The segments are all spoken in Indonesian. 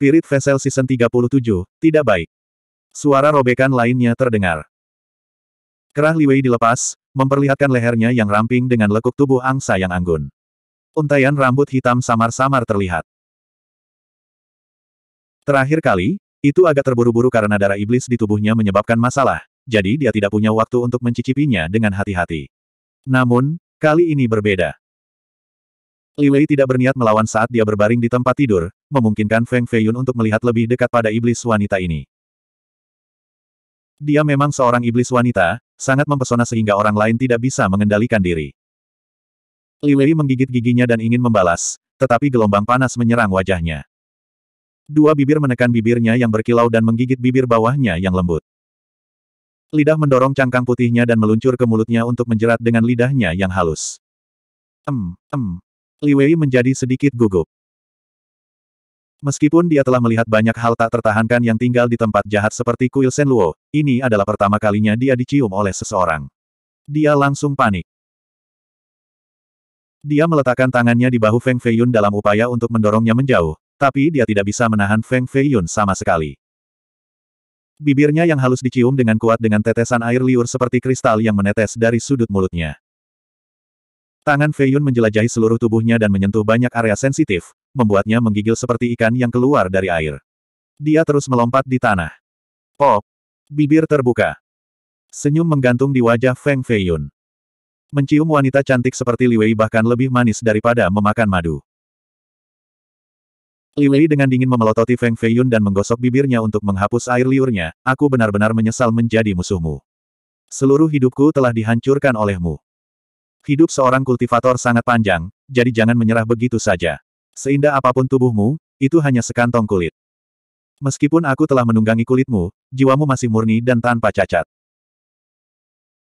Spirit Vessel Season 37, tidak baik. Suara robekan lainnya terdengar. Kerah Liwei dilepas, memperlihatkan lehernya yang ramping dengan lekuk tubuh angsa yang anggun. Untaian rambut hitam samar-samar terlihat. Terakhir kali, itu agak terburu-buru karena darah iblis di tubuhnya menyebabkan masalah, jadi dia tidak punya waktu untuk mencicipinya dengan hati-hati. Namun, kali ini berbeda. Li Wei tidak berniat melawan saat dia berbaring di tempat tidur, memungkinkan Feng Feiyun untuk melihat lebih dekat pada iblis wanita ini. Dia memang seorang iblis wanita, sangat mempesona sehingga orang lain tidak bisa mengendalikan diri. Li Wei menggigit giginya dan ingin membalas, tetapi gelombang panas menyerang wajahnya. Dua bibir menekan bibirnya yang berkilau dan menggigit bibir bawahnya yang lembut. Lidah mendorong cangkang putihnya dan meluncur ke mulutnya untuk menjerat dengan lidahnya yang halus. Em, em, Li Wei menjadi sedikit gugup. Meskipun dia telah melihat banyak hal tak tertahankan yang tinggal di tempat jahat seperti kuil Sen Luo, ini adalah pertama kalinya dia dicium oleh seseorang. Dia langsung panik. Dia meletakkan tangannya di bahu Feng Feiyun dalam upaya untuk mendorongnya menjauh, tapi dia tidak bisa menahan Feng Feiyun sama sekali. Bibirnya yang halus dicium dengan kuat dengan tetesan air liur seperti kristal yang menetes dari sudut mulutnya. Tangan Feiyun menjelajahi seluruh tubuhnya dan menyentuh banyak area sensitif, membuatnya menggigil seperti ikan yang keluar dari air. Dia terus melompat di tanah. Pop! Bibir terbuka. Senyum menggantung di wajah Feng Feiyun. Mencium wanita cantik seperti Li Wei bahkan lebih manis daripada memakan madu. Li Wei dengan dingin memelototi Feng Feiyun dan menggosok bibirnya untuk menghapus air liurnya, aku benar-benar menyesal menjadi musuhmu. Seluruh hidupku telah dihancurkan olehmu. Hidup seorang kultivator sangat panjang, jadi jangan menyerah begitu saja. Seindah apapun tubuhmu, itu hanya sekantong kulit. Meskipun aku telah menunggangi kulitmu, jiwamu masih murni dan tanpa cacat.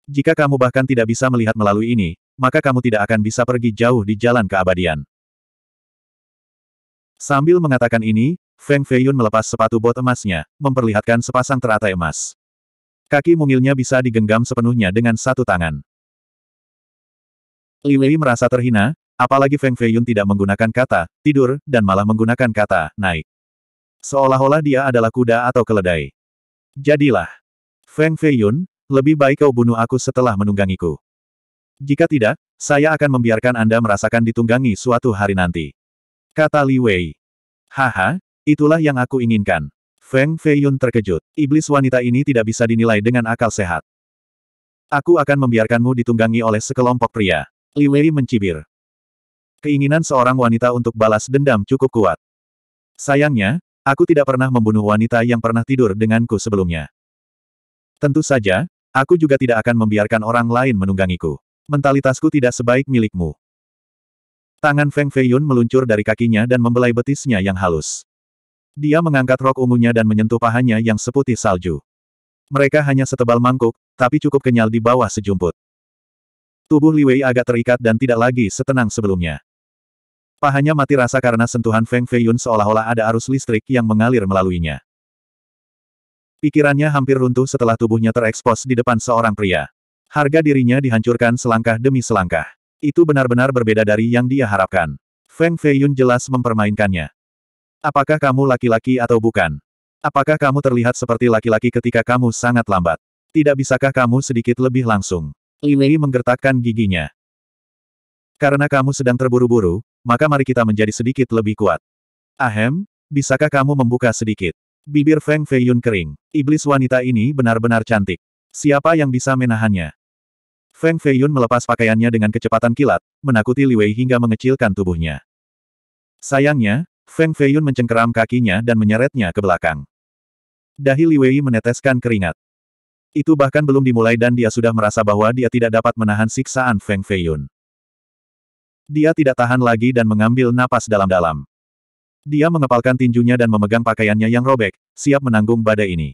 Jika kamu bahkan tidak bisa melihat melalui ini, maka kamu tidak akan bisa pergi jauh di jalan keabadian. Sambil mengatakan ini, Feng Feiyun melepas sepatu bot emasnya, memperlihatkan sepasang teratai emas. Kaki mungilnya bisa digenggam sepenuhnya dengan satu tangan. Li Wei merasa terhina, apalagi Feng Feiyun tidak menggunakan kata tidur dan malah menggunakan kata naik. Seolah-olah dia adalah kuda atau keledai. Jadilah. Feng Feiyun, lebih baik kau bunuh aku setelah menunggangiku. Jika tidak, saya akan membiarkan Anda merasakan ditunggangi suatu hari nanti. Kata Li Wei. Haha, itulah yang aku inginkan. Feng Feiyun terkejut. Iblis wanita ini tidak bisa dinilai dengan akal sehat. Aku akan membiarkanmu ditunggangi oleh sekelompok pria. Li Wei mencibir. Keinginan seorang wanita untuk balas dendam cukup kuat. Sayangnya, aku tidak pernah membunuh wanita yang pernah tidur denganku sebelumnya. Tentu saja, aku juga tidak akan membiarkan orang lain menunggangiku. Mentalitasku tidak sebaik milikmu. Tangan Feng Feiyun meluncur dari kakinya dan membelai betisnya yang halus. Dia mengangkat rok ungunya dan menyentuh pahanya yang seputih salju. Mereka hanya setebal mangkuk, tapi cukup kenyal di bawah sejumput. Tubuh Li Wei agak terikat dan tidak lagi setenang sebelumnya. Pahanya mati rasa karena sentuhan Feng Feiyun seolah-olah ada arus listrik yang mengalir melaluinya. Pikirannya hampir runtuh setelah tubuhnya terekspos di depan seorang pria. Harga dirinya dihancurkan selangkah demi selangkah. Itu benar-benar berbeda dari yang dia harapkan. Feng Feiyun jelas mempermainkannya. Apakah kamu laki-laki atau bukan? Apakah kamu terlihat seperti laki-laki ketika kamu sangat lambat? Tidak bisakah kamu sedikit lebih langsung? Wei menggertakkan giginya. Karena kamu sedang terburu-buru, maka mari kita menjadi sedikit lebih kuat. Ahem, bisakah kamu membuka sedikit? Bibir Feng Feiyun kering. Iblis wanita ini benar-benar cantik. Siapa yang bisa menahannya? Feng Feiyun melepas pakaiannya dengan kecepatan kilat, menakuti Li Wei hingga mengecilkan tubuhnya. Sayangnya, Feng Feiyun mencengkeram kakinya dan menyeretnya ke belakang. Dahi Li Wei meneteskan keringat. Itu bahkan belum dimulai dan dia sudah merasa bahwa dia tidak dapat menahan siksaan Feng Feiyun. Dia tidak tahan lagi dan mengambil napas dalam-dalam. Dia mengepalkan tinjunya dan memegang pakaiannya yang robek, siap menanggung badai ini.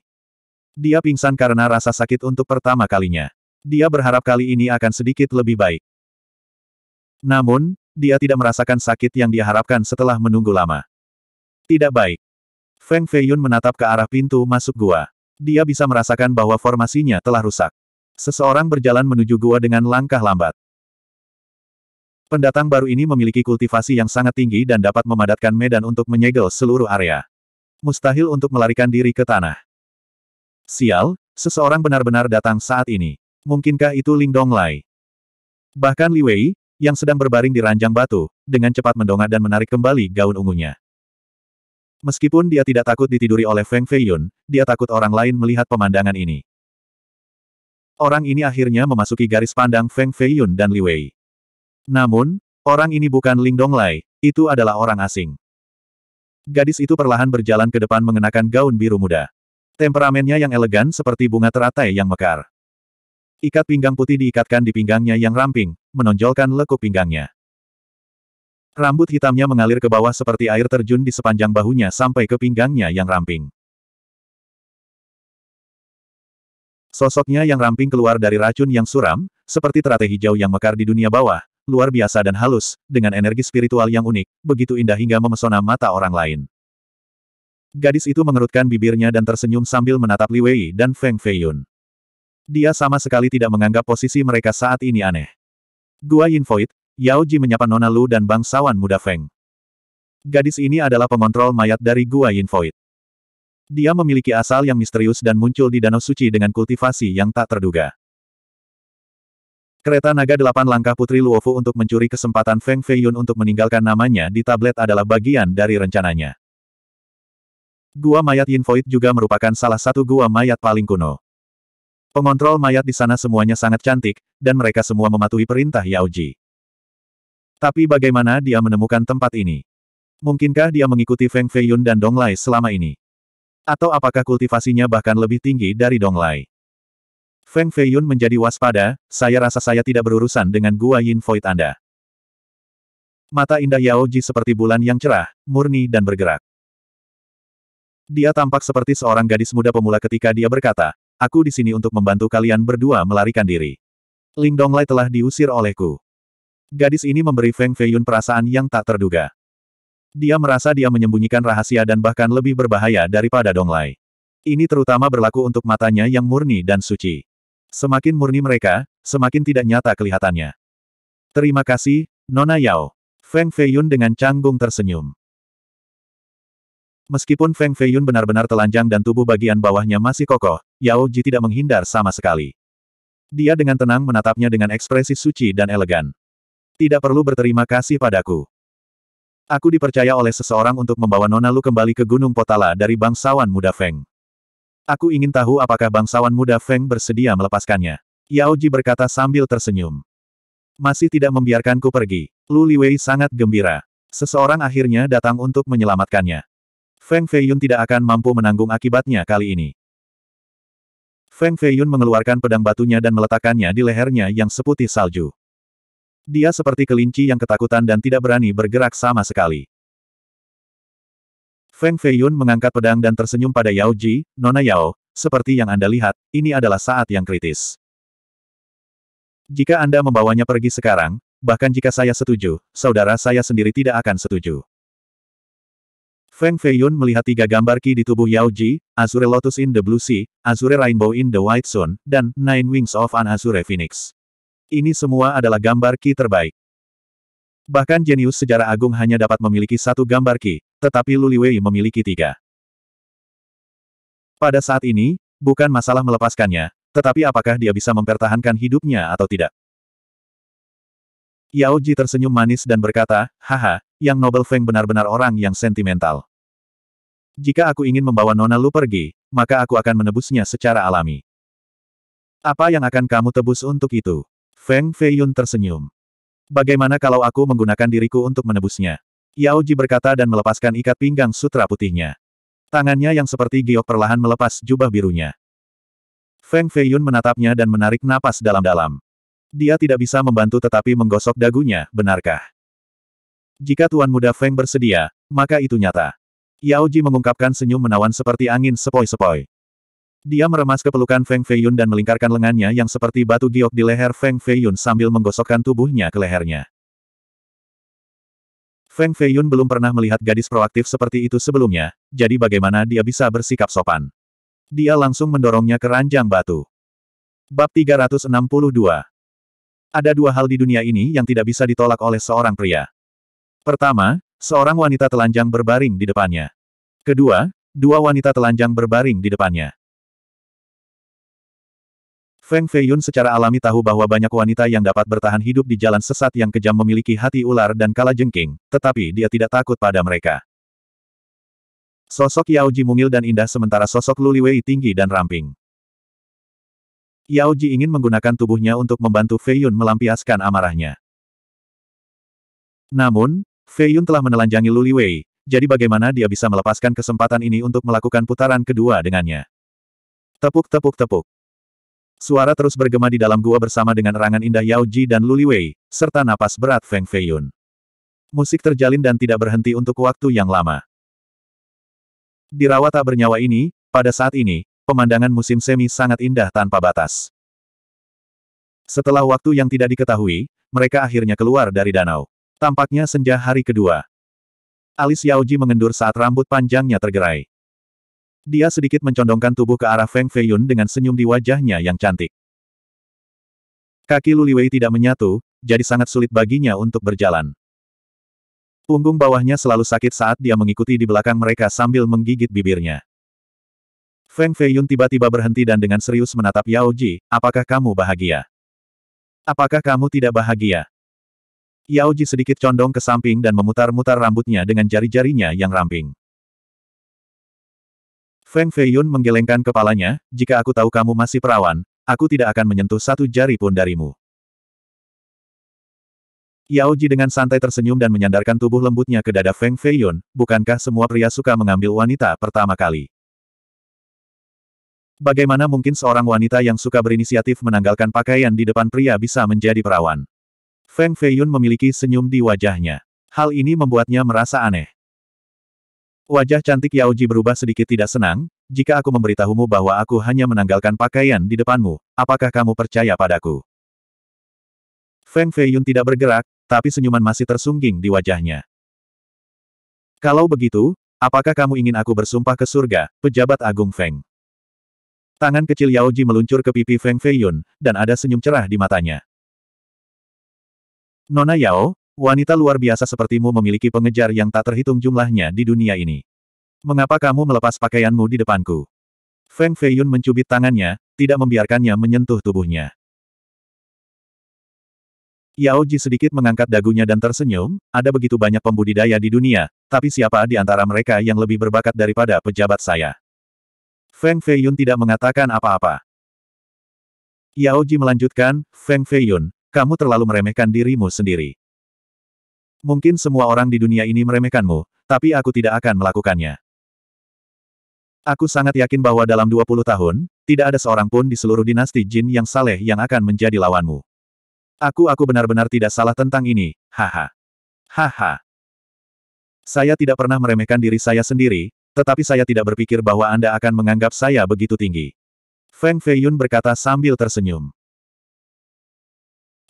Dia pingsan karena rasa sakit untuk pertama kalinya. Dia berharap kali ini akan sedikit lebih baik. Namun, dia tidak merasakan sakit yang dia harapkan setelah menunggu lama. Tidak baik. Feng Feiyun menatap ke arah pintu masuk gua. Dia bisa merasakan bahwa formasinya telah rusak. Seseorang berjalan menuju gua dengan langkah lambat. Pendatang baru ini memiliki kultivasi yang sangat tinggi dan dapat memadatkan medan untuk menyegel seluruh area. Mustahil untuk melarikan diri ke tanah. Sial, seseorang benar-benar datang saat ini. Mungkinkah itu Ling Donglai? Bahkan Li Wei, yang sedang berbaring di ranjang batu, dengan cepat mendongak dan menarik kembali gaun ungunya. Meskipun dia tidak takut ditiduri oleh Feng Feiyun, dia takut orang lain melihat pemandangan ini. Orang ini akhirnya memasuki garis pandang Feng Feiyun dan Li Wei. Namun, orang ini bukan Ling Donglai, itu adalah orang asing. Gadis itu perlahan berjalan ke depan mengenakan gaun biru muda. Temperamennya yang elegan seperti bunga teratai yang mekar. Ikat pinggang putih diikatkan di pinggangnya yang ramping, menonjolkan lekuk pinggangnya. Rambut hitamnya mengalir ke bawah seperti air terjun di sepanjang bahunya sampai ke pinggangnya yang ramping. Sosoknya yang ramping keluar dari racun yang suram, seperti teratai hijau yang mekar di dunia bawah, luar biasa dan halus, dengan energi spiritual yang unik, begitu indah hingga memesona mata orang lain. Gadis itu mengerutkan bibirnya dan tersenyum sambil menatap Li Wei dan Feng Feiyun. Dia sama sekali tidak menganggap posisi mereka saat ini aneh. Gua Yin Void, Yao Ji menyapa Nona Lu dan bangsawan muda Feng. Gadis ini adalah pengontrol mayat dari Gua Yin Void. Dia memiliki asal yang misterius dan muncul di Danau Suci dengan kultivasi yang tak terduga. Kereta naga delapan langkah Putri Luofu untuk mencuri kesempatan Feng Feiyun untuk meninggalkan namanya di tablet adalah bagian dari rencananya. Gua mayat Yin Void juga merupakan salah satu gua mayat paling kuno. Pengontrol mayat di sana semuanya sangat cantik, dan mereka semua mematuhi perintah Yao Ji. Tapi bagaimana dia menemukan tempat ini? Mungkinkah dia mengikuti Feng Feiyun dan Dong Lai selama ini? Atau apakah kultivasinya bahkan lebih tinggi dari Dong Lai? Feng Feiyun menjadi waspada, saya rasa saya tidak berurusan dengan Gua Yin Void Anda. Mata indah Yao Ji seperti bulan yang cerah, murni dan bergerak. Dia tampak seperti seorang gadis muda pemula ketika dia berkata, aku di sini untuk membantu kalian berdua melarikan diri. Ling Dong Lai telah diusir olehku. Gadis ini memberi Feng Feiyun perasaan yang tak terduga. Dia merasa dia menyembunyikan rahasia dan bahkan lebih berbahaya daripada Donglai. Ini terutama berlaku untuk matanya yang murni dan suci. Semakin murni mereka, semakin tidak nyata kelihatannya. Terima kasih, Nona Yao. Feng Feiyun dengan canggung tersenyum. Meskipun Feng Feiyun benar-benar telanjang dan tubuh bagian bawahnya masih kokoh, Yao Ji tidak menghindar sama sekali. Dia dengan tenang menatapnya dengan ekspresi suci dan elegan. Tidak perlu berterima kasih padaku. Aku dipercaya oleh seseorang untuk membawa Nona Lu kembali ke Gunung Potala dari bangsawan muda Feng. Aku ingin tahu apakah bangsawan muda Feng bersedia melepaskannya. Yaoji berkata sambil tersenyum. Masih tidak membiarkanku pergi. Lu Liwei sangat gembira. Seseorang akhirnya datang untuk menyelamatkannya. Feng Feiyun tidak akan mampu menanggung akibatnya kali ini. Feng Feiyun mengeluarkan pedang batunya dan meletakkannya di lehernya yang seputih salju. Dia seperti kelinci yang ketakutan dan tidak berani bergerak sama sekali. Feng Feiyun mengangkat pedang dan tersenyum pada Yao Ji, Nona Yao, seperti yang Anda lihat, ini adalah saat yang kritis. Jika Anda membawanya pergi sekarang, bahkan jika saya setuju, saudara saya sendiri tidak akan setuju. Feng Feiyun melihat tiga gambar Ki di tubuh Yao Ji, Azure Lotus in the Blue Sea, Azure Rainbow in the White Sun, dan Nine Wings of an Azure Phoenix. Ini semua adalah gambar Ki terbaik. Bahkan jenius sejarah agung hanya dapat memiliki satu gambar Ki, tetapi Luliwei memiliki tiga. Pada saat ini, bukan masalah melepaskannya, tetapi apakah dia bisa mempertahankan hidupnya atau tidak? Yao Ji tersenyum manis dan berkata, Haha, yang Nobel Feng benar-benar orang yang sentimental. Jika aku ingin membawa Nona Lu pergi, maka aku akan menebusnya secara alami. Apa yang akan kamu tebus untuk itu? Feng Feiyun tersenyum. Bagaimana kalau aku menggunakan diriku untuk menebusnya? Yao Ji berkata dan melepaskan ikat pinggang sutra putihnya. Tangannya yang seperti giok perlahan melepas jubah birunya. Feng Feiyun menatapnya dan menarik napas dalam-dalam. Dia tidak bisa membantu tetapi menggosok dagunya, benarkah? Jika Tuan Muda Feng bersedia, maka itu nyata. Yao Ji mengungkapkan senyum menawan seperti angin sepoi-sepoi. Dia meremas ke pelukan Feng Feiyun dan melingkarkan lengannya yang seperti batu giok di leher Feng Feiyun sambil menggosokkan tubuhnya ke lehernya. Feng Feiyun belum pernah melihat gadis proaktif seperti itu sebelumnya, jadi bagaimana dia bisa bersikap sopan. Dia langsung mendorongnya ke ranjang batu. Bab 362 Ada dua hal di dunia ini yang tidak bisa ditolak oleh seorang pria. Pertama, seorang wanita telanjang berbaring di depannya. Kedua, dua wanita telanjang berbaring di depannya. Feng Feiyun secara alami tahu bahwa banyak wanita yang dapat bertahan hidup di jalan sesat yang kejam memiliki hati ular dan kala jengking, tetapi dia tidak takut pada mereka. Sosok Yao Ji mungil dan indah sementara sosok Luliwei tinggi dan ramping. Yao Ji ingin menggunakan tubuhnya untuk membantu Feiyun melampiaskan amarahnya. Namun, Feiyun telah menelanjangi Luliwei, jadi bagaimana dia bisa melepaskan kesempatan ini untuk melakukan putaran kedua dengannya? Tepuk-tepuk-tepuk. Suara terus bergema di dalam gua bersama dengan erangan indah Yao Ji dan Luli Wei, serta napas berat Feng Feiyun. Musik terjalin dan tidak berhenti untuk waktu yang lama. Di rawa tak bernyawa ini, pada saat ini, pemandangan musim semi sangat indah tanpa batas. Setelah waktu yang tidak diketahui, mereka akhirnya keluar dari danau. Tampaknya senja hari kedua. Alis Yao Ji mengendur saat rambut panjangnya tergerai. Dia sedikit mencondongkan tubuh ke arah Feng Feiyun dengan senyum di wajahnya yang cantik. Kaki Luliwei tidak menyatu, jadi sangat sulit baginya untuk berjalan. Punggung bawahnya selalu sakit saat dia mengikuti di belakang mereka sambil menggigit bibirnya. Feng Feiyun tiba-tiba berhenti dan dengan serius menatap Yao Ji, apakah kamu bahagia? Apakah kamu tidak bahagia? Yao Ji sedikit condong ke samping dan memutar-mutar rambutnya dengan jari-jarinya yang ramping. Feng Feiyun menggelengkan kepalanya, jika aku tahu kamu masih perawan, aku tidak akan menyentuh satu jari pun darimu. Yao Ji dengan santai tersenyum dan menyandarkan tubuh lembutnya ke dada Feng Feiyun, bukankah semua pria suka mengambil wanita pertama kali? Bagaimana mungkin seorang wanita yang suka berinisiatif menanggalkan pakaian di depan pria bisa menjadi perawan? Feng Feiyun memiliki senyum di wajahnya. Hal ini membuatnya merasa aneh. Wajah cantik Yaoji berubah sedikit tidak senang, jika aku memberitahumu bahwa aku hanya menanggalkan pakaian di depanmu, apakah kamu percaya padaku? Feng Feiyun tidak bergerak, tapi senyuman masih tersungging di wajahnya. Kalau begitu, apakah kamu ingin aku bersumpah ke surga, pejabat agung Feng? Tangan kecil Yaoji meluncur ke pipi Feng Feiyun, dan ada senyum cerah di matanya. Nona Yao, Wanita luar biasa sepertimu memiliki pengejar yang tak terhitung jumlahnya di dunia ini. Mengapa kamu melepas pakaianmu di depanku? Feng Feiyun mencubit tangannya, tidak membiarkannya menyentuh tubuhnya. Yao Ji sedikit mengangkat dagunya dan tersenyum, ada begitu banyak pembudidaya di dunia, tapi siapa di antara mereka yang lebih berbakat daripada pejabat saya? Feng Feiyun tidak mengatakan apa-apa. Yao Ji melanjutkan, Feng Feiyun, kamu terlalu meremehkan dirimu sendiri. Mungkin semua orang di dunia ini meremehkanmu, tapi aku tidak akan melakukannya. Aku sangat yakin bahwa dalam 20 tahun, tidak ada seorang pun di seluruh dinasti Jin yang saleh yang akan menjadi lawanmu. Aku aku benar-benar tidak salah tentang ini, haha. Haha. Saya tidak pernah meremehkan diri saya sendiri, tetapi saya tidak berpikir bahwa Anda akan menganggap saya begitu tinggi. Feng Feiyun berkata sambil tersenyum.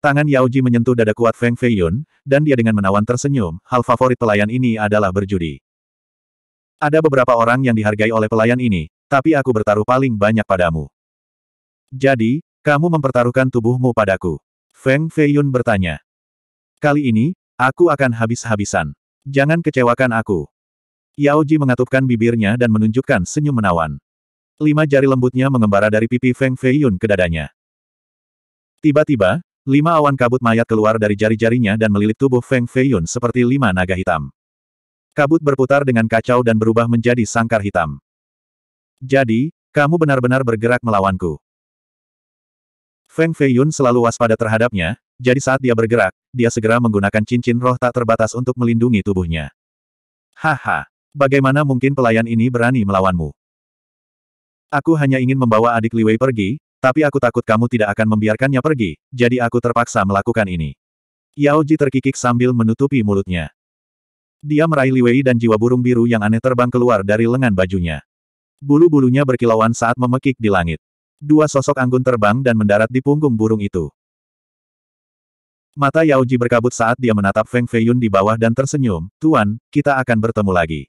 Tangan Yao Ji menyentuh dada kuat Feng Feiyun, dan dia dengan menawan tersenyum, hal favorit pelayan ini adalah berjudi. Ada beberapa orang yang dihargai oleh pelayan ini, tapi aku bertaruh paling banyak padamu. Jadi, kamu mempertaruhkan tubuhmu padaku. Feng Feiyun bertanya. Kali ini, aku akan habis-habisan. Jangan kecewakan aku. Yao Ji mengatupkan bibirnya dan menunjukkan senyum menawan. Lima jari lembutnya mengembara dari pipi Feng Feiyun ke dadanya. Tiba-tiba, Lima awan kabut mayat keluar dari jari-jarinya dan melilit tubuh Feng Feiyun seperti lima naga hitam. Kabut berputar dengan kacau dan berubah menjadi sangkar hitam. Jadi, kamu benar-benar bergerak melawanku. Feng Feiyun selalu waspada terhadapnya, jadi saat dia bergerak, dia segera menggunakan cincin roh tak terbatas untuk melindungi tubuhnya. Haha, bagaimana mungkin pelayan ini berani melawanmu? Aku hanya ingin membawa adik Liwei pergi, tapi aku takut kamu tidak akan membiarkannya pergi, jadi aku terpaksa melakukan ini. Yao Ji terkikik sambil menutupi mulutnya. Dia meraih Liwei dan jiwa burung biru yang aneh terbang keluar dari lengan bajunya. Bulu-bulunya berkilauan saat memekik di langit. Dua sosok anggun terbang dan mendarat di punggung burung itu. Mata Yao Ji berkabut saat dia menatap Feng Feiyun di bawah dan tersenyum, Tuan, kita akan bertemu lagi.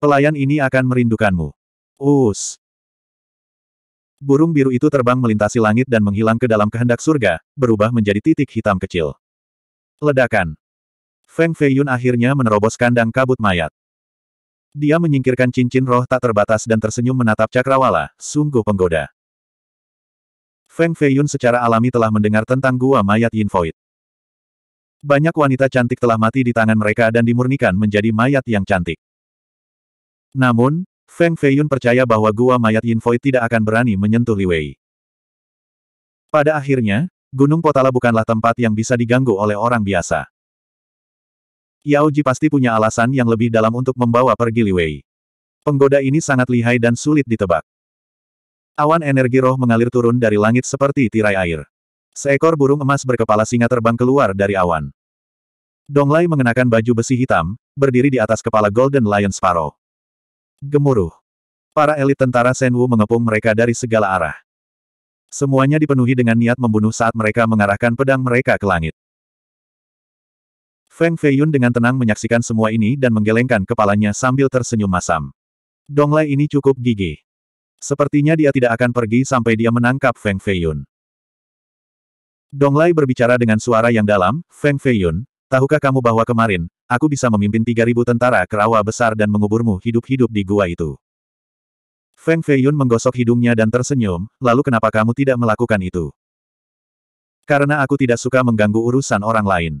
Pelayan ini akan merindukanmu. Us, Burung biru itu terbang melintasi langit dan menghilang ke dalam kehendak surga, berubah menjadi titik hitam kecil. Ledakan. Feng Feiyun akhirnya menerobos kandang kabut mayat. Dia menyingkirkan cincin roh tak terbatas dan tersenyum menatap cakrawala, sungguh penggoda. Feng Feiyun secara alami telah mendengar tentang gua mayat Yin Void. Banyak wanita cantik telah mati di tangan mereka dan dimurnikan menjadi mayat yang cantik. Namun, Feng Feiyun percaya bahwa gua mayat Yin Foy tidak akan berani menyentuh Li Wei. Pada akhirnya, Gunung Potala bukanlah tempat yang bisa diganggu oleh orang biasa. Yao Ji pasti punya alasan yang lebih dalam untuk membawa pergi Li Wei. Penggoda ini sangat lihai dan sulit ditebak. Awan energi roh mengalir turun dari langit seperti tirai air. Seekor burung emas berkepala singa terbang keluar dari awan. Donglai mengenakan baju besi hitam, berdiri di atas kepala Golden Lion Sparrow. Gemuruh. Para elit tentara Senwu mengepung mereka dari segala arah. Semuanya dipenuhi dengan niat membunuh saat mereka mengarahkan pedang mereka ke langit. Feng Feiyun dengan tenang menyaksikan semua ini dan menggelengkan kepalanya sambil tersenyum masam. Dong Donglai ini cukup gigih. Sepertinya dia tidak akan pergi sampai dia menangkap Feng Feiyun. Donglai berbicara dengan suara yang dalam, Feng Feiyun, tahukah kamu bahwa kemarin, aku bisa memimpin 3.000 tentara kerawa besar dan menguburmu hidup-hidup di gua itu. Feng Feiyun menggosok hidungnya dan tersenyum, lalu kenapa kamu tidak melakukan itu? Karena aku tidak suka mengganggu urusan orang lain.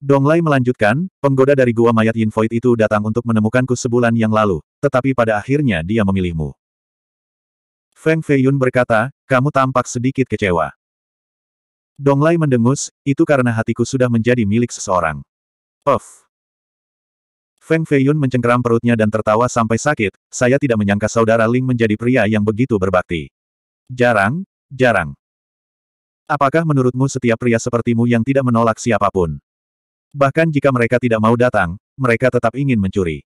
Dong Donglai melanjutkan, penggoda dari gua mayat Yin Void itu datang untuk menemukanku sebulan yang lalu, tetapi pada akhirnya dia memilihmu. Feng Feiyun berkata, kamu tampak sedikit kecewa. Donglai mendengus, itu karena hatiku sudah menjadi milik seseorang. Of. Feng Feiyun mencengkeram perutnya dan tertawa sampai sakit, saya tidak menyangka saudara Ling menjadi pria yang begitu berbakti. Jarang, jarang. Apakah menurutmu setiap pria sepertimu yang tidak menolak siapapun? Bahkan jika mereka tidak mau datang, mereka tetap ingin mencuri.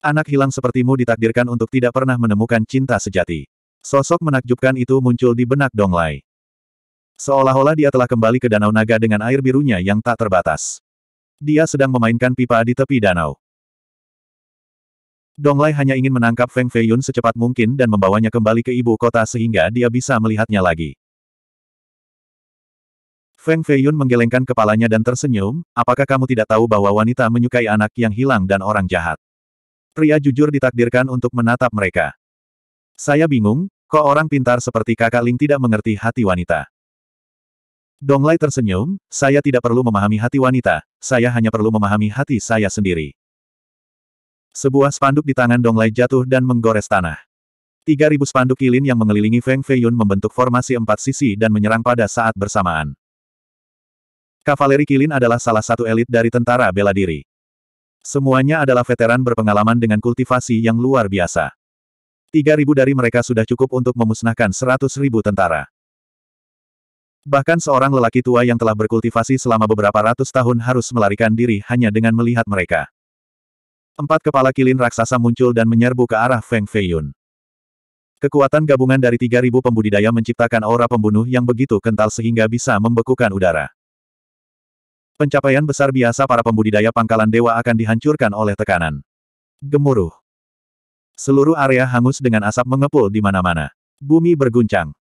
Anak hilang sepertimu ditakdirkan untuk tidak pernah menemukan cinta sejati. Sosok menakjubkan itu muncul di benak Donglai. Seolah-olah dia telah kembali ke danau naga dengan air birunya yang tak terbatas. Dia sedang memainkan pipa di tepi danau. Dong Donglai hanya ingin menangkap Feng Feiyun secepat mungkin dan membawanya kembali ke ibu kota sehingga dia bisa melihatnya lagi. Feng Feiyun menggelengkan kepalanya dan tersenyum, apakah kamu tidak tahu bahwa wanita menyukai anak yang hilang dan orang jahat? Pria jujur ditakdirkan untuk menatap mereka. Saya bingung, kok orang pintar seperti kakak Ling tidak mengerti hati wanita. Donglai tersenyum, saya tidak perlu memahami hati wanita, saya hanya perlu memahami hati saya sendiri. Sebuah spanduk di tangan Donglai jatuh dan menggores tanah. 3.000 spanduk kilin yang mengelilingi Feng Feiyun membentuk formasi empat sisi dan menyerang pada saat bersamaan. Kavaleri kilin adalah salah satu elit dari tentara bela diri. Semuanya adalah veteran berpengalaman dengan kultivasi yang luar biasa. 3.000 dari mereka sudah cukup untuk memusnahkan 100.000 tentara. Bahkan seorang lelaki tua yang telah berkultivasi selama beberapa ratus tahun harus melarikan diri hanya dengan melihat mereka. Empat kepala kilin raksasa muncul dan menyerbu ke arah Feng Feiyun. Kekuatan gabungan dari 3.000 pembudidaya menciptakan aura pembunuh yang begitu kental sehingga bisa membekukan udara. Pencapaian besar biasa para pembudidaya pangkalan dewa akan dihancurkan oleh tekanan. Gemuruh. Seluruh area hangus dengan asap mengepul di mana-mana. Bumi berguncang.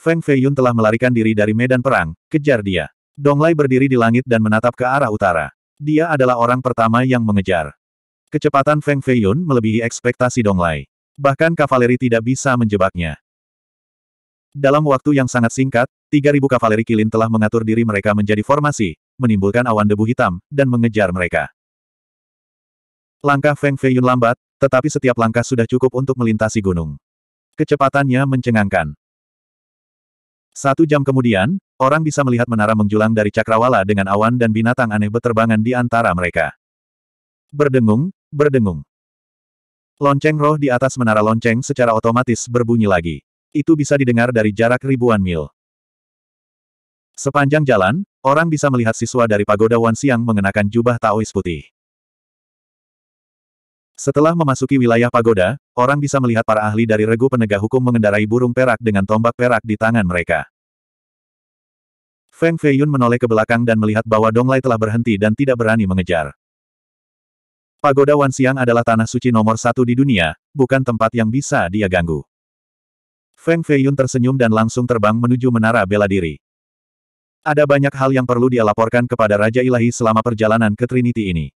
Feng Feiyun telah melarikan diri dari medan perang, kejar dia. Dong Donglai berdiri di langit dan menatap ke arah utara. Dia adalah orang pertama yang mengejar. Kecepatan Feng Feiyun melebihi ekspektasi Dong Donglai. Bahkan kavaleri tidak bisa menjebaknya. Dalam waktu yang sangat singkat, 3.000 kavaleri kilin telah mengatur diri mereka menjadi formasi, menimbulkan awan debu hitam, dan mengejar mereka. Langkah Feng Feiyun lambat, tetapi setiap langkah sudah cukup untuk melintasi gunung. Kecepatannya mencengangkan. Satu jam kemudian, orang bisa melihat menara menjulang dari cakrawala dengan awan dan binatang aneh beterbangan di antara mereka. Berdengung, berdengung. Lonceng roh di atas menara lonceng secara otomatis berbunyi lagi. Itu bisa didengar dari jarak ribuan mil. Sepanjang jalan, orang bisa melihat siswa dari pagoda Wan Siang mengenakan jubah Taois putih. Setelah memasuki wilayah pagoda, orang bisa melihat para ahli dari regu penegak hukum mengendarai burung perak dengan tombak perak di tangan mereka. Feng Feiyun menoleh ke belakang dan melihat bahwa Dong Donglai telah berhenti dan tidak berani mengejar. Pagoda Wanxiang adalah tanah suci nomor satu di dunia, bukan tempat yang bisa dia ganggu. Feng Feiyun tersenyum dan langsung terbang menuju menara bela diri. Ada banyak hal yang perlu dia laporkan kepada Raja Ilahi selama perjalanan ke Trinity ini.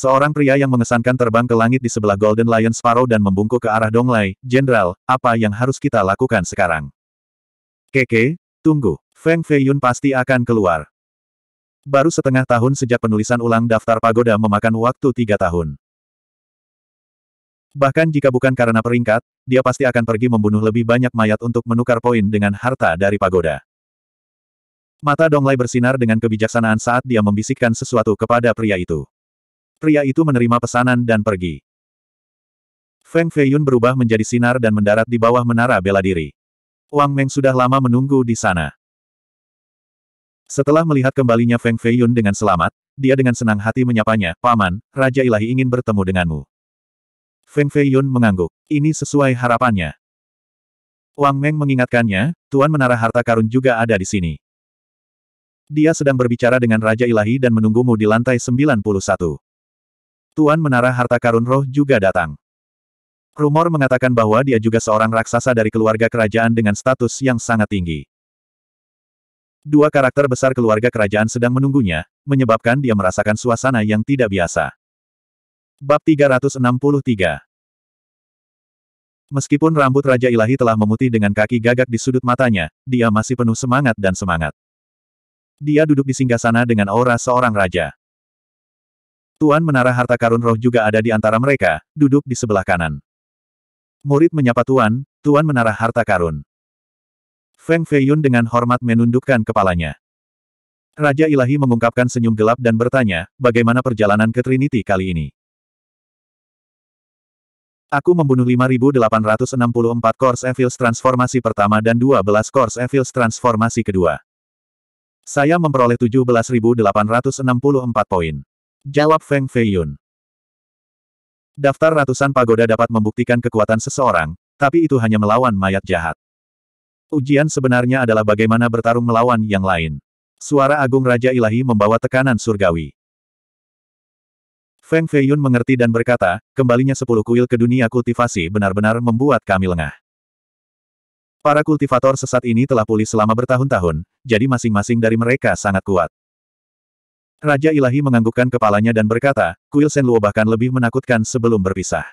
Seorang pria yang mengesankan terbang ke langit di sebelah Golden Lion Sparrow dan membungkuk ke arah Donglai, Jenderal, apa yang harus kita lakukan sekarang? Keke, tunggu. Feng Feiyun pasti akan keluar. Baru setengah tahun sejak penulisan ulang daftar pagoda memakan waktu tiga tahun. Bahkan jika bukan karena peringkat, dia pasti akan pergi membunuh lebih banyak mayat untuk menukar poin dengan harta dari pagoda. Mata Donglai bersinar dengan kebijaksanaan saat dia membisikkan sesuatu kepada pria itu. Pria itu menerima pesanan dan pergi. Feng Feiyun berubah menjadi sinar dan mendarat di bawah menara bela diri. Wang Meng sudah lama menunggu di sana. Setelah melihat kembalinya Feng Feiyun dengan selamat, dia dengan senang hati menyapanya, Paman, Raja Ilahi ingin bertemu denganmu. Feng Feiyun mengangguk. Ini sesuai harapannya. Wang Meng mengingatkannya, Tuan Menara Harta Karun juga ada di sini. Dia sedang berbicara dengan Raja Ilahi dan menunggumu di lantai 91. Tuan Menara Harta Karun Roh juga datang. Rumor mengatakan bahwa dia juga seorang raksasa dari keluarga kerajaan dengan status yang sangat tinggi. Dua karakter besar keluarga kerajaan sedang menunggunya, menyebabkan dia merasakan suasana yang tidak biasa. Bab 363 Meskipun rambut Raja Ilahi telah memutih dengan kaki gagak di sudut matanya, dia masih penuh semangat dan semangat. Dia duduk di singgasana dengan aura seorang raja. Tuan Menara Harta Karun Roh juga ada di antara mereka, duduk di sebelah kanan. Murid menyapa Tuan, Tuan Menara Harta Karun. Feng Feiyun dengan hormat menundukkan kepalanya. Raja Ilahi mengungkapkan senyum gelap dan bertanya, bagaimana perjalanan ke Trinity kali ini? Aku membunuh 5864 Course Evils Transformasi pertama dan 12 Course Evils Transformasi kedua. Saya memperoleh 17864 poin. Jawab Feng Feiyun. Daftar ratusan pagoda dapat membuktikan kekuatan seseorang, tapi itu hanya melawan mayat jahat. Ujian sebenarnya adalah bagaimana bertarung melawan yang lain. Suara agung Raja Ilahi membawa tekanan surgawi. Feng Feiyun mengerti dan berkata, kembalinya sepuluh kuil ke dunia kultivasi benar-benar membuat kami lengah. Para kultivator sesat ini telah pulih selama bertahun-tahun, jadi masing-masing dari mereka sangat kuat. Raja Ilahi menganggukkan kepalanya dan berkata, kuil Senluo bahkan lebih menakutkan sebelum berpisah.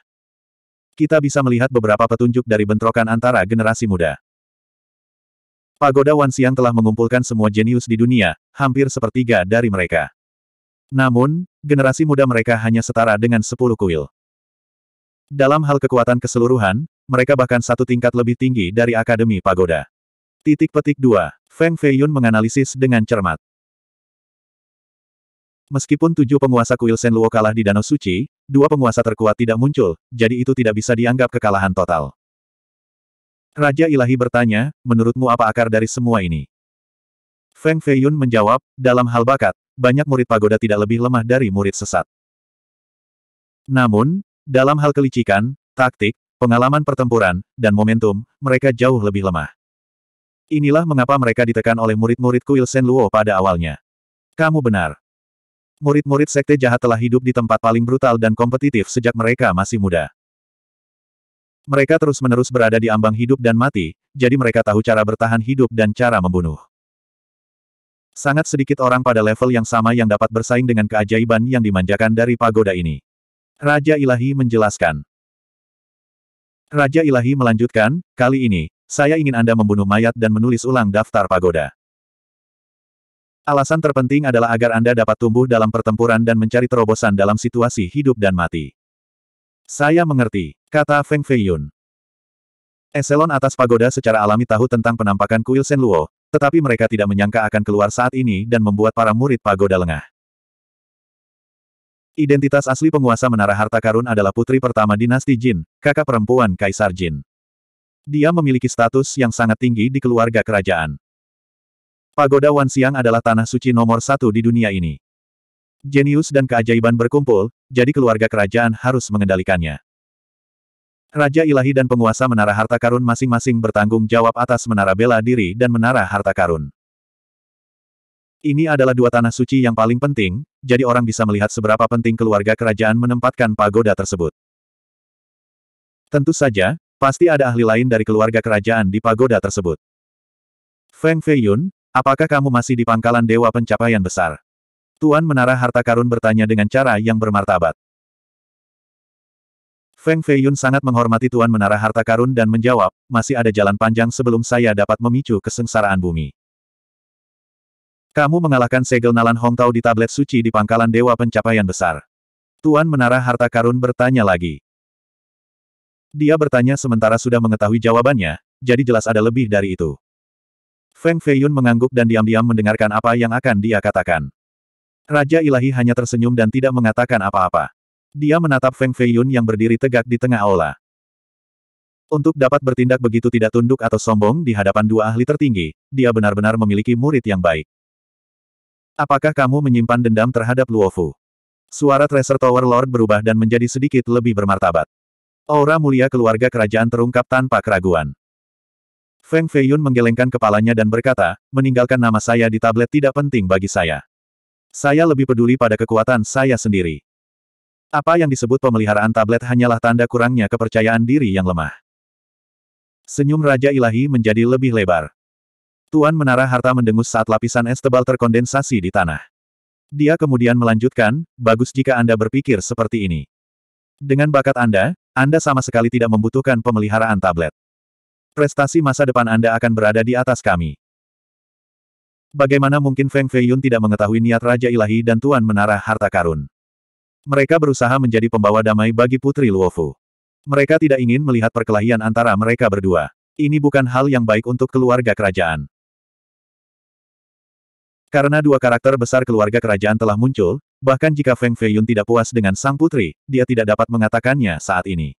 Kita bisa melihat beberapa petunjuk dari bentrokan antara generasi muda. Pagoda Wan Siang telah mengumpulkan semua jenius di dunia, hampir sepertiga dari mereka. Namun, generasi muda mereka hanya setara dengan sepuluh kuil. Dalam hal kekuatan keseluruhan, mereka bahkan satu tingkat lebih tinggi dari Akademi Pagoda. Titik petik 2. Feng Feiyun menganalisis dengan cermat. Meskipun tujuh penguasa kuil Senluo kalah di Danau Suci, dua penguasa terkuat tidak muncul, jadi itu tidak bisa dianggap kekalahan total. Raja Ilahi bertanya, menurutmu apa akar dari semua ini? Feng Feiyun menjawab, dalam hal bakat, banyak murid pagoda tidak lebih lemah dari murid sesat. Namun, dalam hal kelicikan, taktik, pengalaman pertempuran, dan momentum, mereka jauh lebih lemah. Inilah mengapa mereka ditekan oleh murid-murid kuil Senluo pada awalnya. Kamu benar. Murid-murid sekte jahat telah hidup di tempat paling brutal dan kompetitif sejak mereka masih muda. Mereka terus-menerus berada di ambang hidup dan mati, jadi mereka tahu cara bertahan hidup dan cara membunuh. Sangat sedikit orang pada level yang sama yang dapat bersaing dengan keajaiban yang dimanjakan dari pagoda ini. Raja Ilahi menjelaskan. Raja Ilahi melanjutkan, kali ini, saya ingin Anda membunuh mayat dan menulis ulang daftar pagoda. Alasan terpenting adalah agar Anda dapat tumbuh dalam pertempuran dan mencari terobosan dalam situasi hidup dan mati. Saya mengerti, kata Feng Feiyun. Eselon atas pagoda secara alami tahu tentang penampakan kuil Luo, tetapi mereka tidak menyangka akan keluar saat ini dan membuat para murid pagoda lengah. Identitas asli penguasa Menara Harta Karun adalah putri pertama dinasti Jin, kakak perempuan Kaisar Jin. Dia memiliki status yang sangat tinggi di keluarga kerajaan. Pagoda Wansiang adalah tanah suci nomor satu di dunia ini. Jenius dan keajaiban berkumpul, jadi keluarga kerajaan harus mengendalikannya. Raja ilahi dan penguasa menara harta karun masing-masing bertanggung jawab atas menara bela diri dan menara harta karun. Ini adalah dua tanah suci yang paling penting, jadi orang bisa melihat seberapa penting keluarga kerajaan menempatkan pagoda tersebut. Tentu saja, pasti ada ahli lain dari keluarga kerajaan di pagoda tersebut. Feng Feiyun, Apakah kamu masih di pangkalan Dewa Pencapaian Besar? Tuan Menara Harta Karun bertanya dengan cara yang bermartabat. Feng Feiyun sangat menghormati Tuan Menara Harta Karun dan menjawab, masih ada jalan panjang sebelum saya dapat memicu kesengsaraan bumi. Kamu mengalahkan segel Nalan Hongtao di tablet suci di pangkalan Dewa Pencapaian Besar. Tuan Menara Harta Karun bertanya lagi. Dia bertanya sementara sudah mengetahui jawabannya, jadi jelas ada lebih dari itu. Feng Feiyun mengangguk dan diam-diam mendengarkan apa yang akan dia katakan. Raja ilahi hanya tersenyum dan tidak mengatakan apa-apa. Dia menatap Feng Feiyun yang berdiri tegak di tengah aula. Untuk dapat bertindak begitu tidak tunduk atau sombong di hadapan dua ahli tertinggi, dia benar-benar memiliki murid yang baik. Apakah kamu menyimpan dendam terhadap Luofu? Suara Tracer Tower Lord berubah dan menjadi sedikit lebih bermartabat. Aura mulia keluarga kerajaan terungkap tanpa keraguan. Feng Feiyun menggelengkan kepalanya dan berkata, meninggalkan nama saya di tablet tidak penting bagi saya. Saya lebih peduli pada kekuatan saya sendiri. Apa yang disebut pemeliharaan tablet hanyalah tanda kurangnya kepercayaan diri yang lemah. Senyum Raja Ilahi menjadi lebih lebar. Tuan Menara Harta mendengus saat lapisan es tebal terkondensasi di tanah. Dia kemudian melanjutkan, bagus jika Anda berpikir seperti ini. Dengan bakat Anda, Anda sama sekali tidak membutuhkan pemeliharaan tablet prestasi masa depan Anda akan berada di atas kami. Bagaimana mungkin Feng Feiyun tidak mengetahui niat Raja Ilahi dan Tuan Menara Harta Karun? Mereka berusaha menjadi pembawa damai bagi Putri Luofu. Mereka tidak ingin melihat perkelahian antara mereka berdua. Ini bukan hal yang baik untuk keluarga kerajaan. Karena dua karakter besar keluarga kerajaan telah muncul, bahkan jika Feng Feiyun tidak puas dengan sang putri, dia tidak dapat mengatakannya saat ini.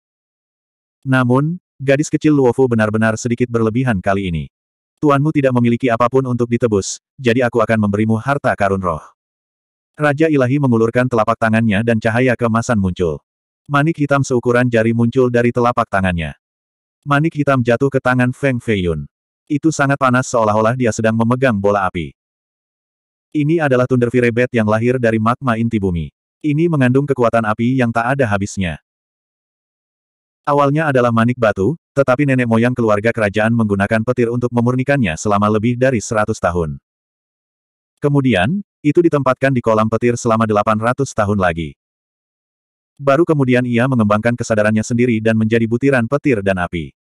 Namun, Gadis kecil Luofu benar-benar sedikit berlebihan kali ini. Tuanmu tidak memiliki apapun untuk ditebus, jadi aku akan memberimu harta karun roh. Raja ilahi mengulurkan telapak tangannya dan cahaya kemasan muncul. Manik hitam seukuran jari muncul dari telapak tangannya. Manik hitam jatuh ke tangan Feng Feiyun. Itu sangat panas seolah-olah dia sedang memegang bola api. Ini adalah tundervirebet yang lahir dari magma inti bumi. Ini mengandung kekuatan api yang tak ada habisnya. Awalnya adalah manik batu, tetapi nenek moyang keluarga kerajaan menggunakan petir untuk memurnikannya selama lebih dari 100 tahun. Kemudian, itu ditempatkan di kolam petir selama 800 tahun lagi. Baru kemudian ia mengembangkan kesadarannya sendiri dan menjadi butiran petir dan api.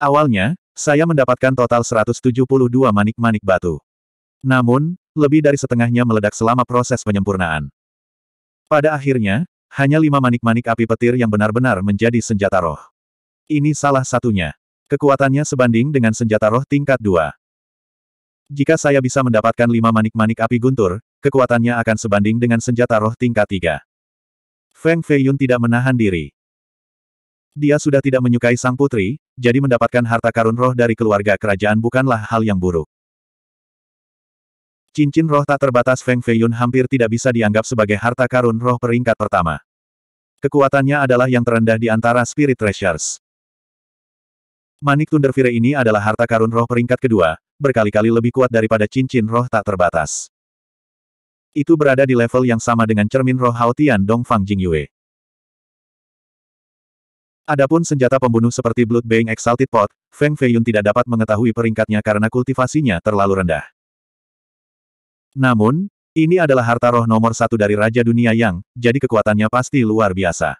Awalnya, saya mendapatkan total 172 manik-manik batu. Namun, lebih dari setengahnya meledak selama proses penyempurnaan. Pada akhirnya, hanya lima manik-manik api petir yang benar-benar menjadi senjata roh. Ini salah satunya. Kekuatannya sebanding dengan senjata roh tingkat dua. Jika saya bisa mendapatkan lima manik-manik api guntur, kekuatannya akan sebanding dengan senjata roh tingkat tiga. Feng Feiyun tidak menahan diri. Dia sudah tidak menyukai sang putri, jadi mendapatkan harta karun roh dari keluarga kerajaan bukanlah hal yang buruk. Cincin roh tak terbatas Feng Feiyun hampir tidak bisa dianggap sebagai harta karun roh peringkat pertama. Kekuatannya adalah yang terendah di antara Spirit Treasures. Manik Tundervire ini adalah harta karun roh peringkat kedua, berkali-kali lebih kuat daripada cincin roh tak terbatas. Itu berada di level yang sama dengan cermin roh Haotian Dongfang Jingyue. Adapun senjata pembunuh seperti Blood Bang Exalted Pot, Feng Feiyun tidak dapat mengetahui peringkatnya karena kultivasinya terlalu rendah. Namun, ini adalah harta roh nomor satu dari Raja Dunia Yang, jadi kekuatannya pasti luar biasa.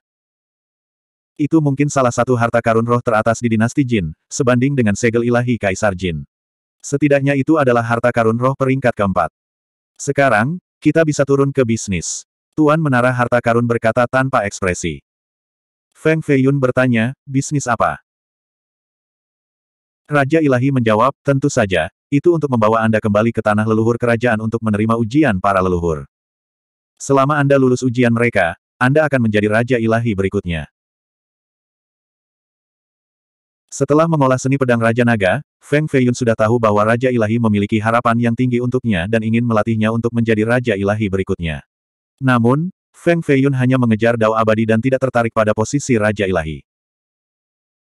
Itu mungkin salah satu harta karun roh teratas di dinasti Jin, sebanding dengan segel ilahi Kaisar Jin. Setidaknya itu adalah harta karun roh peringkat keempat. Sekarang, kita bisa turun ke bisnis. Tuan Menara Harta Karun berkata tanpa ekspresi. Feng Feiyun bertanya, bisnis apa? Raja Ilahi menjawab, tentu saja, itu untuk membawa Anda kembali ke tanah leluhur kerajaan untuk menerima ujian para leluhur. Selama Anda lulus ujian mereka, Anda akan menjadi Raja Ilahi berikutnya. Setelah mengolah seni pedang Raja Naga, Feng Feiyun sudah tahu bahwa Raja Ilahi memiliki harapan yang tinggi untuknya dan ingin melatihnya untuk menjadi Raja Ilahi berikutnya. Namun, Feng Feiyun hanya mengejar Dao Abadi dan tidak tertarik pada posisi Raja Ilahi.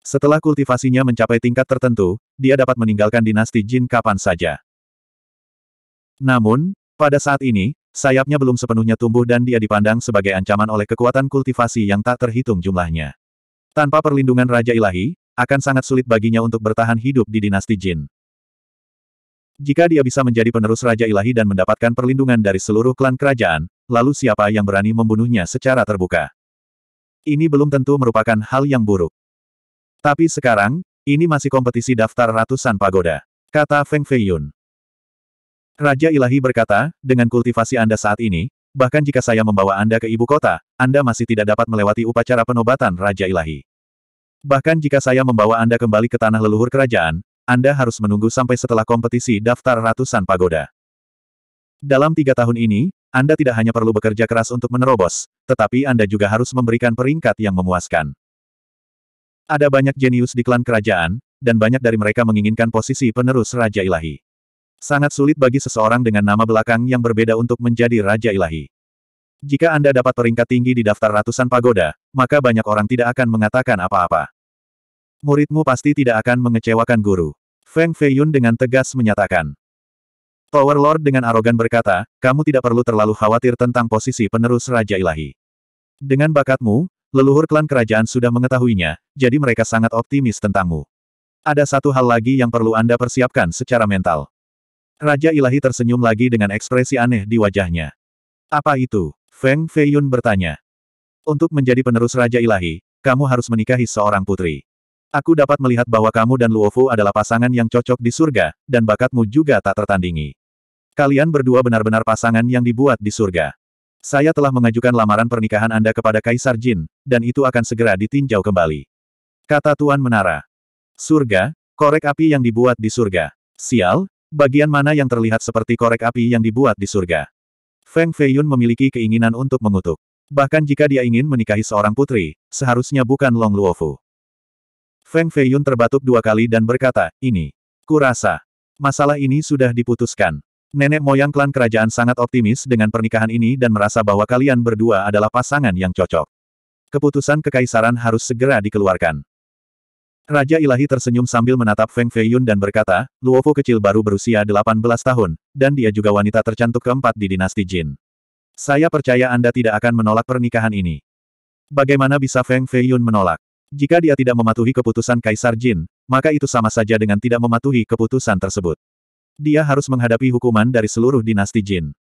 Setelah kultivasinya mencapai tingkat tertentu, dia dapat meninggalkan dinasti Jin kapan saja. Namun, pada saat ini, sayapnya belum sepenuhnya tumbuh dan dia dipandang sebagai ancaman oleh kekuatan kultivasi yang tak terhitung jumlahnya. Tanpa perlindungan Raja Ilahi, akan sangat sulit baginya untuk bertahan hidup di dinasti Jin. Jika dia bisa menjadi penerus Raja Ilahi dan mendapatkan perlindungan dari seluruh klan kerajaan, lalu siapa yang berani membunuhnya secara terbuka? Ini belum tentu merupakan hal yang buruk. Tapi sekarang, ini masih kompetisi daftar ratusan pagoda. Kata Feng Feiyun. Raja Ilahi berkata, dengan kultivasi Anda saat ini, bahkan jika saya membawa Anda ke ibu kota, Anda masih tidak dapat melewati upacara penobatan Raja Ilahi. Bahkan jika saya membawa Anda kembali ke tanah leluhur kerajaan, Anda harus menunggu sampai setelah kompetisi daftar ratusan pagoda. Dalam tiga tahun ini, Anda tidak hanya perlu bekerja keras untuk menerobos, tetapi Anda juga harus memberikan peringkat yang memuaskan. Ada banyak jenius di klan kerajaan, dan banyak dari mereka menginginkan posisi penerus Raja Ilahi. Sangat sulit bagi seseorang dengan nama belakang yang berbeda untuk menjadi Raja Ilahi. Jika Anda dapat peringkat tinggi di daftar ratusan pagoda, maka banyak orang tidak akan mengatakan apa-apa. Muridmu pasti tidak akan mengecewakan guru. Feng Feiyun dengan tegas menyatakan. Power Lord dengan arogan berkata, kamu tidak perlu terlalu khawatir tentang posisi penerus Raja Ilahi. Dengan bakatmu, Leluhur klan kerajaan sudah mengetahuinya, jadi mereka sangat optimis tentangmu. Ada satu hal lagi yang perlu Anda persiapkan secara mental. Raja Ilahi tersenyum lagi dengan ekspresi aneh di wajahnya. Apa itu? Feng Feiyun bertanya. Untuk menjadi penerus Raja Ilahi, kamu harus menikahi seorang putri. Aku dapat melihat bahwa kamu dan Luofu adalah pasangan yang cocok di surga, dan bakatmu juga tak tertandingi. Kalian berdua benar-benar pasangan yang dibuat di surga. Saya telah mengajukan lamaran pernikahan Anda kepada Kaisar Jin, dan itu akan segera ditinjau kembali. Kata Tuan Menara. Surga, korek api yang dibuat di surga. Sial, bagian mana yang terlihat seperti korek api yang dibuat di surga? Feng Feiyun memiliki keinginan untuk mengutuk. Bahkan jika dia ingin menikahi seorang putri, seharusnya bukan Long Luofu. Feng Feiyun terbatuk dua kali dan berkata, ini. Kurasa. Masalah ini sudah diputuskan. Nenek moyang klan kerajaan sangat optimis dengan pernikahan ini dan merasa bahwa kalian berdua adalah pasangan yang cocok. Keputusan kekaisaran harus segera dikeluarkan. Raja Ilahi tersenyum sambil menatap Feng Feiyun dan berkata, Luofu kecil baru berusia 18 tahun, dan dia juga wanita tercantik keempat di dinasti Jin. Saya percaya Anda tidak akan menolak pernikahan ini. Bagaimana bisa Feng Feiyun menolak? Jika dia tidak mematuhi keputusan Kaisar Jin, maka itu sama saja dengan tidak mematuhi keputusan tersebut. Dia harus menghadapi hukuman dari seluruh dinasti Jin.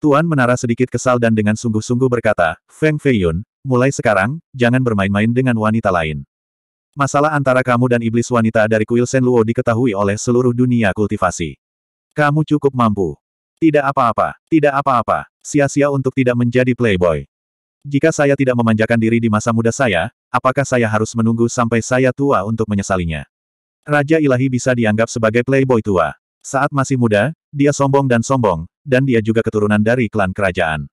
Tuan Menara sedikit kesal dan dengan sungguh-sungguh berkata, Feng Feiyun, mulai sekarang, jangan bermain-main dengan wanita lain. Masalah antara kamu dan iblis wanita dari kuil Sen Luo diketahui oleh seluruh dunia kultivasi. Kamu cukup mampu. Tidak apa-apa, tidak apa-apa, sia-sia untuk tidak menjadi playboy. Jika saya tidak memanjakan diri di masa muda saya, apakah saya harus menunggu sampai saya tua untuk menyesalinya? Raja Ilahi bisa dianggap sebagai playboy tua. Saat masih muda, dia sombong dan sombong, dan dia juga keturunan dari klan kerajaan.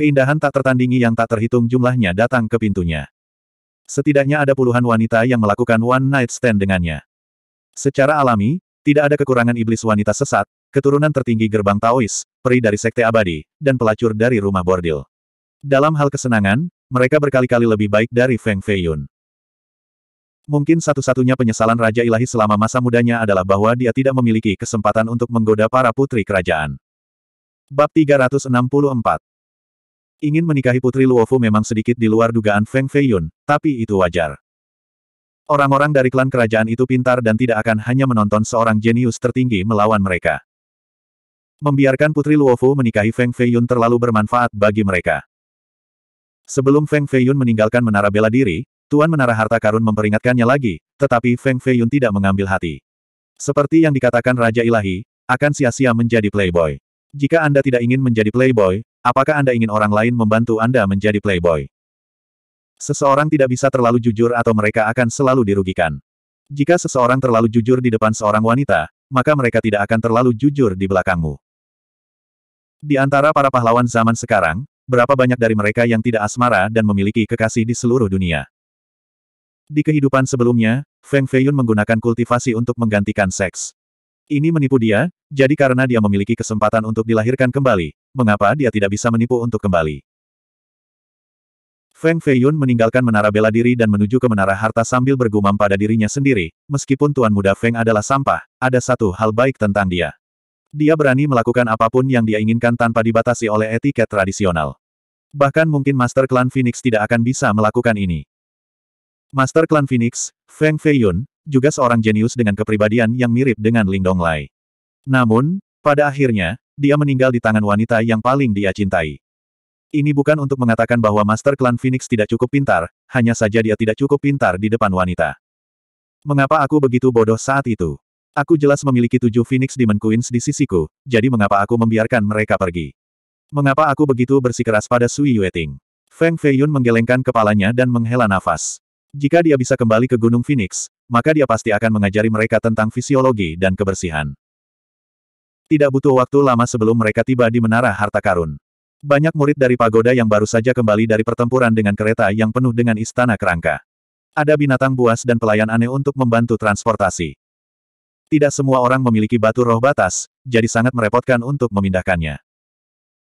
Keindahan tak tertandingi yang tak terhitung jumlahnya datang ke pintunya. Setidaknya ada puluhan wanita yang melakukan one night stand dengannya. Secara alami, tidak ada kekurangan iblis wanita sesat, keturunan tertinggi gerbang Taois, peri dari sekte abadi, dan pelacur dari rumah bordil. Dalam hal kesenangan, mereka berkali-kali lebih baik dari Feng Feiyun. Mungkin satu-satunya penyesalan Raja Ilahi selama masa mudanya adalah bahwa dia tidak memiliki kesempatan untuk menggoda para putri kerajaan. Bab 364 Ingin menikahi putri Luofu memang sedikit di luar dugaan Feng Feiyun, tapi itu wajar. Orang-orang dari klan kerajaan itu pintar dan tidak akan hanya menonton seorang jenius tertinggi melawan mereka. Membiarkan putri Luofu menikahi Feng Feiyun terlalu bermanfaat bagi mereka. Sebelum Feng Feiyun meninggalkan menara bela diri, Tuan Menara Harta Karun memperingatkannya lagi, tetapi Feng Feiyun tidak mengambil hati. Seperti yang dikatakan Raja Ilahi, akan sia-sia menjadi playboy. Jika Anda tidak ingin menjadi playboy, apakah Anda ingin orang lain membantu Anda menjadi playboy? Seseorang tidak bisa terlalu jujur atau mereka akan selalu dirugikan. Jika seseorang terlalu jujur di depan seorang wanita, maka mereka tidak akan terlalu jujur di belakangmu. Di antara para pahlawan zaman sekarang, berapa banyak dari mereka yang tidak asmara dan memiliki kekasih di seluruh dunia? Di kehidupan sebelumnya, Feng Feiyun menggunakan kultivasi untuk menggantikan seks. Ini menipu dia, jadi karena dia memiliki kesempatan untuk dilahirkan kembali, mengapa dia tidak bisa menipu untuk kembali? Feng Feiyun meninggalkan menara bela diri dan menuju ke menara harta sambil bergumam pada dirinya sendiri, meskipun Tuan Muda Feng adalah sampah, ada satu hal baik tentang dia. Dia berani melakukan apapun yang dia inginkan tanpa dibatasi oleh etiket tradisional. Bahkan mungkin Master Klan Phoenix tidak akan bisa melakukan ini. Master Klan Phoenix, Feng Feiyun, juga seorang jenius dengan kepribadian yang mirip dengan Ling Donglai. Namun, pada akhirnya, dia meninggal di tangan wanita yang paling dia cintai. Ini bukan untuk mengatakan bahwa Master Klan Phoenix tidak cukup pintar, hanya saja dia tidak cukup pintar di depan wanita. Mengapa aku begitu bodoh saat itu? Aku jelas memiliki tujuh Phoenix Demon Queens di sisiku, jadi mengapa aku membiarkan mereka pergi? Mengapa aku begitu bersikeras pada Sui Yueting? Feng Feiyun menggelengkan kepalanya dan menghela nafas. Jika dia bisa kembali ke Gunung Phoenix, maka dia pasti akan mengajari mereka tentang fisiologi dan kebersihan. Tidak butuh waktu lama sebelum mereka tiba di Menara Harta Karun. Banyak murid dari pagoda yang baru saja kembali dari pertempuran dengan kereta yang penuh dengan istana kerangka. Ada binatang buas dan pelayan aneh untuk membantu transportasi. Tidak semua orang memiliki batu roh batas, jadi sangat merepotkan untuk memindahkannya.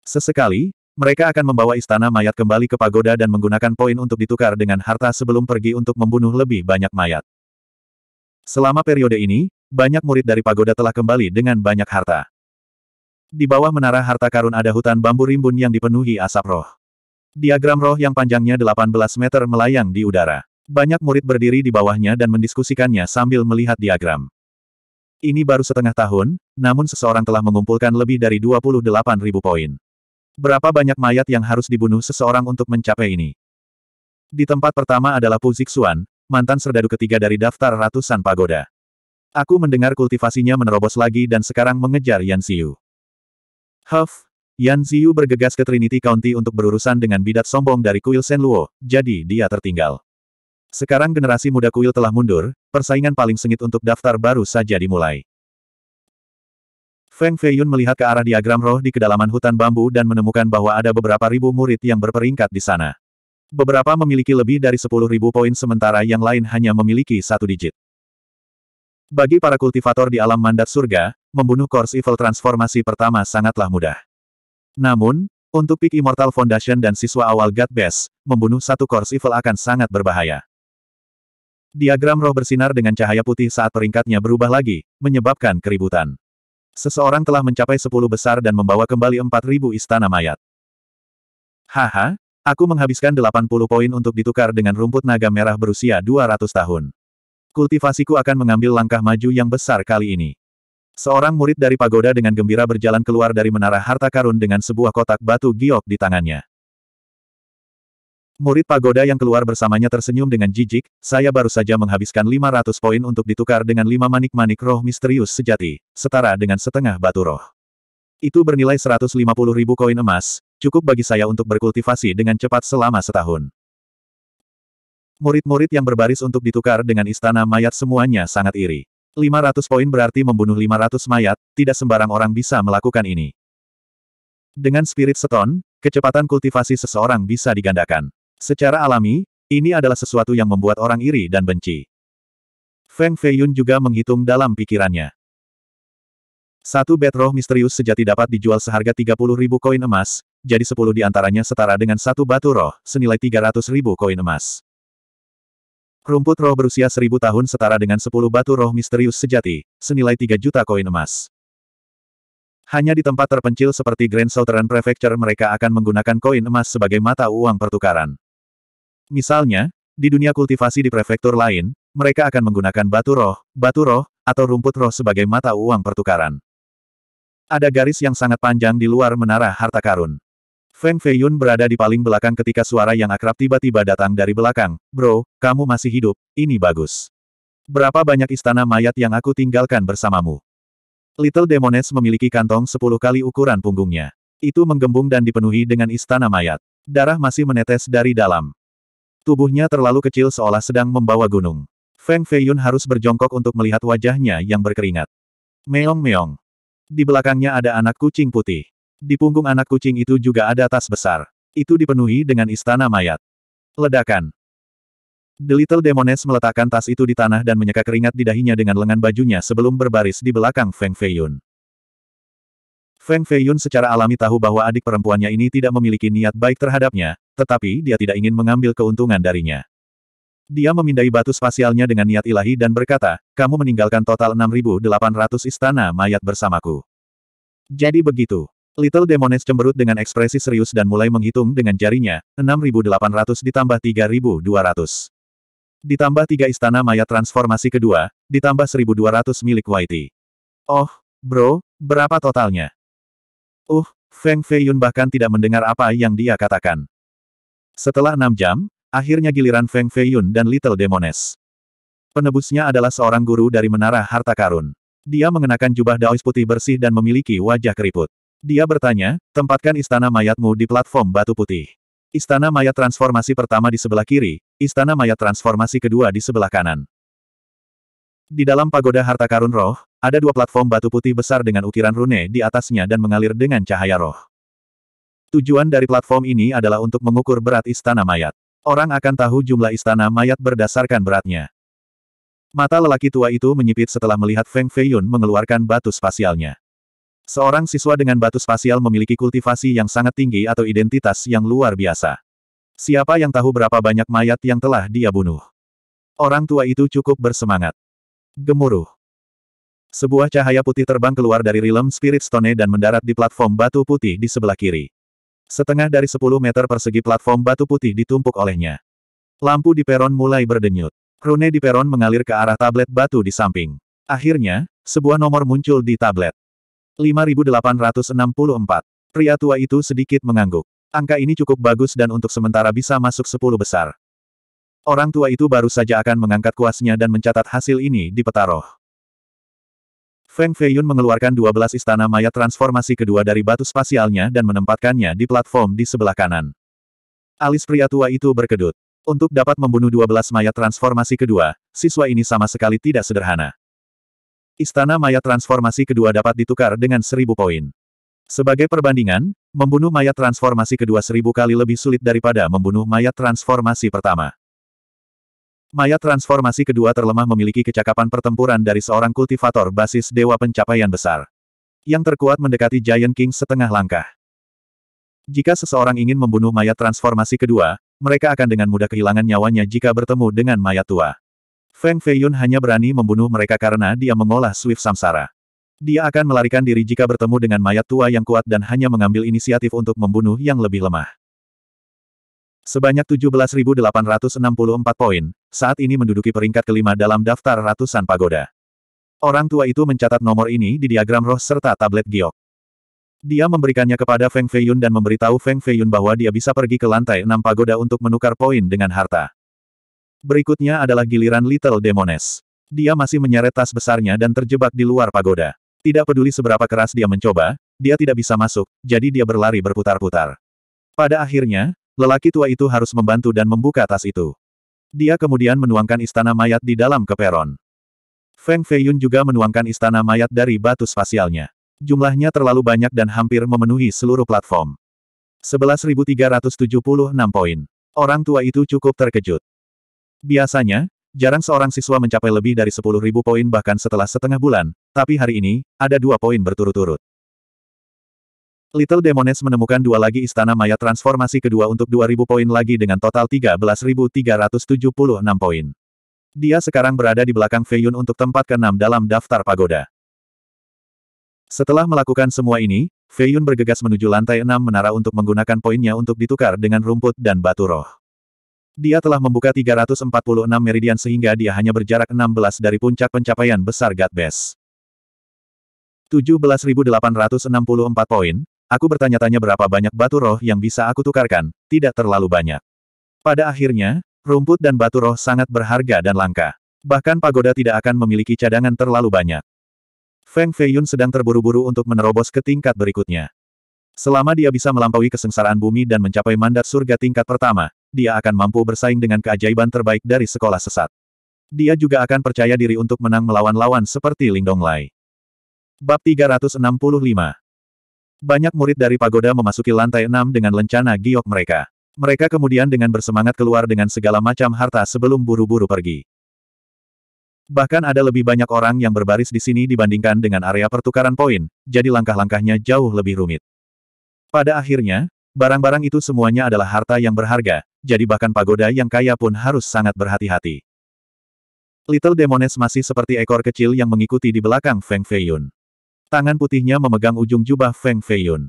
Sesekali, mereka akan membawa istana mayat kembali ke pagoda dan menggunakan poin untuk ditukar dengan harta sebelum pergi untuk membunuh lebih banyak mayat. Selama periode ini, banyak murid dari pagoda telah kembali dengan banyak harta. Di bawah menara harta karun ada hutan bambu rimbun yang dipenuhi asap roh. Diagram roh yang panjangnya 18 meter melayang di udara. Banyak murid berdiri di bawahnya dan mendiskusikannya sambil melihat diagram. Ini baru setengah tahun, namun seseorang telah mengumpulkan lebih dari 28 ribu poin. Berapa banyak mayat yang harus dibunuh seseorang untuk mencapai ini? Di tempat pertama adalah Pu Zixuan, mantan serdadu ketiga dari daftar ratusan pagoda. Aku mendengar kultivasinya menerobos lagi dan sekarang mengejar Yan Xiu. Huff, Yan Xiu bergegas ke Trinity County untuk berurusan dengan bidat sombong dari kuil Luo, jadi dia tertinggal. Sekarang generasi muda kuil telah mundur, persaingan paling sengit untuk daftar baru saja dimulai. Feng Feiyun melihat ke arah diagram roh di kedalaman hutan bambu dan menemukan bahwa ada beberapa ribu murid yang berperingkat di sana. Beberapa memiliki lebih dari sepuluh ribu poin sementara yang lain hanya memiliki satu digit. Bagi para kultivator di alam mandat surga, membunuh Course Evil transformasi pertama sangatlah mudah. Namun, untuk Peak Immortal Foundation dan siswa awal God Base, membunuh satu Course Evil akan sangat berbahaya. Diagram roh bersinar dengan cahaya putih saat peringkatnya berubah lagi, menyebabkan keributan. Seseorang telah mencapai sepuluh besar dan membawa kembali empat ribu istana mayat. Haha, aku menghabiskan delapan puluh poin untuk ditukar dengan rumput naga merah berusia dua ratus tahun. Kultivasiku akan mengambil langkah maju yang besar kali ini. Seorang murid dari pagoda dengan gembira berjalan keluar dari menara harta karun dengan sebuah kotak batu giok di tangannya. Murid pagoda yang keluar bersamanya tersenyum dengan jijik, saya baru saja menghabiskan 500 poin untuk ditukar dengan 5 manik-manik roh misterius sejati, setara dengan setengah batu roh. Itu bernilai 150 ribu koin emas, cukup bagi saya untuk berkultivasi dengan cepat selama setahun. Murid-murid yang berbaris untuk ditukar dengan istana mayat semuanya sangat iri. 500 poin berarti membunuh 500 mayat, tidak sembarang orang bisa melakukan ini. Dengan spirit seton, kecepatan kultivasi seseorang bisa digandakan. Secara alami, ini adalah sesuatu yang membuat orang iri dan benci. Feng Feiyun juga menghitung dalam pikirannya. Satu bed roh misterius sejati dapat dijual seharga 30 ribu koin emas, jadi 10 di antaranya setara dengan satu batu roh, senilai 300 ribu koin emas. Rumput roh berusia 1000 tahun setara dengan 10 batu roh misterius sejati, senilai 3 juta koin emas. Hanya di tempat terpencil seperti Grand Southern Prefecture mereka akan menggunakan koin emas sebagai mata uang pertukaran. Misalnya, di dunia kultivasi di prefektur lain, mereka akan menggunakan batu roh, batu roh, atau rumput roh sebagai mata uang pertukaran. Ada garis yang sangat panjang di luar menara harta karun. Feng Feiyun berada di paling belakang ketika suara yang akrab tiba-tiba datang dari belakang, Bro, kamu masih hidup, ini bagus. Berapa banyak istana mayat yang aku tinggalkan bersamamu? Little Demoness memiliki kantong sepuluh kali ukuran punggungnya. Itu menggembung dan dipenuhi dengan istana mayat. Darah masih menetes dari dalam. Tubuhnya terlalu kecil seolah sedang membawa gunung. Feng Feiyun harus berjongkok untuk melihat wajahnya yang berkeringat. Meong-meong. Di belakangnya ada anak kucing putih. Di punggung anak kucing itu juga ada tas besar. Itu dipenuhi dengan istana mayat. Ledakan. The Little Demoness meletakkan tas itu di tanah dan menyeka keringat di dahinya dengan lengan bajunya sebelum berbaris di belakang Feng Feiyun. Feng Feiyun secara alami tahu bahwa adik perempuannya ini tidak memiliki niat baik terhadapnya, tetapi dia tidak ingin mengambil keuntungan darinya. Dia memindai batu spasialnya dengan niat ilahi dan berkata, kamu meninggalkan total 6.800 istana mayat bersamaku. Jadi begitu. Little Demones cemberut dengan ekspresi serius dan mulai menghitung dengan jarinya, 6.800 ditambah 3.200. Ditambah tiga istana mayat transformasi kedua, ditambah 1.200 milik Whitey. Oh, bro, berapa totalnya? Uh, Feng Feiyun bahkan tidak mendengar apa yang dia katakan. Setelah enam jam, akhirnya giliran Feng Feiyun dan Little Demones. Penebusnya adalah seorang guru dari Menara Harta Karun. Dia mengenakan jubah daois putih bersih dan memiliki wajah keriput. Dia bertanya, tempatkan istana mayatmu di platform batu putih. Istana mayat transformasi pertama di sebelah kiri, istana mayat transformasi kedua di sebelah kanan. Di dalam pagoda harta karun roh, ada dua platform batu putih besar dengan ukiran rune di atasnya dan mengalir dengan cahaya roh. Tujuan dari platform ini adalah untuk mengukur berat istana mayat. Orang akan tahu jumlah istana mayat berdasarkan beratnya. Mata lelaki tua itu menyipit setelah melihat Feng Feiyun mengeluarkan batu spasialnya. Seorang siswa dengan batu spasial memiliki kultivasi yang sangat tinggi atau identitas yang luar biasa. Siapa yang tahu berapa banyak mayat yang telah dia bunuh? Orang tua itu cukup bersemangat. Gemuruh. Sebuah cahaya putih terbang keluar dari realm Spirit Stone dan mendarat di platform batu putih di sebelah kiri. Setengah dari 10 meter persegi platform batu putih ditumpuk olehnya. Lampu di peron mulai berdenyut. Rune di peron mengalir ke arah tablet batu di samping. Akhirnya, sebuah nomor muncul di tablet. 5864. Pria tua itu sedikit mengangguk. Angka ini cukup bagus dan untuk sementara bisa masuk 10 besar. Orang tua itu baru saja akan mengangkat kuasnya dan mencatat hasil ini di petaroh. Feng Feiyun mengeluarkan 12 istana mayat transformasi kedua dari batu spasialnya dan menempatkannya di platform di sebelah kanan. Alis pria tua itu berkedut. Untuk dapat membunuh 12 mayat transformasi kedua, siswa ini sama sekali tidak sederhana. Istana mayat transformasi kedua dapat ditukar dengan seribu poin. Sebagai perbandingan, membunuh mayat transformasi kedua seribu kali lebih sulit daripada membunuh mayat transformasi pertama. Mayat transformasi kedua terlemah memiliki kecakapan pertempuran dari seorang kultivator basis Dewa Pencapaian Besar. Yang terkuat mendekati Giant King setengah langkah. Jika seseorang ingin membunuh mayat transformasi kedua, mereka akan dengan mudah kehilangan nyawanya jika bertemu dengan mayat tua. Feng Feiyun hanya berani membunuh mereka karena dia mengolah Swift Samsara. Dia akan melarikan diri jika bertemu dengan mayat tua yang kuat dan hanya mengambil inisiatif untuk membunuh yang lebih lemah. Sebanyak 17.864 poin, saat ini menduduki peringkat kelima dalam daftar ratusan pagoda. Orang tua itu mencatat nomor ini di diagram roh serta tablet giok. Dia memberikannya kepada Feng Feiyun dan memberitahu Feng Feiyun bahwa dia bisa pergi ke lantai enam pagoda untuk menukar poin dengan harta. Berikutnya adalah giliran Little Demones. Dia masih menyeret tas besarnya dan terjebak di luar pagoda. Tidak peduli seberapa keras dia mencoba, dia tidak bisa masuk, jadi dia berlari berputar-putar. Pada akhirnya, Lelaki tua itu harus membantu dan membuka tas itu. Dia kemudian menuangkan istana mayat di dalam keperon. Feng Feiyun juga menuangkan istana mayat dari batu spasialnya. Jumlahnya terlalu banyak dan hampir memenuhi seluruh platform. 11.376 poin. Orang tua itu cukup terkejut. Biasanya, jarang seorang siswa mencapai lebih dari 10.000 poin bahkan setelah setengah bulan, tapi hari ini, ada dua poin berturut-turut. Little Demones menemukan dua lagi istana maya transformasi kedua untuk 2000 poin lagi dengan total 13.376 poin. Dia sekarang berada di belakang Feiyun untuk tempat ke-6 dalam daftar pagoda. Setelah melakukan semua ini, Feiyun bergegas menuju lantai 6 menara untuk menggunakan poinnya untuk ditukar dengan rumput dan batu roh. Dia telah membuka 346 meridian sehingga dia hanya berjarak 16 dari puncak pencapaian besar God Best. 17.864 poin, Aku bertanya-tanya berapa banyak batu roh yang bisa aku tukarkan, tidak terlalu banyak. Pada akhirnya, rumput dan batu roh sangat berharga dan langka. Bahkan pagoda tidak akan memiliki cadangan terlalu banyak. Feng Feiyun sedang terburu-buru untuk menerobos ke tingkat berikutnya. Selama dia bisa melampaui kesengsaraan bumi dan mencapai mandat surga tingkat pertama, dia akan mampu bersaing dengan keajaiban terbaik dari sekolah sesat. Dia juga akan percaya diri untuk menang melawan lawan seperti Ling Dong Lai. Bab 365 banyak murid dari pagoda memasuki lantai enam dengan lencana giok mereka. Mereka kemudian dengan bersemangat keluar dengan segala macam harta sebelum buru-buru pergi. Bahkan ada lebih banyak orang yang berbaris di sini dibandingkan dengan area pertukaran poin, jadi langkah-langkahnya jauh lebih rumit. Pada akhirnya, barang-barang itu semuanya adalah harta yang berharga, jadi bahkan pagoda yang kaya pun harus sangat berhati-hati. Little Demones masih seperti ekor kecil yang mengikuti di belakang Feng Feiyun. Tangan putihnya memegang ujung jubah Feng Feiyun.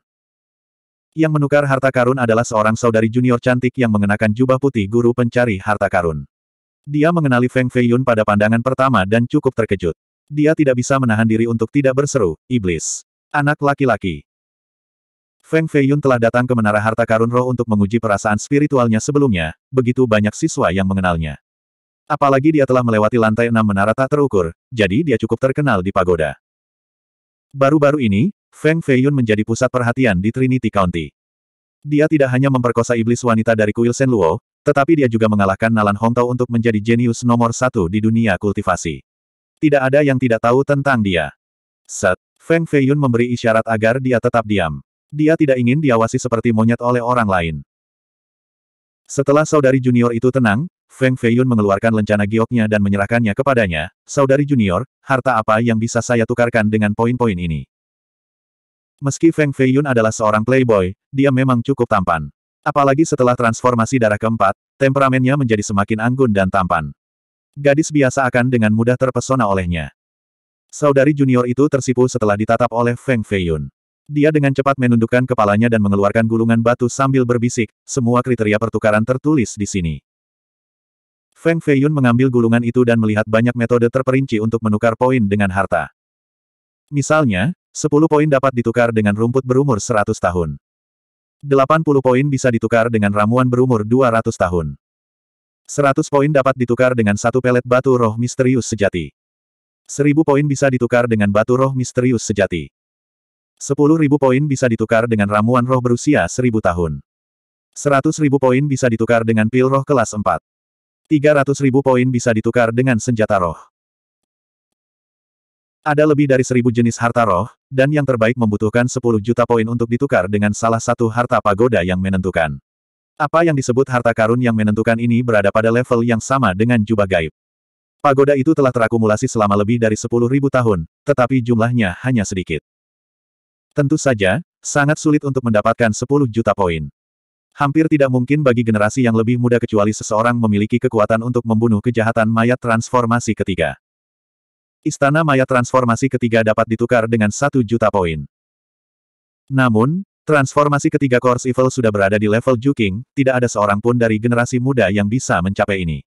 Yang menukar harta karun adalah seorang saudari junior cantik yang mengenakan jubah putih guru pencari harta karun. Dia mengenali Feng Feiyun pada pandangan pertama dan cukup terkejut. Dia tidak bisa menahan diri untuk tidak berseru, iblis. Anak laki-laki. Feng Feiyun telah datang ke Menara Harta Karun Roh untuk menguji perasaan spiritualnya sebelumnya, begitu banyak siswa yang mengenalnya. Apalagi dia telah melewati lantai enam menara tak terukur, jadi dia cukup terkenal di pagoda. Baru-baru ini, Feng Feiyun menjadi pusat perhatian di Trinity County. Dia tidak hanya memperkosa iblis wanita dari kuil Luo, tetapi dia juga mengalahkan Nalan Hongtao untuk menjadi jenius nomor satu di dunia kultivasi. Tidak ada yang tidak tahu tentang dia. Set, Feng Feiyun memberi isyarat agar dia tetap diam. Dia tidak ingin diawasi seperti monyet oleh orang lain. Setelah saudari junior itu tenang, Feng Feiyun mengeluarkan lencana gioknya dan menyerahkannya kepadanya, saudari junior, harta apa yang bisa saya tukarkan dengan poin-poin ini? Meski Feng Feiyun adalah seorang playboy, dia memang cukup tampan. Apalagi setelah transformasi darah keempat, temperamennya menjadi semakin anggun dan tampan. Gadis biasa akan dengan mudah terpesona olehnya. Saudari junior itu tersipu setelah ditatap oleh Feng Feiyun. Dia dengan cepat menundukkan kepalanya dan mengeluarkan gulungan batu sambil berbisik, semua kriteria pertukaran tertulis di sini. Feng Feiyun mengambil gulungan itu dan melihat banyak metode terperinci untuk menukar poin dengan harta. Misalnya, 10 poin dapat ditukar dengan rumput berumur 100 tahun. 80 poin bisa ditukar dengan ramuan berumur 200 tahun. 100 poin dapat ditukar dengan satu pelet batu roh misterius sejati. 1000 poin bisa ditukar dengan batu roh misterius sejati. 10.000 poin bisa ditukar dengan ramuan roh berusia 1000 tahun. 100.000 poin bisa ditukar dengan pil roh kelas 4. 300 ribu poin bisa ditukar dengan senjata roh. Ada lebih dari seribu jenis harta roh, dan yang terbaik membutuhkan 10 juta poin untuk ditukar dengan salah satu harta pagoda yang menentukan. Apa yang disebut harta karun yang menentukan ini berada pada level yang sama dengan jubah gaib. Pagoda itu telah terakumulasi selama lebih dari 10 ribu tahun, tetapi jumlahnya hanya sedikit. Tentu saja, sangat sulit untuk mendapatkan 10 juta poin. Hampir tidak mungkin bagi generasi yang lebih muda kecuali seseorang memiliki kekuatan untuk membunuh kejahatan mayat transformasi ketiga. Istana mayat transformasi ketiga dapat ditukar dengan satu juta poin. Namun, transformasi ketiga Course Evil sudah berada di level Juking, tidak ada seorang pun dari generasi muda yang bisa mencapai ini.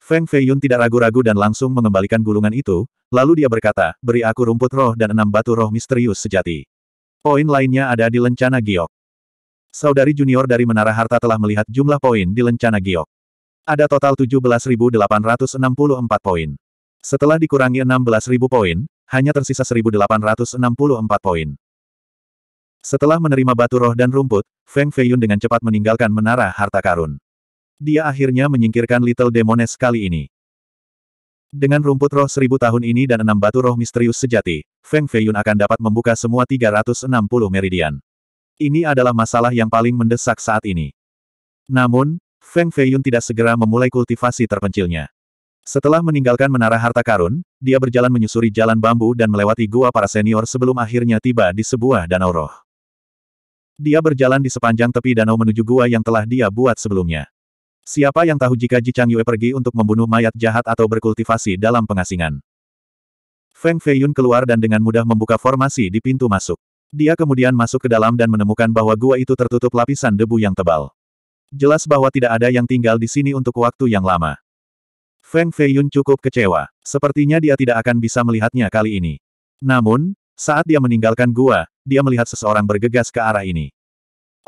Feng Feiyun tidak ragu-ragu dan langsung mengembalikan gulungan itu, lalu dia berkata, beri aku rumput roh dan enam batu roh misterius sejati. Poin lainnya ada di lencana giok. Saudari junior dari Menara Harta telah melihat jumlah poin di lencana giok. Ada total 17.864 poin. Setelah dikurangi 16.000 poin, hanya tersisa 1.864 poin. Setelah menerima batu roh dan rumput, Feng Feiyun dengan cepat meninggalkan Menara Harta Karun. Dia akhirnya menyingkirkan Little Demones kali ini. Dengan rumput roh seribu tahun ini dan enam batu roh misterius sejati, Feng Feiyun akan dapat membuka semua 360 meridian. Ini adalah masalah yang paling mendesak saat ini. Namun, Feng Feiyun tidak segera memulai kultivasi terpencilnya. Setelah meninggalkan menara harta karun, dia berjalan menyusuri jalan bambu dan melewati gua para senior sebelum akhirnya tiba di sebuah danau roh. Dia berjalan di sepanjang tepi danau menuju gua yang telah dia buat sebelumnya. Siapa yang tahu jika Ji Chang Yue pergi untuk membunuh mayat jahat atau berkultivasi dalam pengasingan. Feng Feiyun keluar dan dengan mudah membuka formasi di pintu masuk. Dia kemudian masuk ke dalam dan menemukan bahwa gua itu tertutup lapisan debu yang tebal. Jelas bahwa tidak ada yang tinggal di sini untuk waktu yang lama. Feng Feiyun cukup kecewa. Sepertinya dia tidak akan bisa melihatnya kali ini. Namun, saat dia meninggalkan gua, dia melihat seseorang bergegas ke arah ini.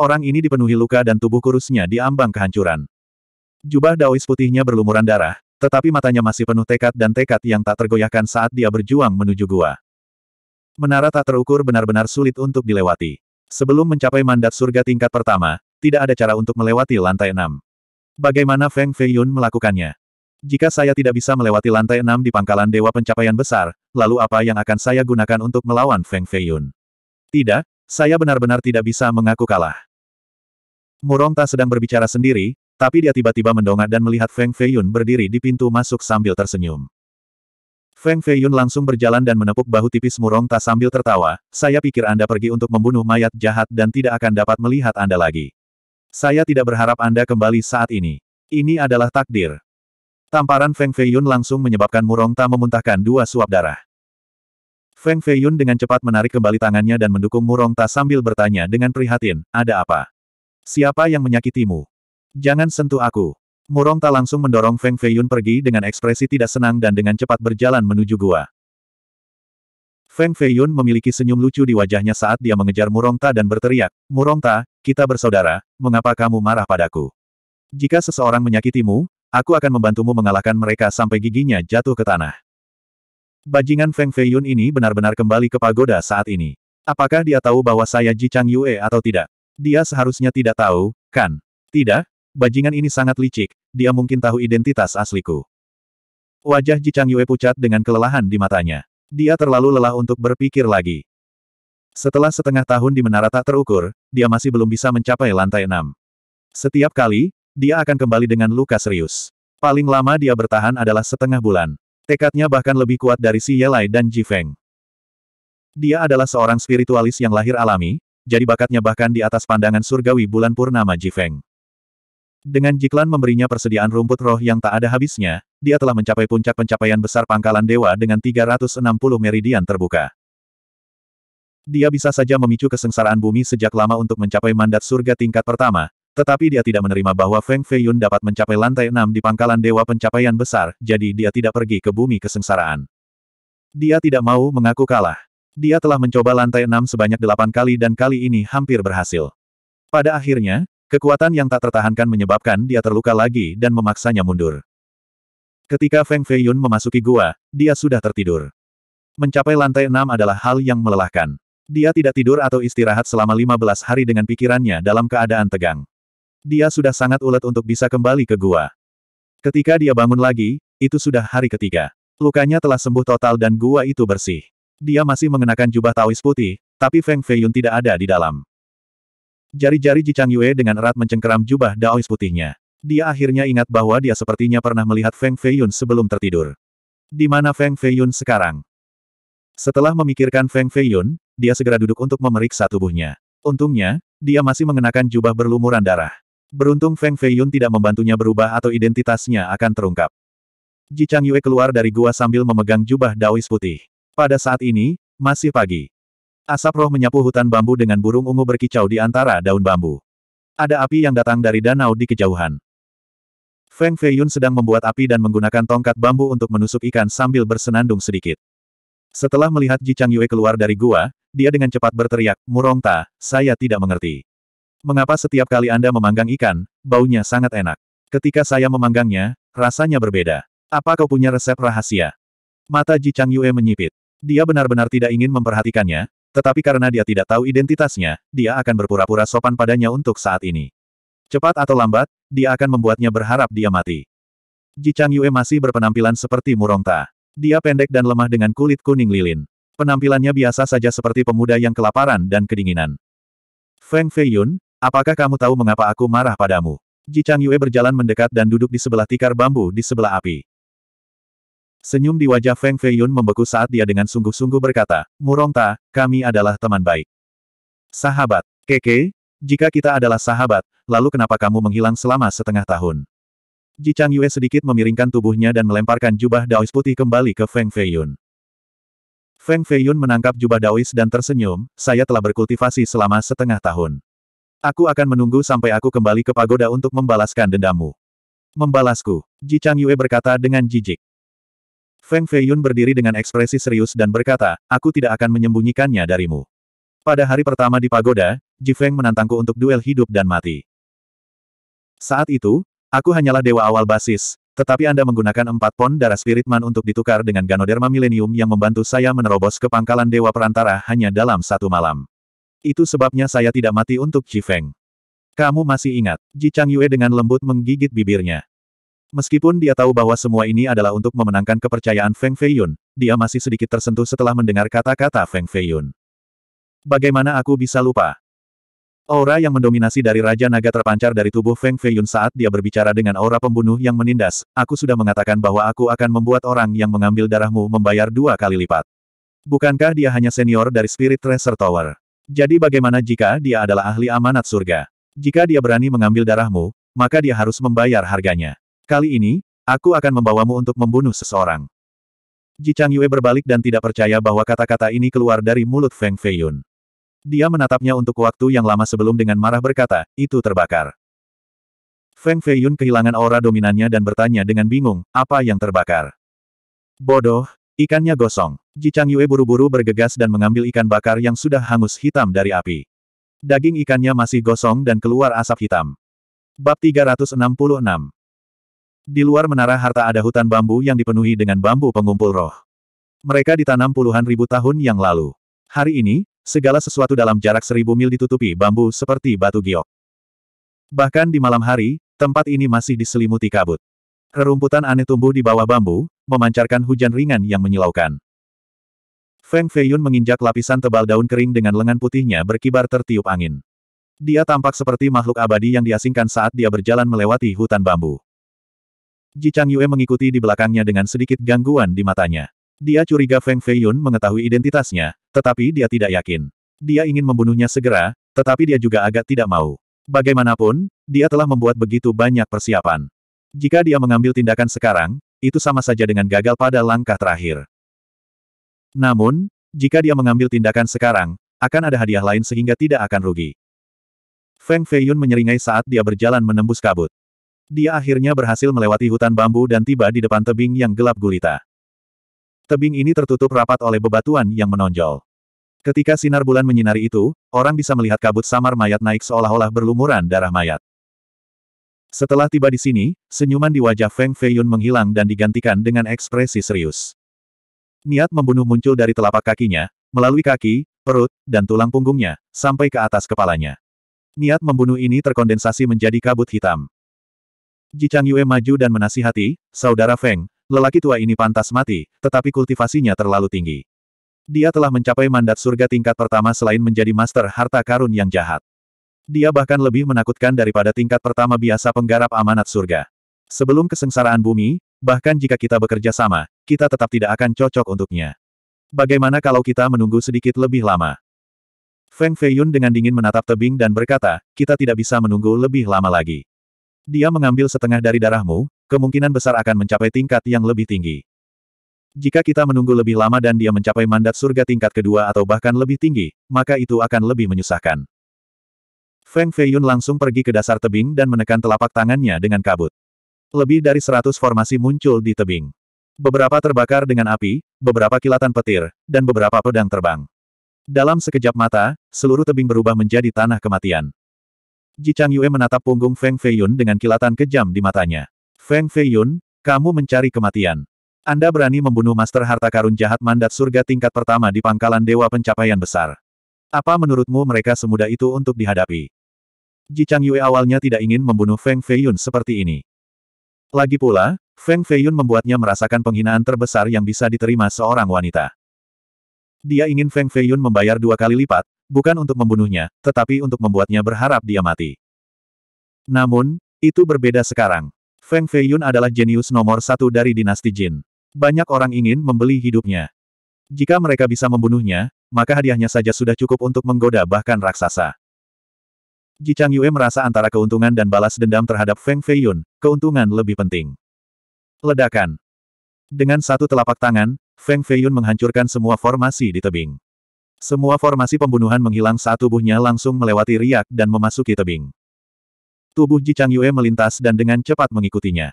Orang ini dipenuhi luka dan tubuh kurusnya diambang kehancuran. Jubah daois putihnya berlumuran darah, tetapi matanya masih penuh tekad dan tekad yang tak tergoyahkan saat dia berjuang menuju gua. Menara tak terukur benar-benar sulit untuk dilewati. Sebelum mencapai mandat surga tingkat pertama, tidak ada cara untuk melewati lantai enam. Bagaimana Feng Feiyun melakukannya? Jika saya tidak bisa melewati lantai enam di pangkalan Dewa Pencapaian Besar, lalu apa yang akan saya gunakan untuk melawan Feng Feiyun? Tidak, saya benar-benar tidak bisa mengaku kalah. Murong Murongta sedang berbicara sendiri, tapi dia tiba-tiba mendongak dan melihat Feng Feiyun berdiri di pintu masuk sambil tersenyum. Feng Feiyun langsung berjalan dan menepuk bahu tipis Murong Ta sambil tertawa, saya pikir Anda pergi untuk membunuh mayat jahat dan tidak akan dapat melihat Anda lagi. Saya tidak berharap Anda kembali saat ini. Ini adalah takdir. Tamparan Feng Feiyun langsung menyebabkan Murong Ta memuntahkan dua suap darah. Feng Feiyun dengan cepat menarik kembali tangannya dan mendukung Murong Ta sambil bertanya dengan prihatin, ada apa? Siapa yang menyakitimu? Jangan sentuh aku. Murong tak langsung mendorong Feng Feiyun pergi dengan ekspresi tidak senang dan dengan cepat berjalan menuju gua. Feng Feiyun memiliki senyum lucu di wajahnya saat dia mengejar Murong Ta dan berteriak, Murong Ta, kita bersaudara, mengapa kamu marah padaku? Jika seseorang menyakitimu, aku akan membantumu mengalahkan mereka sampai giginya jatuh ke tanah. Bajingan Feng Feiyun ini benar-benar kembali ke pagoda saat ini. Apakah dia tahu bahwa saya Ji Chang Yue atau tidak? Dia seharusnya tidak tahu, kan? Tidak, bajingan ini sangat licik, dia mungkin tahu identitas asliku. Wajah Ji Yue pucat dengan kelelahan di matanya. Dia terlalu lelah untuk berpikir lagi. Setelah setengah tahun di menara tak terukur, dia masih belum bisa mencapai lantai enam. Setiap kali, dia akan kembali dengan luka serius. Paling lama dia bertahan adalah setengah bulan. Tekadnya bahkan lebih kuat dari si Yelai dan Ji Feng. Dia adalah seorang spiritualis yang lahir alami, jadi bakatnya bahkan di atas pandangan surgawi bulan purnama Ji Feng. Dengan Jiklan memberinya persediaan rumput roh yang tak ada habisnya, dia telah mencapai puncak pencapaian besar pangkalan dewa dengan 360 meridian terbuka. Dia bisa saja memicu kesengsaraan bumi sejak lama untuk mencapai mandat surga tingkat pertama, tetapi dia tidak menerima bahwa Feng Fei Yun dapat mencapai lantai 6 di pangkalan dewa pencapaian besar, jadi dia tidak pergi ke bumi kesengsaraan. Dia tidak mau mengaku kalah. Dia telah mencoba lantai 6 sebanyak 8 kali dan kali ini hampir berhasil. Pada akhirnya, Kekuatan yang tak tertahankan menyebabkan dia terluka lagi dan memaksanya mundur. Ketika Feng Feiyun memasuki gua, dia sudah tertidur. Mencapai lantai enam adalah hal yang melelahkan. Dia tidak tidur atau istirahat selama 15 hari dengan pikirannya dalam keadaan tegang. Dia sudah sangat ulet untuk bisa kembali ke gua. Ketika dia bangun lagi, itu sudah hari ketiga. Lukanya telah sembuh total dan gua itu bersih. Dia masih mengenakan jubah Taois putih, tapi Feng Feiyun tidak ada di dalam. Jari-jari Ji Chang Yue dengan erat mencengkeram jubah daois putihnya. Dia akhirnya ingat bahwa dia sepertinya pernah melihat Feng Feiyun sebelum tertidur. Di mana Feng Feiyun sekarang? Setelah memikirkan Feng Feiyun, dia segera duduk untuk memeriksa tubuhnya. Untungnya, dia masih mengenakan jubah berlumuran darah. Beruntung Feng Feiyun tidak membantunya berubah atau identitasnya akan terungkap. Ji Chang Yue keluar dari gua sambil memegang jubah daois putih. Pada saat ini, masih pagi. Asap roh menyapu hutan bambu dengan burung ungu berkicau di antara daun bambu. Ada api yang datang dari danau di kejauhan. Feng Feiyun sedang membuat api dan menggunakan tongkat bambu untuk menusuk ikan sambil bersenandung sedikit. Setelah melihat Ji Chang Yue keluar dari gua, dia dengan cepat berteriak, Murong Ta, saya tidak mengerti. Mengapa setiap kali Anda memanggang ikan, baunya sangat enak. Ketika saya memanggangnya, rasanya berbeda. Apa kau punya resep rahasia? Mata Ji Chang Yue menyipit. Dia benar-benar tidak ingin memperhatikannya, tetapi karena dia tidak tahu identitasnya, dia akan berpura-pura sopan padanya untuk saat ini. Cepat atau lambat, dia akan membuatnya berharap dia mati. Ji Chang Yue masih berpenampilan seperti Murongta. Dia pendek dan lemah dengan kulit kuning lilin. Penampilannya biasa saja seperti pemuda yang kelaparan dan kedinginan. Feng Feiyun, apakah kamu tahu mengapa aku marah padamu? Ji Chang Yue berjalan mendekat dan duduk di sebelah tikar bambu di sebelah api. Senyum di wajah Feng Feiyun membeku saat dia dengan sungguh-sungguh berkata, Murongta, kami adalah teman baik. Sahabat, keke, jika kita adalah sahabat, lalu kenapa kamu menghilang selama setengah tahun? Ji Chang Yue sedikit memiringkan tubuhnya dan melemparkan jubah daois putih kembali ke Feng Feiyun. Feng Feiyun menangkap jubah daois dan tersenyum, saya telah berkultivasi selama setengah tahun. Aku akan menunggu sampai aku kembali ke pagoda untuk membalaskan dendammu. Membalasku, Ji Chang Yue berkata dengan jijik. Feng Fei Yun berdiri dengan ekspresi serius dan berkata, aku tidak akan menyembunyikannya darimu. Pada hari pertama di pagoda, Ji Feng menantangku untuk duel hidup dan mati. Saat itu, aku hanyalah dewa awal basis, tetapi Anda menggunakan empat pon darah spiritman untuk ditukar dengan Ganoderma Millennium yang membantu saya menerobos ke pangkalan dewa perantara hanya dalam satu malam. Itu sebabnya saya tidak mati untuk Ji Feng. Kamu masih ingat, Ji Chang Yue dengan lembut menggigit bibirnya. Meskipun dia tahu bahwa semua ini adalah untuk memenangkan kepercayaan Feng Feiyun, dia masih sedikit tersentuh setelah mendengar kata-kata Feng Feiyun. Bagaimana aku bisa lupa? Aura yang mendominasi dari Raja Naga terpancar dari tubuh Feng Feiyun saat dia berbicara dengan aura pembunuh yang menindas, aku sudah mengatakan bahwa aku akan membuat orang yang mengambil darahmu membayar dua kali lipat. Bukankah dia hanya senior dari Spirit Tracer Tower? Jadi bagaimana jika dia adalah ahli amanat surga? Jika dia berani mengambil darahmu, maka dia harus membayar harganya. Kali ini, aku akan membawamu untuk membunuh seseorang. Ji Chang Yue berbalik dan tidak percaya bahwa kata-kata ini keluar dari mulut Feng Feiyun. Dia menatapnya untuk waktu yang lama sebelum dengan marah berkata, itu terbakar. Feng Feiyun kehilangan aura dominannya dan bertanya dengan bingung, apa yang terbakar? Bodoh, ikannya gosong. Ji Chang Yue buru-buru bergegas dan mengambil ikan bakar yang sudah hangus hitam dari api. Daging ikannya masih gosong dan keluar asap hitam. Bab 366 di luar menara harta ada hutan bambu yang dipenuhi dengan bambu pengumpul roh. Mereka ditanam puluhan ribu tahun yang lalu. Hari ini, segala sesuatu dalam jarak seribu mil ditutupi bambu seperti batu giok. Bahkan di malam hari, tempat ini masih diselimuti kabut. Rerumputan aneh tumbuh di bawah bambu, memancarkan hujan ringan yang menyilaukan. Feng Feiyun menginjak lapisan tebal daun kering dengan lengan putihnya berkibar tertiup angin. Dia tampak seperti makhluk abadi yang diasingkan saat dia berjalan melewati hutan bambu. Ji Chang Yue mengikuti di belakangnya dengan sedikit gangguan di matanya. Dia curiga Feng Feiyun mengetahui identitasnya, tetapi dia tidak yakin. Dia ingin membunuhnya segera, tetapi dia juga agak tidak mau. Bagaimanapun, dia telah membuat begitu banyak persiapan. Jika dia mengambil tindakan sekarang, itu sama saja dengan gagal pada langkah terakhir. Namun, jika dia mengambil tindakan sekarang, akan ada hadiah lain sehingga tidak akan rugi. Feng Feiyun menyeringai saat dia berjalan menembus kabut. Dia akhirnya berhasil melewati hutan bambu dan tiba di depan tebing yang gelap gulita. Tebing ini tertutup rapat oleh bebatuan yang menonjol. Ketika sinar bulan menyinari itu, orang bisa melihat kabut samar mayat naik seolah-olah berlumuran darah mayat. Setelah tiba di sini, senyuman di wajah Feng Feiyun menghilang dan digantikan dengan ekspresi serius. Niat membunuh muncul dari telapak kakinya, melalui kaki, perut, dan tulang punggungnya, sampai ke atas kepalanya. Niat membunuh ini terkondensasi menjadi kabut hitam. Ji Chang Yue maju dan menasihati, Saudara Feng, lelaki tua ini pantas mati, tetapi kultivasinya terlalu tinggi. Dia telah mencapai mandat surga tingkat pertama selain menjadi master harta karun yang jahat. Dia bahkan lebih menakutkan daripada tingkat pertama biasa penggarap amanat surga. Sebelum kesengsaraan bumi, bahkan jika kita bekerja sama, kita tetap tidak akan cocok untuknya. Bagaimana kalau kita menunggu sedikit lebih lama? Feng Feiyun dengan dingin menatap tebing dan berkata, kita tidak bisa menunggu lebih lama lagi. Dia mengambil setengah dari darahmu, kemungkinan besar akan mencapai tingkat yang lebih tinggi. Jika kita menunggu lebih lama dan dia mencapai mandat surga tingkat kedua atau bahkan lebih tinggi, maka itu akan lebih menyusahkan. Feng Feiyun langsung pergi ke dasar tebing dan menekan telapak tangannya dengan kabut. Lebih dari seratus formasi muncul di tebing. Beberapa terbakar dengan api, beberapa kilatan petir, dan beberapa pedang terbang. Dalam sekejap mata, seluruh tebing berubah menjadi tanah kematian. Ji Chang Yue menatap punggung Feng Feiyun dengan kilatan kejam di matanya. Feng Feiyun, kamu mencari kematian. Anda berani membunuh Master Harta Karun jahat mandat surga tingkat pertama di pangkalan Dewa Pencapaian Besar. Apa menurutmu mereka semudah itu untuk dihadapi? Ji Chang Yue awalnya tidak ingin membunuh Feng Feiyun seperti ini. Lagi pula, Feng Feiyun membuatnya merasakan penghinaan terbesar yang bisa diterima seorang wanita. Dia ingin Feng Feiyun membayar dua kali lipat, bukan untuk membunuhnya, tetapi untuk membuatnya berharap dia mati. Namun, itu berbeda sekarang. Feng Feiyun adalah jenius nomor satu dari dinasti Jin. Banyak orang ingin membeli hidupnya. Jika mereka bisa membunuhnya, maka hadiahnya saja sudah cukup untuk menggoda bahkan raksasa. Ji Chang Yue merasa antara keuntungan dan balas dendam terhadap Feng Feiyun, keuntungan lebih penting. Ledakan. Dengan satu telapak tangan, Feng Feiyun menghancurkan semua formasi di tebing. Semua formasi pembunuhan menghilang saat tubuhnya langsung melewati riak dan memasuki tebing. Tubuh Ji Chang Yue melintas dan dengan cepat mengikutinya.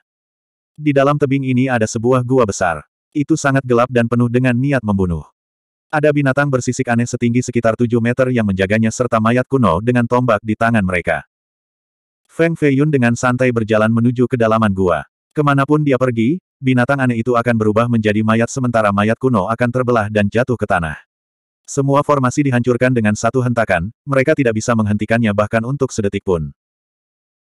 Di dalam tebing ini ada sebuah gua besar. Itu sangat gelap dan penuh dengan niat membunuh. Ada binatang bersisik aneh setinggi sekitar 7 meter yang menjaganya serta mayat kuno dengan tombak di tangan mereka. Feng Fei Yun dengan santai berjalan menuju kedalaman gua. Kemanapun dia pergi, binatang aneh itu akan berubah menjadi mayat sementara mayat kuno akan terbelah dan jatuh ke tanah. Semua formasi dihancurkan dengan satu hentakan, mereka tidak bisa menghentikannya bahkan untuk sedetik pun.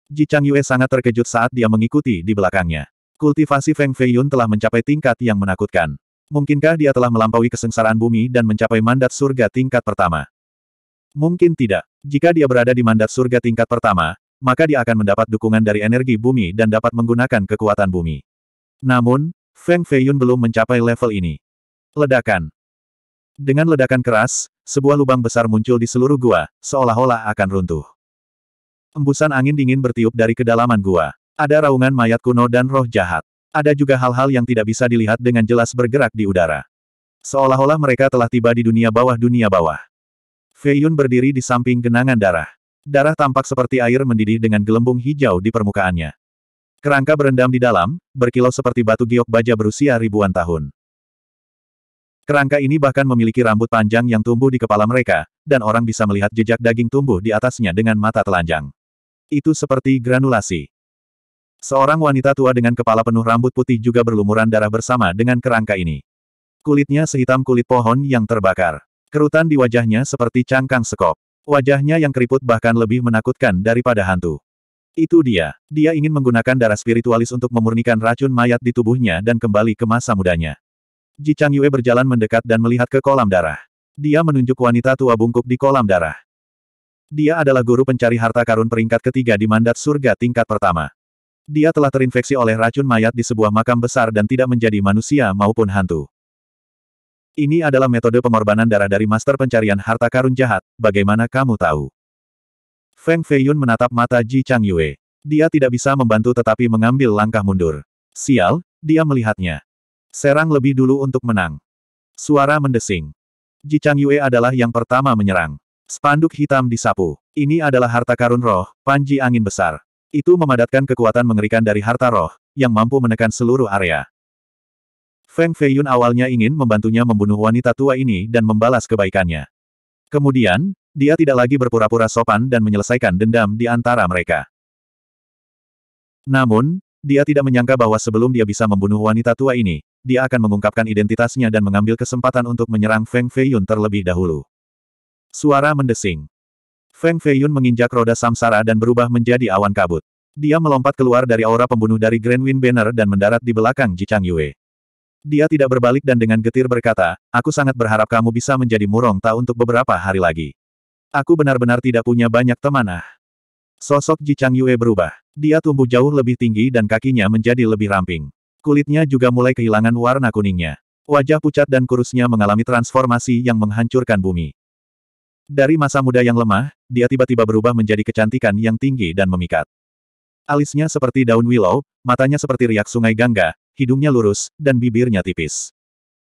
Ji Chang Yue sangat terkejut saat dia mengikuti di belakangnya. Kultivasi Feng Feiyun telah mencapai tingkat yang menakutkan. Mungkinkah dia telah melampaui kesengsaraan bumi dan mencapai mandat surga tingkat pertama? Mungkin tidak. Jika dia berada di mandat surga tingkat pertama, maka dia akan mendapat dukungan dari energi bumi dan dapat menggunakan kekuatan bumi. Namun, Feng Feiyun belum mencapai level ini. Ledakan. Dengan ledakan keras, sebuah lubang besar muncul di seluruh gua, seolah-olah akan runtuh. Embusan angin dingin bertiup dari kedalaman gua. Ada raungan mayat kuno dan roh jahat. Ada juga hal-hal yang tidak bisa dilihat dengan jelas bergerak di udara. Seolah-olah mereka telah tiba di dunia bawah dunia bawah. Fei Yun berdiri di samping genangan darah. Darah tampak seperti air mendidih dengan gelembung hijau di permukaannya. Kerangka berendam di dalam, berkilau seperti batu giok baja berusia ribuan tahun. Kerangka ini bahkan memiliki rambut panjang yang tumbuh di kepala mereka, dan orang bisa melihat jejak daging tumbuh di atasnya dengan mata telanjang. Itu seperti granulasi. Seorang wanita tua dengan kepala penuh rambut putih juga berlumuran darah bersama dengan kerangka ini. Kulitnya sehitam kulit pohon yang terbakar. Kerutan di wajahnya seperti cangkang sekop. Wajahnya yang keriput bahkan lebih menakutkan daripada hantu. Itu dia. Dia ingin menggunakan darah spiritualis untuk memurnikan racun mayat di tubuhnya dan kembali ke masa mudanya. Ji Chang Yue berjalan mendekat dan melihat ke kolam darah. Dia menunjuk wanita tua bungkuk di kolam darah. Dia adalah guru pencari harta karun peringkat ketiga di mandat surga tingkat pertama. Dia telah terinfeksi oleh racun mayat di sebuah makam besar dan tidak menjadi manusia maupun hantu. Ini adalah metode pengorbanan darah dari master pencarian harta karun jahat, bagaimana kamu tahu? Feng Feiyun menatap mata Ji Chang Yue. Dia tidak bisa membantu tetapi mengambil langkah mundur. Sial, dia melihatnya. Serang lebih dulu untuk menang. Suara mendesing. Ji Yue adalah yang pertama menyerang. Spanduk hitam disapu. Ini adalah harta karun roh, panji angin besar. Itu memadatkan kekuatan mengerikan dari harta roh, yang mampu menekan seluruh area. Feng Feiyun awalnya ingin membantunya membunuh wanita tua ini dan membalas kebaikannya. Kemudian, dia tidak lagi berpura-pura sopan dan menyelesaikan dendam di antara mereka. Namun, dia tidak menyangka bahwa sebelum dia bisa membunuh wanita tua ini, dia akan mengungkapkan identitasnya dan mengambil kesempatan untuk menyerang Feng Feiyun terlebih dahulu. Suara mendesing. Feng Feiyun menginjak roda samsara dan berubah menjadi awan kabut. Dia melompat keluar dari aura pembunuh dari Grand Wind Banner dan mendarat di belakang Ji Chang Yue. Dia tidak berbalik dan dengan getir berkata, aku sangat berharap kamu bisa menjadi murong tak untuk beberapa hari lagi. Aku benar-benar tidak punya banyak teman ah. Sosok Ji Chang Yue berubah. Dia tumbuh jauh lebih tinggi dan kakinya menjadi lebih ramping. Kulitnya juga mulai kehilangan warna kuningnya. Wajah pucat dan kurusnya mengalami transformasi yang menghancurkan bumi. Dari masa muda yang lemah, dia tiba-tiba berubah menjadi kecantikan yang tinggi dan memikat. Alisnya seperti daun willow, matanya seperti riak sungai Gangga, hidungnya lurus, dan bibirnya tipis.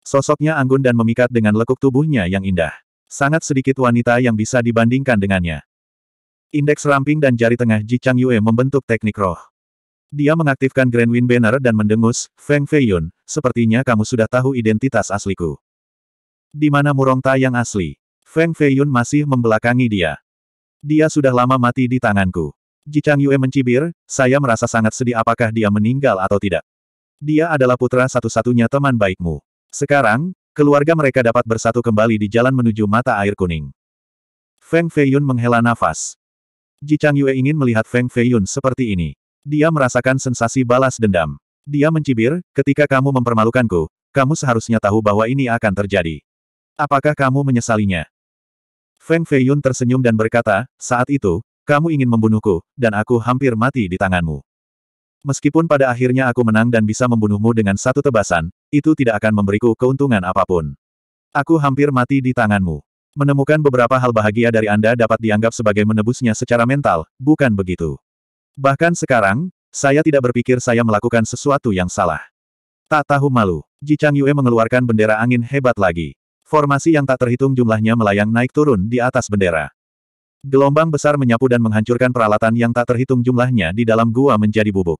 Sosoknya anggun dan memikat dengan lekuk tubuhnya yang indah. Sangat sedikit wanita yang bisa dibandingkan dengannya. Indeks ramping dan jari tengah Ji Chang Yue membentuk teknik roh. Dia mengaktifkan Grand Wind Banner dan mendengus, Feng Feiyun, sepertinya kamu sudah tahu identitas asliku. Di mana Murong Ta yang asli? Feng Feiyun masih membelakangi dia. Dia sudah lama mati di tanganku. Ji Chang Yue mencibir, saya merasa sangat sedih apakah dia meninggal atau tidak. Dia adalah putra satu-satunya teman baikmu. Sekarang, keluarga mereka dapat bersatu kembali di jalan menuju mata air kuning. Feng Feiyun menghela nafas. Ji Chang Yue ingin melihat Feng Feiyun seperti ini. Dia merasakan sensasi balas dendam. Dia mencibir, ketika kamu mempermalukanku, kamu seharusnya tahu bahwa ini akan terjadi. Apakah kamu menyesalinya? Feng Feiyun tersenyum dan berkata, saat itu, kamu ingin membunuhku, dan aku hampir mati di tanganmu. Meskipun pada akhirnya aku menang dan bisa membunuhmu dengan satu tebasan, itu tidak akan memberiku keuntungan apapun. Aku hampir mati di tanganmu. Menemukan beberapa hal bahagia dari Anda dapat dianggap sebagai menebusnya secara mental, bukan begitu? Bahkan sekarang, saya tidak berpikir saya melakukan sesuatu yang salah. Tak tahu malu, Ji Chang Yue mengeluarkan bendera angin hebat lagi. Formasi yang tak terhitung jumlahnya melayang naik turun di atas bendera. Gelombang besar menyapu dan menghancurkan peralatan yang tak terhitung jumlahnya di dalam gua menjadi bubuk.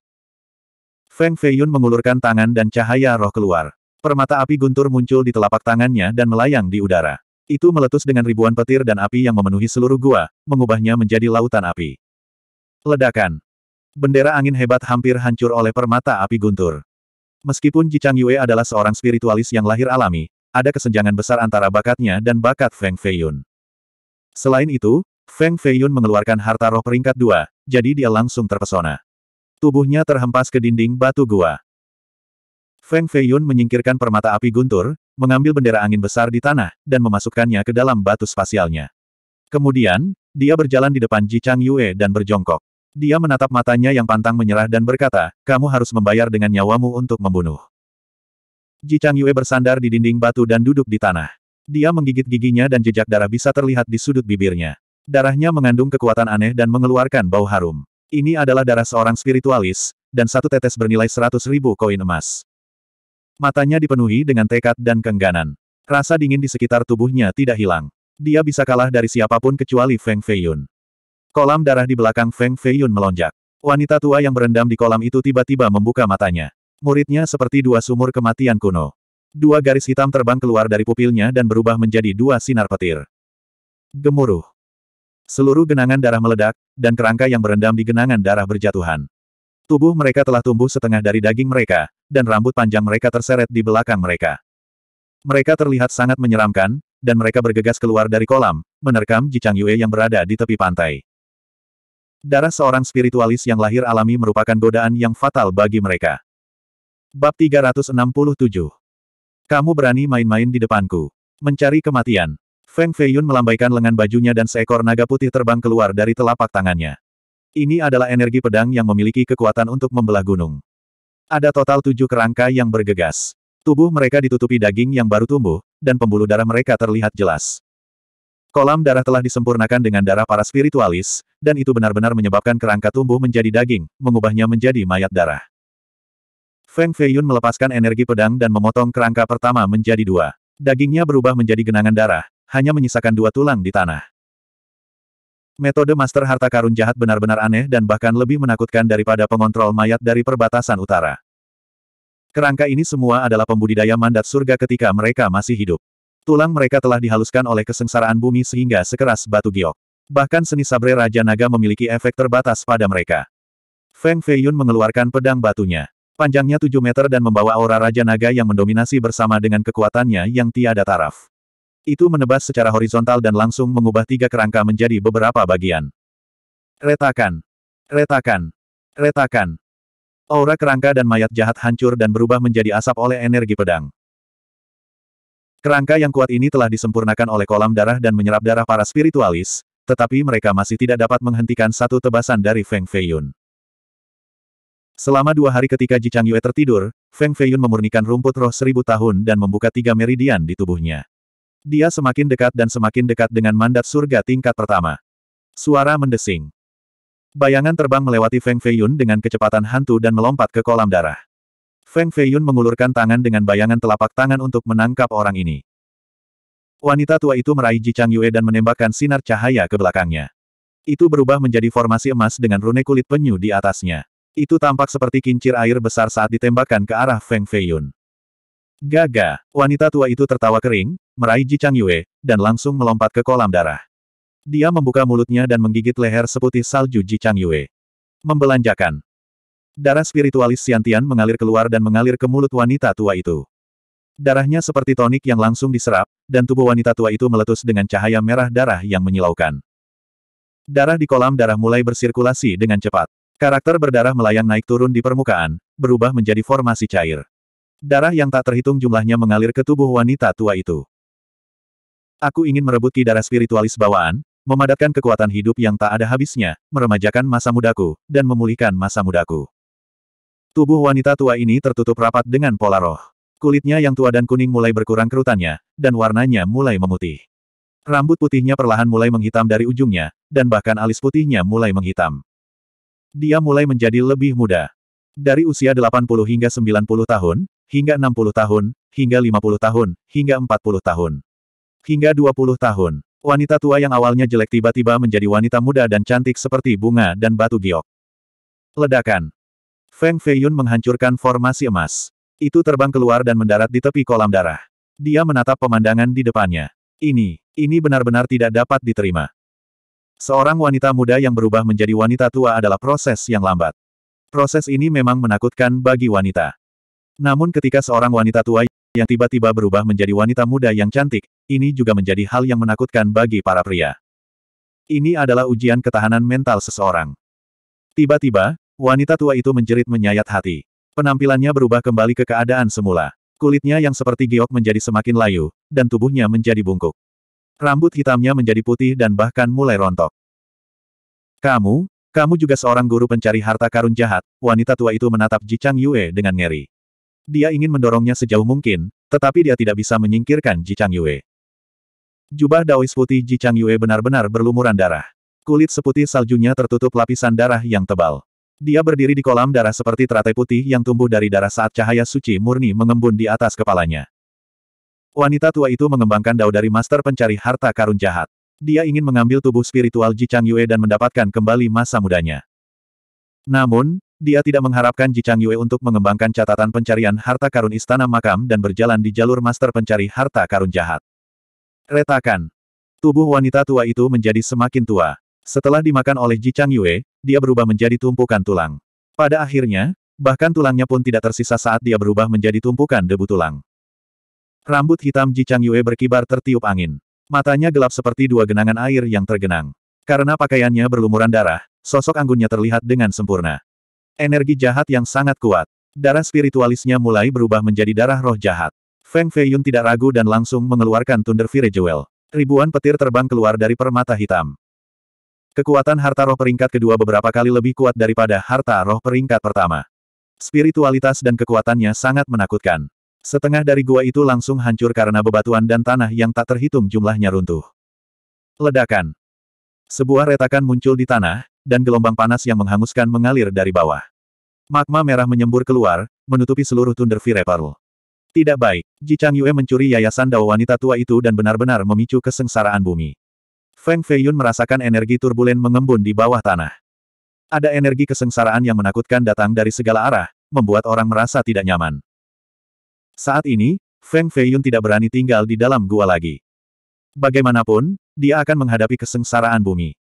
Feng Feiyun mengulurkan tangan dan cahaya roh keluar. Permata api guntur muncul di telapak tangannya dan melayang di udara. Itu meletus dengan ribuan petir dan api yang memenuhi seluruh gua, mengubahnya menjadi lautan api. Ledakan. Bendera angin hebat hampir hancur oleh permata api guntur. Meskipun Ji Chang Yue adalah seorang spiritualis yang lahir alami, ada kesenjangan besar antara bakatnya dan bakat Feng Feiyun. Selain itu, Feng Feiyun mengeluarkan harta roh peringkat dua, jadi dia langsung terpesona. Tubuhnya terhempas ke dinding batu gua. Feng Feiyun menyingkirkan permata api guntur, mengambil bendera angin besar di tanah, dan memasukkannya ke dalam batu spasialnya. Kemudian, dia berjalan di depan Ji Chang Yue dan berjongkok. Dia menatap matanya yang pantang menyerah dan berkata, kamu harus membayar dengan nyawamu untuk membunuh. Ji Chang Yue bersandar di dinding batu dan duduk di tanah. Dia menggigit giginya dan jejak darah bisa terlihat di sudut bibirnya. Darahnya mengandung kekuatan aneh dan mengeluarkan bau harum. Ini adalah darah seorang spiritualis, dan satu tetes bernilai seratus ribu koin emas. Matanya dipenuhi dengan tekad dan kengganan. Rasa dingin di sekitar tubuhnya tidak hilang. Dia bisa kalah dari siapapun kecuali Feng Feiyun. Kolam darah di belakang Feng Feiyun melonjak. Wanita tua yang berendam di kolam itu tiba-tiba membuka matanya. Muridnya seperti dua sumur kematian kuno. Dua garis hitam terbang keluar dari pupilnya dan berubah menjadi dua sinar petir. Gemuruh. Seluruh genangan darah meledak, dan kerangka yang berendam di genangan darah berjatuhan. Tubuh mereka telah tumbuh setengah dari daging mereka, dan rambut panjang mereka terseret di belakang mereka. Mereka terlihat sangat menyeramkan, dan mereka bergegas keluar dari kolam, menerkam Ji Yue yang berada di tepi pantai. Darah seorang spiritualis yang lahir alami merupakan godaan yang fatal bagi mereka. Bab 367 Kamu berani main-main di depanku. Mencari kematian. Feng Feiyun melambaikan lengan bajunya dan seekor naga putih terbang keluar dari telapak tangannya. Ini adalah energi pedang yang memiliki kekuatan untuk membelah gunung. Ada total tujuh kerangka yang bergegas. Tubuh mereka ditutupi daging yang baru tumbuh, dan pembuluh darah mereka terlihat jelas. Kolam darah telah disempurnakan dengan darah para spiritualis, dan itu benar-benar menyebabkan kerangka tumbuh menjadi daging, mengubahnya menjadi mayat darah. Feng Feiyun melepaskan energi pedang dan memotong kerangka pertama menjadi dua. Dagingnya berubah menjadi genangan darah, hanya menyisakan dua tulang di tanah. Metode Master Harta Karun jahat benar-benar aneh dan bahkan lebih menakutkan daripada pengontrol mayat dari perbatasan utara. Kerangka ini semua adalah pembudidaya mandat surga ketika mereka masih hidup. Tulang mereka telah dihaluskan oleh kesengsaraan bumi sehingga sekeras batu giok. Bahkan seni sabre Raja Naga memiliki efek terbatas pada mereka. Feng Feiyun mengeluarkan pedang batunya. Panjangnya 7 meter dan membawa aura Raja Naga yang mendominasi bersama dengan kekuatannya yang tiada taraf. Itu menebas secara horizontal dan langsung mengubah tiga kerangka menjadi beberapa bagian. Retakan. Retakan. Retakan. Aura kerangka dan mayat jahat hancur dan berubah menjadi asap oleh energi pedang. Kerangka yang kuat ini telah disempurnakan oleh kolam darah dan menyerap darah para spiritualis, tetapi mereka masih tidak dapat menghentikan satu tebasan dari Feng Feiyun. Selama dua hari ketika Ji Chang Yue tertidur, Feng Feiyun memurnikan rumput roh seribu tahun dan membuka tiga meridian di tubuhnya. Dia semakin dekat dan semakin dekat dengan mandat surga tingkat pertama. Suara mendesing. Bayangan terbang melewati Feng Feiyun dengan kecepatan hantu dan melompat ke kolam darah. Feng Feiyun mengulurkan tangan dengan bayangan telapak tangan untuk menangkap orang ini. Wanita tua itu meraih Ji Chang Yue dan menembakkan sinar cahaya ke belakangnya. Itu berubah menjadi formasi emas dengan rune kulit penyu di atasnya. Itu tampak seperti kincir air besar saat ditembakkan ke arah Feng Feiyun. Gaga, wanita tua itu tertawa kering, meraih Ji Chang Yue, dan langsung melompat ke kolam darah. Dia membuka mulutnya dan menggigit leher seputih salju Ji Chang Yue. Membelanjakan. Darah spiritualis Siantian mengalir keluar dan mengalir ke mulut wanita tua itu. Darahnya seperti tonik yang langsung diserap, dan tubuh wanita tua itu meletus dengan cahaya merah darah yang menyilaukan. Darah di kolam darah mulai bersirkulasi dengan cepat. Karakter berdarah melayang naik turun di permukaan, berubah menjadi formasi cair. Darah yang tak terhitung jumlahnya mengalir ke tubuh wanita tua itu. Aku ingin merebut ki darah spiritualis bawaan, memadatkan kekuatan hidup yang tak ada habisnya, meremajakan masa mudaku, dan memulihkan masa mudaku. Tubuh wanita tua ini tertutup rapat dengan pola roh. Kulitnya yang tua dan kuning mulai berkurang kerutannya, dan warnanya mulai memutih. Rambut putihnya perlahan mulai menghitam dari ujungnya, dan bahkan alis putihnya mulai menghitam. Dia mulai menjadi lebih muda. Dari usia 80 hingga 90 tahun, hingga 60 tahun, hingga 50 tahun, hingga 40 tahun. Hingga 20 tahun, wanita tua yang awalnya jelek tiba-tiba menjadi wanita muda dan cantik seperti bunga dan batu giok. Ledakan, Feng Feiyun menghancurkan formasi emas. Itu terbang keluar dan mendarat di tepi kolam darah. Dia menatap pemandangan di depannya. Ini, ini benar-benar tidak dapat diterima. Seorang wanita muda yang berubah menjadi wanita tua adalah proses yang lambat. Proses ini memang menakutkan bagi wanita. Namun ketika seorang wanita tua yang tiba-tiba berubah menjadi wanita muda yang cantik, ini juga menjadi hal yang menakutkan bagi para pria. Ini adalah ujian ketahanan mental seseorang. Tiba-tiba, Wanita tua itu menjerit menyayat hati. Penampilannya berubah kembali ke keadaan semula. Kulitnya yang seperti giok menjadi semakin layu, dan tubuhnya menjadi bungkuk. Rambut hitamnya menjadi putih dan bahkan mulai rontok. Kamu, kamu juga seorang guru pencari harta karun jahat, wanita tua itu menatap Ji Chang Yue dengan ngeri. Dia ingin mendorongnya sejauh mungkin, tetapi dia tidak bisa menyingkirkan Ji Chang Yue. Jubah daois putih Ji Chang Yue benar-benar berlumuran darah. Kulit seputih saljunya tertutup lapisan darah yang tebal. Dia berdiri di kolam darah seperti teratai putih yang tumbuh dari darah saat cahaya suci murni mengembun di atas kepalanya. Wanita tua itu mengembangkan dao dari master pencari harta karun jahat. Dia ingin mengambil tubuh spiritual Ji Chang Yue dan mendapatkan kembali masa mudanya. Namun, dia tidak mengharapkan Ji Chang Yue untuk mengembangkan catatan pencarian harta karun istana makam dan berjalan di jalur master pencari harta karun jahat. Retakan. Tubuh wanita tua itu menjadi semakin tua. Setelah dimakan oleh Ji Chang Yue, dia berubah menjadi tumpukan tulang. Pada akhirnya, bahkan tulangnya pun tidak tersisa saat dia berubah menjadi tumpukan debu tulang. Rambut hitam Ji Chang Yue berkibar tertiup angin. Matanya gelap seperti dua genangan air yang tergenang. Karena pakaiannya berlumuran darah, sosok anggunnya terlihat dengan sempurna. Energi jahat yang sangat kuat. Darah spiritualisnya mulai berubah menjadi darah roh jahat. Feng Feiyun tidak ragu dan langsung mengeluarkan Thunder Fire Jewel. Ribuan petir terbang keluar dari permata hitam. Kekuatan harta roh peringkat kedua beberapa kali lebih kuat daripada harta roh peringkat pertama. Spiritualitas dan kekuatannya sangat menakutkan. Setengah dari gua itu langsung hancur karena bebatuan dan tanah yang tak terhitung jumlahnya runtuh. Ledakan. Sebuah retakan muncul di tanah, dan gelombang panas yang menghanguskan mengalir dari bawah. Magma merah menyembur keluar, menutupi seluruh Thunder Fire Pearl. Tidak baik, Ji Chang Yue mencuri yayasan Dao wanita tua itu dan benar-benar memicu kesengsaraan bumi. Feng Feiyun merasakan energi turbulen mengembun di bawah tanah. Ada energi kesengsaraan yang menakutkan datang dari segala arah, membuat orang merasa tidak nyaman. Saat ini, Feng Feiyun tidak berani tinggal di dalam gua lagi. Bagaimanapun, dia akan menghadapi kesengsaraan bumi.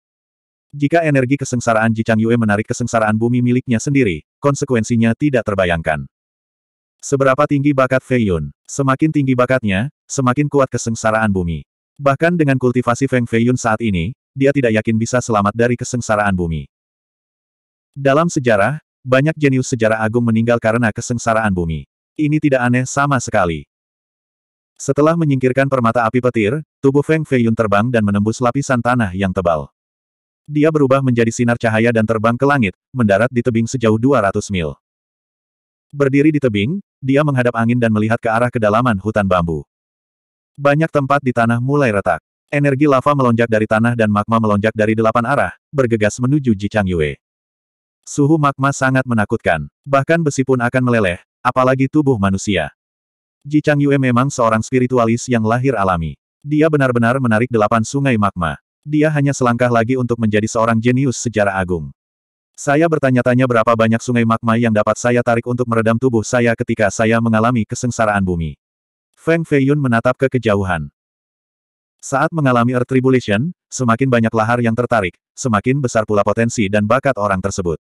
Jika energi kesengsaraan Jichang Yue menarik kesengsaraan bumi miliknya sendiri, konsekuensinya tidak terbayangkan. Seberapa tinggi bakat Feiyun, semakin tinggi bakatnya, semakin kuat kesengsaraan bumi. Bahkan dengan kultivasi Feng Feiyun saat ini, dia tidak yakin bisa selamat dari kesengsaraan bumi. Dalam sejarah, banyak jenius sejarah agung meninggal karena kesengsaraan bumi. Ini tidak aneh sama sekali. Setelah menyingkirkan permata api petir, tubuh Feng Feiyun terbang dan menembus lapisan tanah yang tebal. Dia berubah menjadi sinar cahaya dan terbang ke langit, mendarat di tebing sejauh 200 mil. Berdiri di tebing, dia menghadap angin dan melihat ke arah kedalaman hutan bambu. Banyak tempat di tanah mulai retak. Energi lava melonjak dari tanah dan magma melonjak dari delapan arah, bergegas menuju Jichang Yue. Suhu magma sangat menakutkan. Bahkan besi pun akan meleleh, apalagi tubuh manusia. Jichang Yue memang seorang spiritualis yang lahir alami. Dia benar-benar menarik delapan sungai magma. Dia hanya selangkah lagi untuk menjadi seorang jenius sejarah agung. Saya bertanya-tanya berapa banyak sungai magma yang dapat saya tarik untuk meredam tubuh saya ketika saya mengalami kesengsaraan bumi. Feng Feiyun menatap ke kejauhan. Saat mengalami Earth Tribulation, semakin banyak lahar yang tertarik, semakin besar pula potensi dan bakat orang tersebut.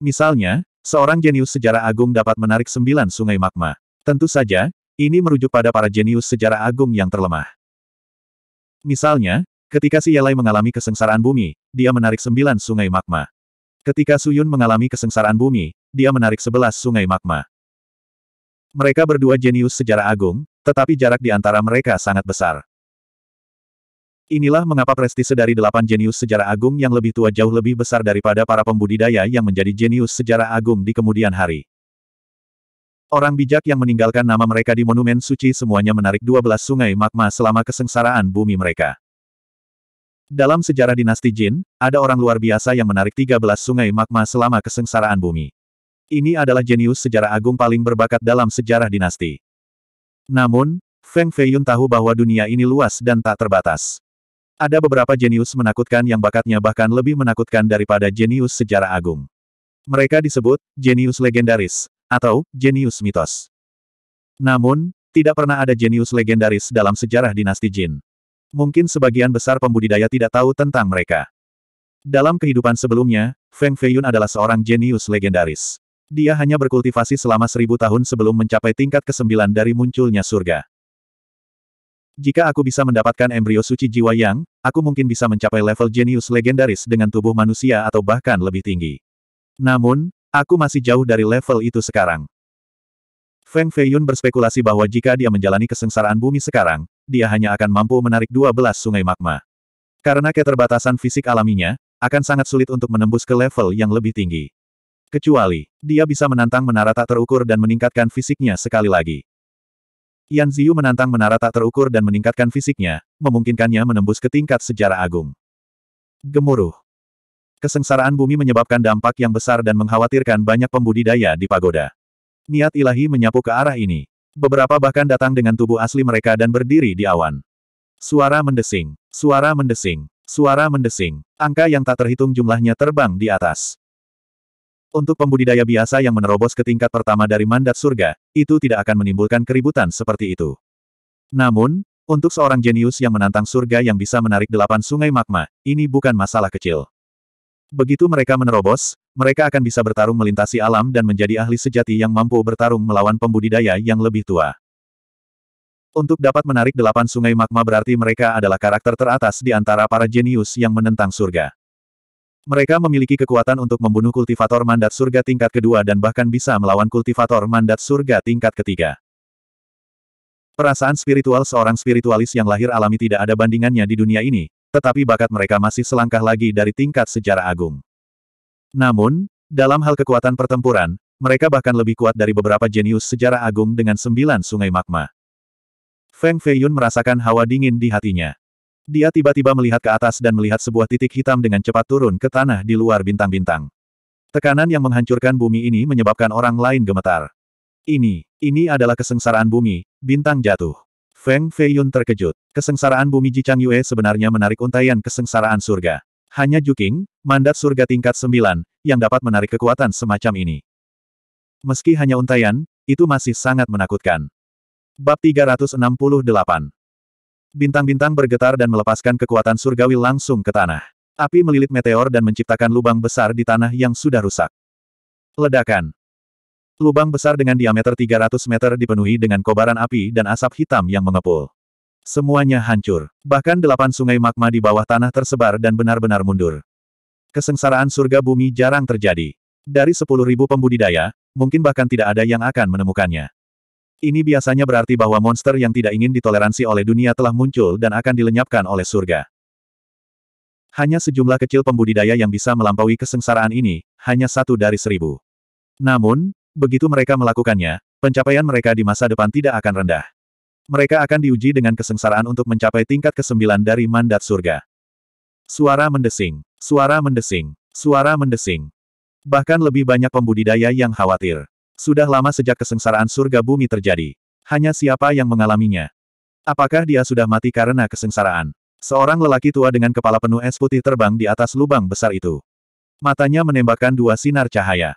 Misalnya, seorang jenius sejarah agung dapat menarik sembilan sungai magma. Tentu saja, ini merujuk pada para jenius sejarah agung yang terlemah. Misalnya, ketika si Yelai mengalami kesengsaraan bumi, dia menarik sembilan sungai magma. Ketika Suyun mengalami kesengsaraan bumi, dia menarik sebelas sungai magma. Mereka berdua jenius sejarah agung, tetapi jarak di antara mereka sangat besar. Inilah mengapa prestise dari delapan jenius sejarah agung yang lebih tua jauh lebih besar daripada para pembudidaya yang menjadi jenius sejarah agung di kemudian hari. Orang bijak yang meninggalkan nama mereka di monumen suci semuanya menarik dua belas sungai magma selama kesengsaraan bumi mereka. Dalam sejarah dinasti Jin, ada orang luar biasa yang menarik tiga belas sungai magma selama kesengsaraan bumi. Ini adalah jenius sejarah agung paling berbakat dalam sejarah dinasti. Namun, Feng Feiyun tahu bahwa dunia ini luas dan tak terbatas. Ada beberapa jenius menakutkan yang bakatnya bahkan lebih menakutkan daripada jenius sejarah agung. Mereka disebut jenius legendaris atau jenius mitos. Namun, tidak pernah ada jenius legendaris dalam sejarah dinasti Jin. Mungkin sebagian besar pembudidaya tidak tahu tentang mereka. Dalam kehidupan sebelumnya, Feng Feiyun adalah seorang jenius legendaris. Dia hanya berkultivasi selama seribu tahun sebelum mencapai tingkat kesembilan dari munculnya surga. Jika aku bisa mendapatkan embrio suci jiwa yang, aku mungkin bisa mencapai level jenius legendaris dengan tubuh manusia atau bahkan lebih tinggi. Namun, aku masih jauh dari level itu sekarang. Feng Feiyun berspekulasi bahwa jika dia menjalani kesengsaraan bumi sekarang, dia hanya akan mampu menarik 12 sungai magma. Karena keterbatasan fisik alaminya, akan sangat sulit untuk menembus ke level yang lebih tinggi. Kecuali, dia bisa menantang menara tak terukur dan meningkatkan fisiknya sekali lagi. Yan Ziyu menantang menara tak terukur dan meningkatkan fisiknya, memungkinkannya menembus ke tingkat sejarah agung. Gemuruh. Kesengsaraan bumi menyebabkan dampak yang besar dan mengkhawatirkan banyak pembudidaya di pagoda. Niat ilahi menyapu ke arah ini. Beberapa bahkan datang dengan tubuh asli mereka dan berdiri di awan. Suara mendesing. Suara mendesing. Suara mendesing. Angka yang tak terhitung jumlahnya terbang di atas. Untuk pembudidaya biasa yang menerobos ke tingkat pertama dari mandat surga, itu tidak akan menimbulkan keributan seperti itu. Namun, untuk seorang jenius yang menantang surga yang bisa menarik delapan sungai magma, ini bukan masalah kecil. Begitu mereka menerobos, mereka akan bisa bertarung melintasi alam dan menjadi ahli sejati yang mampu bertarung melawan pembudidaya yang lebih tua. Untuk dapat menarik delapan sungai magma berarti mereka adalah karakter teratas di antara para jenius yang menentang surga. Mereka memiliki kekuatan untuk membunuh kultivator mandat surga tingkat kedua dan bahkan bisa melawan kultivator mandat surga tingkat ketiga. Perasaan spiritual seorang spiritualis yang lahir alami tidak ada bandingannya di dunia ini, tetapi bakat mereka masih selangkah lagi dari tingkat sejarah agung. Namun, dalam hal kekuatan pertempuran, mereka bahkan lebih kuat dari beberapa jenius sejarah agung dengan sembilan sungai magma. Feng Feiyun merasakan hawa dingin di hatinya. Dia tiba-tiba melihat ke atas dan melihat sebuah titik hitam dengan cepat turun ke tanah di luar bintang-bintang. Tekanan yang menghancurkan bumi ini menyebabkan orang lain gemetar. Ini, ini adalah kesengsaraan bumi, bintang jatuh. Feng Feiyun terkejut. Kesengsaraan bumi Jicang Yue sebenarnya menarik untaian kesengsaraan surga. Hanya Juking, mandat surga tingkat 9, yang dapat menarik kekuatan semacam ini. Meski hanya untaian, itu masih sangat menakutkan. Bab 368 Bintang-bintang bergetar dan melepaskan kekuatan surgawi langsung ke tanah. Api melilit meteor dan menciptakan lubang besar di tanah yang sudah rusak. Ledakan. Lubang besar dengan diameter 300 meter dipenuhi dengan kobaran api dan asap hitam yang mengepul. Semuanya hancur. Bahkan delapan sungai magma di bawah tanah tersebar dan benar-benar mundur. Kesengsaraan surga bumi jarang terjadi. Dari 10.000 pembudidaya, mungkin bahkan tidak ada yang akan menemukannya. Ini biasanya berarti bahwa monster yang tidak ingin ditoleransi oleh dunia telah muncul dan akan dilenyapkan oleh surga. Hanya sejumlah kecil pembudidaya yang bisa melampaui kesengsaraan ini, hanya satu dari seribu. Namun, begitu mereka melakukannya, pencapaian mereka di masa depan tidak akan rendah. Mereka akan diuji dengan kesengsaraan untuk mencapai tingkat kesembilan dari mandat surga. Suara mendesing, suara mendesing, suara mendesing. Bahkan lebih banyak pembudidaya yang khawatir. Sudah lama sejak kesengsaraan surga bumi terjadi. Hanya siapa yang mengalaminya? Apakah dia sudah mati karena kesengsaraan? Seorang lelaki tua dengan kepala penuh es putih terbang di atas lubang besar itu. Matanya menembakkan dua sinar cahaya.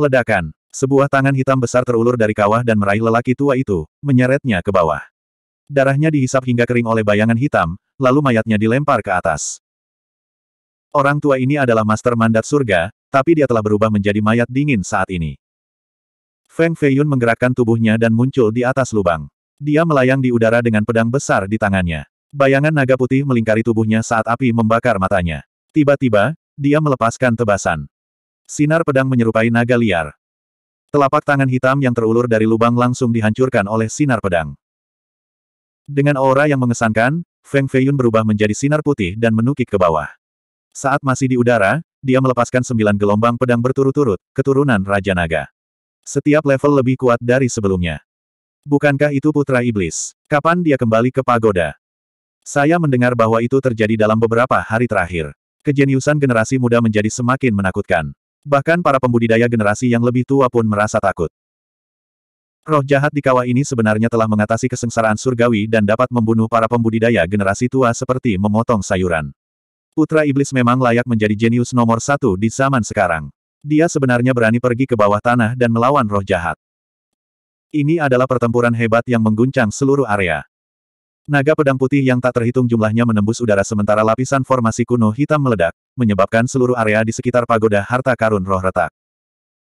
Ledakan. Sebuah tangan hitam besar terulur dari kawah dan meraih lelaki tua itu, menyeretnya ke bawah. Darahnya dihisap hingga kering oleh bayangan hitam, lalu mayatnya dilempar ke atas. Orang tua ini adalah master mandat surga, tapi dia telah berubah menjadi mayat dingin saat ini. Feng Feiyun menggerakkan tubuhnya dan muncul di atas lubang. Dia melayang di udara dengan pedang besar di tangannya. Bayangan naga putih melingkari tubuhnya saat api membakar matanya. Tiba-tiba, dia melepaskan tebasan. Sinar pedang menyerupai naga liar. Telapak tangan hitam yang terulur dari lubang langsung dihancurkan oleh sinar pedang. Dengan aura yang mengesankan, Feng Feiyun berubah menjadi sinar putih dan menukik ke bawah. Saat masih di udara, dia melepaskan sembilan gelombang pedang berturut-turut, keturunan Raja Naga. Setiap level lebih kuat dari sebelumnya. Bukankah itu putra iblis? Kapan dia kembali ke pagoda? Saya mendengar bahwa itu terjadi dalam beberapa hari terakhir. Kejeniusan generasi muda menjadi semakin menakutkan. Bahkan para pembudidaya generasi yang lebih tua pun merasa takut. Roh jahat di kawah ini sebenarnya telah mengatasi kesengsaraan surgawi dan dapat membunuh para pembudidaya generasi tua seperti memotong sayuran. Putra Iblis memang layak menjadi jenius nomor satu di zaman sekarang. Dia sebenarnya berani pergi ke bawah tanah dan melawan roh jahat. Ini adalah pertempuran hebat yang mengguncang seluruh area. Naga pedang putih yang tak terhitung jumlahnya menembus udara sementara lapisan formasi kuno hitam meledak, menyebabkan seluruh area di sekitar pagoda harta karun roh retak.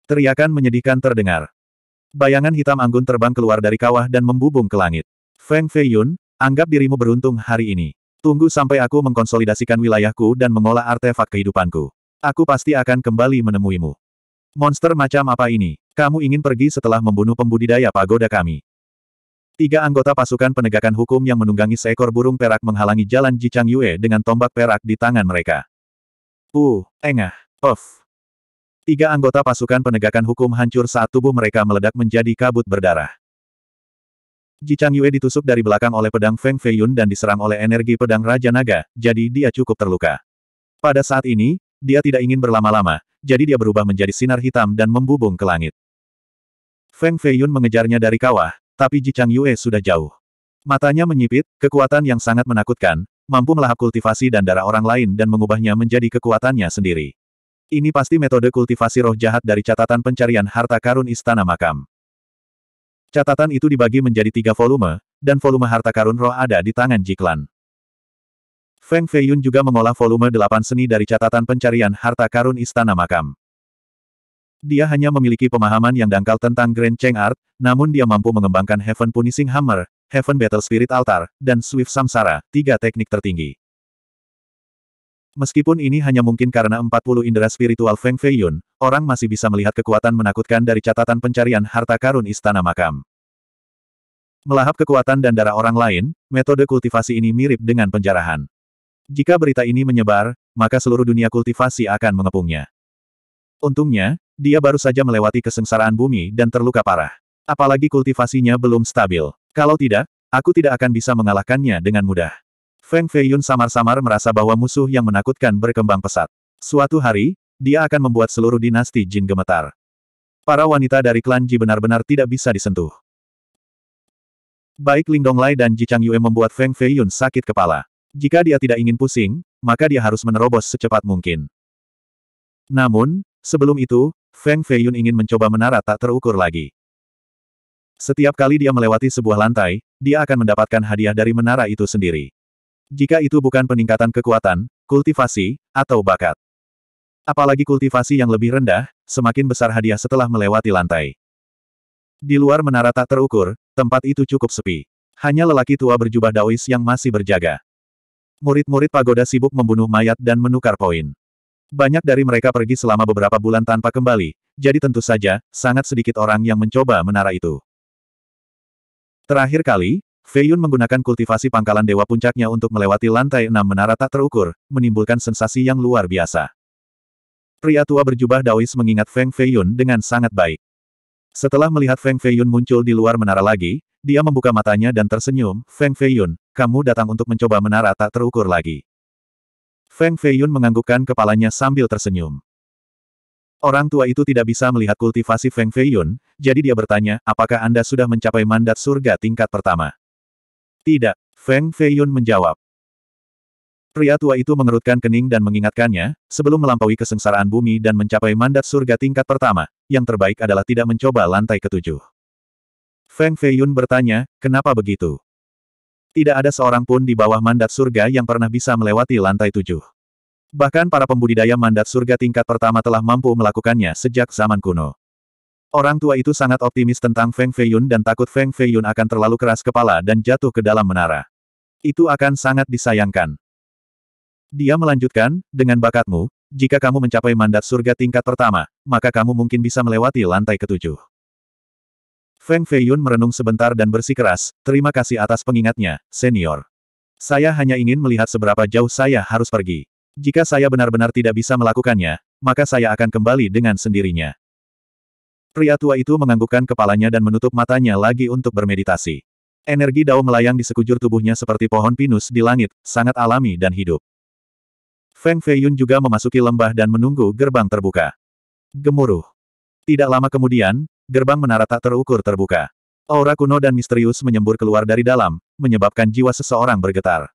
Teriakan menyedihkan terdengar. Bayangan hitam anggun terbang keluar dari kawah dan membubung ke langit. Feng Feiyun, anggap dirimu beruntung hari ini. Tunggu sampai aku mengkonsolidasikan wilayahku dan mengolah artefak kehidupanku. Aku pasti akan kembali menemuimu. Monster macam apa ini? Kamu ingin pergi setelah membunuh pembudidaya pagoda kami. Tiga anggota pasukan penegakan hukum yang menunggangi seekor burung perak menghalangi jalan Jicang Yue dengan tombak perak di tangan mereka. Uh, engah, off. Tiga anggota pasukan penegakan hukum hancur saat tubuh mereka meledak menjadi kabut berdarah. Jicang Yue ditusuk dari belakang oleh pedang Feng Feiyun dan diserang oleh energi pedang Raja Naga, jadi dia cukup terluka. Pada saat ini, dia tidak ingin berlama-lama, jadi dia berubah menjadi sinar hitam dan membubung ke langit. Feng Feiyun mengejarnya dari kawah, tapi Ji Chang Yue sudah jauh. Matanya menyipit, kekuatan yang sangat menakutkan, mampu melahap kultivasi dan darah orang lain dan mengubahnya menjadi kekuatannya sendiri. Ini pasti metode kultivasi roh jahat dari catatan pencarian harta karun Istana Makam. Catatan itu dibagi menjadi tiga volume, dan volume harta karun roh ada di tangan Jiklan. Feng Feiyun juga mengolah volume delapan seni dari catatan pencarian harta karun Istana Makam. Dia hanya memiliki pemahaman yang dangkal tentang Grand Cheng Art, namun dia mampu mengembangkan Heaven Punishing Hammer, Heaven Battle Spirit Altar, dan Swift Samsara, tiga teknik tertinggi. Meskipun ini hanya mungkin karena 40 indera spiritual Feng Feiyun, orang masih bisa melihat kekuatan menakutkan dari catatan pencarian harta karun Istana Makam. Melahap kekuatan dan darah orang lain, metode kultivasi ini mirip dengan penjarahan. Jika berita ini menyebar, maka seluruh dunia kultivasi akan mengepungnya. Untungnya, dia baru saja melewati kesengsaraan bumi dan terluka parah. Apalagi kultivasinya belum stabil. Kalau tidak, aku tidak akan bisa mengalahkannya dengan mudah. Feng Feiyun samar-samar merasa bahwa musuh yang menakutkan berkembang pesat. Suatu hari, dia akan membuat seluruh dinasti Jin gemetar. Para wanita dari klan Ji benar-benar tidak bisa disentuh. Baik Ling Donglai dan Ji Chang Yue membuat Feng Feiyun sakit kepala. Jika dia tidak ingin pusing, maka dia harus menerobos secepat mungkin. Namun, sebelum itu, Feng Feiyun ingin mencoba menara tak terukur lagi. Setiap kali dia melewati sebuah lantai, dia akan mendapatkan hadiah dari menara itu sendiri. Jika itu bukan peningkatan kekuatan, kultivasi, atau bakat. Apalagi kultivasi yang lebih rendah, semakin besar hadiah setelah melewati lantai. Di luar menara tak terukur, tempat itu cukup sepi. Hanya lelaki tua berjubah daois yang masih berjaga. Murid-murid pagoda sibuk membunuh mayat dan menukar poin. Banyak dari mereka pergi selama beberapa bulan tanpa kembali, jadi tentu saja, sangat sedikit orang yang mencoba menara itu. Terakhir kali, Feiyun menggunakan kultivasi pangkalan dewa puncaknya untuk melewati lantai enam menara tak terukur, menimbulkan sensasi yang luar biasa. Pria tua berjubah Daois mengingat Feng Feiyun dengan sangat baik. Setelah melihat Feng Feiyun muncul di luar menara lagi, dia membuka matanya dan tersenyum, Feng Feiyun, kamu datang untuk mencoba menara tak terukur lagi. Feng Feiyun menganggukkan kepalanya sambil tersenyum. Orang tua itu tidak bisa melihat kultivasi Feng Feiyun, jadi dia bertanya, apakah Anda sudah mencapai mandat surga tingkat pertama? Tidak, Feng Feiyun menjawab. Pria tua itu mengerutkan kening dan mengingatkannya, sebelum melampaui kesengsaraan bumi dan mencapai mandat surga tingkat pertama, yang terbaik adalah tidak mencoba lantai ketujuh. Feng Feiyun bertanya, kenapa begitu? Tidak ada seorang pun di bawah mandat surga yang pernah bisa melewati lantai tujuh. Bahkan para pembudidaya mandat surga tingkat pertama telah mampu melakukannya sejak zaman kuno. Orang tua itu sangat optimis tentang Feng Feiyun dan takut Feng Feiyun akan terlalu keras kepala dan jatuh ke dalam menara. Itu akan sangat disayangkan. Dia melanjutkan, dengan bakatmu, jika kamu mencapai mandat surga tingkat pertama, maka kamu mungkin bisa melewati lantai ketujuh. Feng Feiyun merenung sebentar dan bersikeras, terima kasih atas pengingatnya, senior. Saya hanya ingin melihat seberapa jauh saya harus pergi. Jika saya benar-benar tidak bisa melakukannya, maka saya akan kembali dengan sendirinya. Pria tua itu menganggukkan kepalanya dan menutup matanya lagi untuk bermeditasi. Energi dao melayang di sekujur tubuhnya seperti pohon pinus di langit, sangat alami dan hidup. Feng Feiyun juga memasuki lembah dan menunggu gerbang terbuka. Gemuruh. Tidak lama kemudian, Gerbang menara tak terukur terbuka. Aura kuno dan misterius menyembur keluar dari dalam, menyebabkan jiwa seseorang bergetar.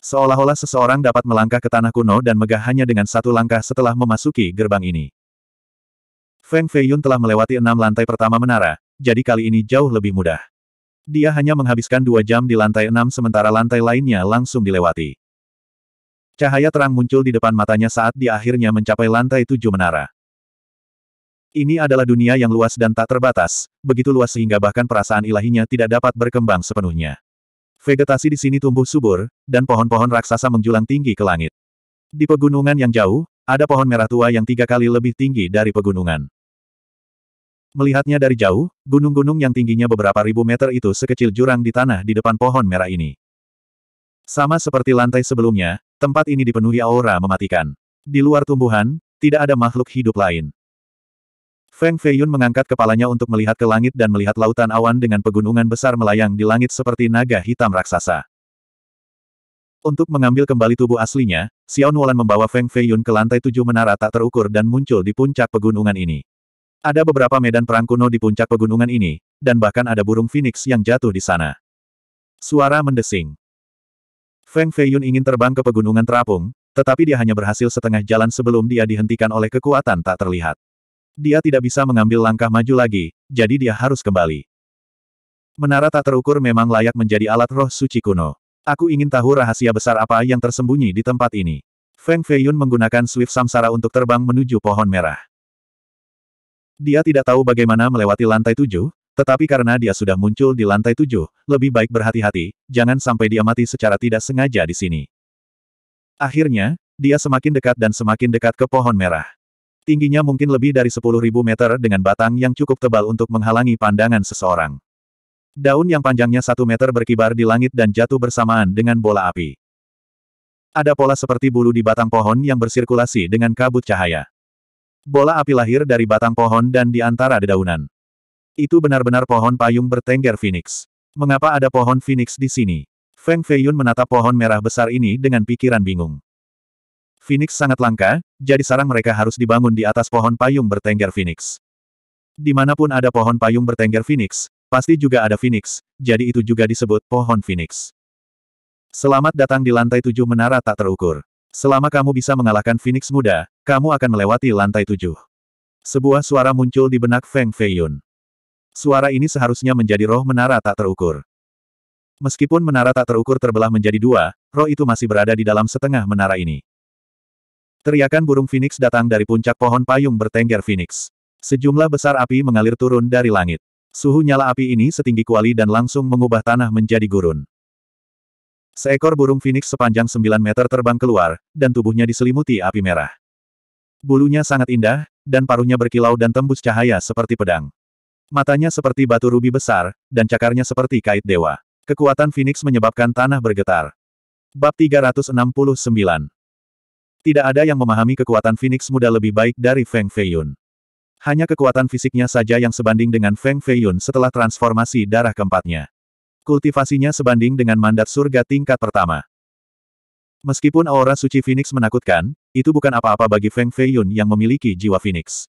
Seolah-olah seseorang dapat melangkah ke tanah kuno dan megah hanya dengan satu langkah setelah memasuki gerbang ini. Feng Feiyun telah melewati enam lantai pertama menara, jadi kali ini jauh lebih mudah. Dia hanya menghabiskan dua jam di lantai enam sementara lantai lainnya langsung dilewati. Cahaya terang muncul di depan matanya saat dia akhirnya mencapai lantai tujuh menara. Ini adalah dunia yang luas dan tak terbatas, begitu luas sehingga bahkan perasaan ilahinya tidak dapat berkembang sepenuhnya. Vegetasi di sini tumbuh subur, dan pohon-pohon raksasa menjulang tinggi ke langit. Di pegunungan yang jauh, ada pohon merah tua yang tiga kali lebih tinggi dari pegunungan. Melihatnya dari jauh, gunung-gunung yang tingginya beberapa ribu meter itu sekecil jurang di tanah di depan pohon merah ini. Sama seperti lantai sebelumnya, tempat ini dipenuhi aura mematikan. Di luar tumbuhan, tidak ada makhluk hidup lain. Feng Feiyun mengangkat kepalanya untuk melihat ke langit dan melihat lautan awan dengan pegunungan besar melayang di langit seperti naga hitam raksasa. Untuk mengambil kembali tubuh aslinya, Xiao Nuolan membawa Feng Feiyun ke lantai tujuh menara tak terukur dan muncul di puncak pegunungan ini. Ada beberapa medan perang kuno di puncak pegunungan ini, dan bahkan ada burung phoenix yang jatuh di sana. Suara mendesing. Feng Feiyun ingin terbang ke pegunungan terapung, tetapi dia hanya berhasil setengah jalan sebelum dia dihentikan oleh kekuatan tak terlihat. Dia tidak bisa mengambil langkah maju lagi, jadi dia harus kembali. Menara tak terukur memang layak menjadi alat roh suci kuno. Aku ingin tahu rahasia besar apa yang tersembunyi di tempat ini. Feng Feiyun menggunakan Swift Samsara untuk terbang menuju pohon merah. Dia tidak tahu bagaimana melewati lantai tujuh, tetapi karena dia sudah muncul di lantai tujuh, lebih baik berhati-hati, jangan sampai dia mati secara tidak sengaja di sini. Akhirnya, dia semakin dekat dan semakin dekat ke pohon merah. Tingginya mungkin lebih dari 10.000 meter dengan batang yang cukup tebal untuk menghalangi pandangan seseorang. Daun yang panjangnya satu meter berkibar di langit dan jatuh bersamaan dengan bola api. Ada pola seperti bulu di batang pohon yang bersirkulasi dengan kabut cahaya. Bola api lahir dari batang pohon dan di antara dedaunan. Itu benar-benar pohon payung bertengger Phoenix. Mengapa ada pohon Phoenix di sini? Feng Feiyun menatap pohon merah besar ini dengan pikiran bingung. Phoenix sangat langka, jadi sarang mereka harus dibangun di atas pohon payung bertengger Phoenix. Dimanapun ada pohon payung bertengger Phoenix, pasti juga ada Phoenix, jadi itu juga disebut pohon Phoenix. Selamat datang di lantai tujuh menara tak terukur. Selama kamu bisa mengalahkan Phoenix muda, kamu akan melewati lantai tujuh. Sebuah suara muncul di benak Feng Feiyun. Suara ini seharusnya menjadi roh menara tak terukur. Meskipun menara tak terukur terbelah menjadi dua, roh itu masih berada di dalam setengah menara ini. Teriakan burung Phoenix datang dari puncak pohon payung bertengger Phoenix. Sejumlah besar api mengalir turun dari langit. Suhu nyala api ini setinggi kuali dan langsung mengubah tanah menjadi gurun. Seekor burung Phoenix sepanjang 9 meter terbang keluar, dan tubuhnya diselimuti api merah. Bulunya sangat indah, dan paruhnya berkilau dan tembus cahaya seperti pedang. Matanya seperti batu rubi besar, dan cakarnya seperti kait dewa. Kekuatan Phoenix menyebabkan tanah bergetar. Bab 369 tidak ada yang memahami kekuatan Phoenix muda lebih baik dari Feng Feiyun. Hanya kekuatan fisiknya saja yang sebanding dengan Feng Feiyun setelah transformasi darah keempatnya. Kultivasinya sebanding dengan mandat surga tingkat pertama. Meskipun aura suci Phoenix menakutkan, itu bukan apa-apa bagi Feng Feiyun yang memiliki jiwa Phoenix.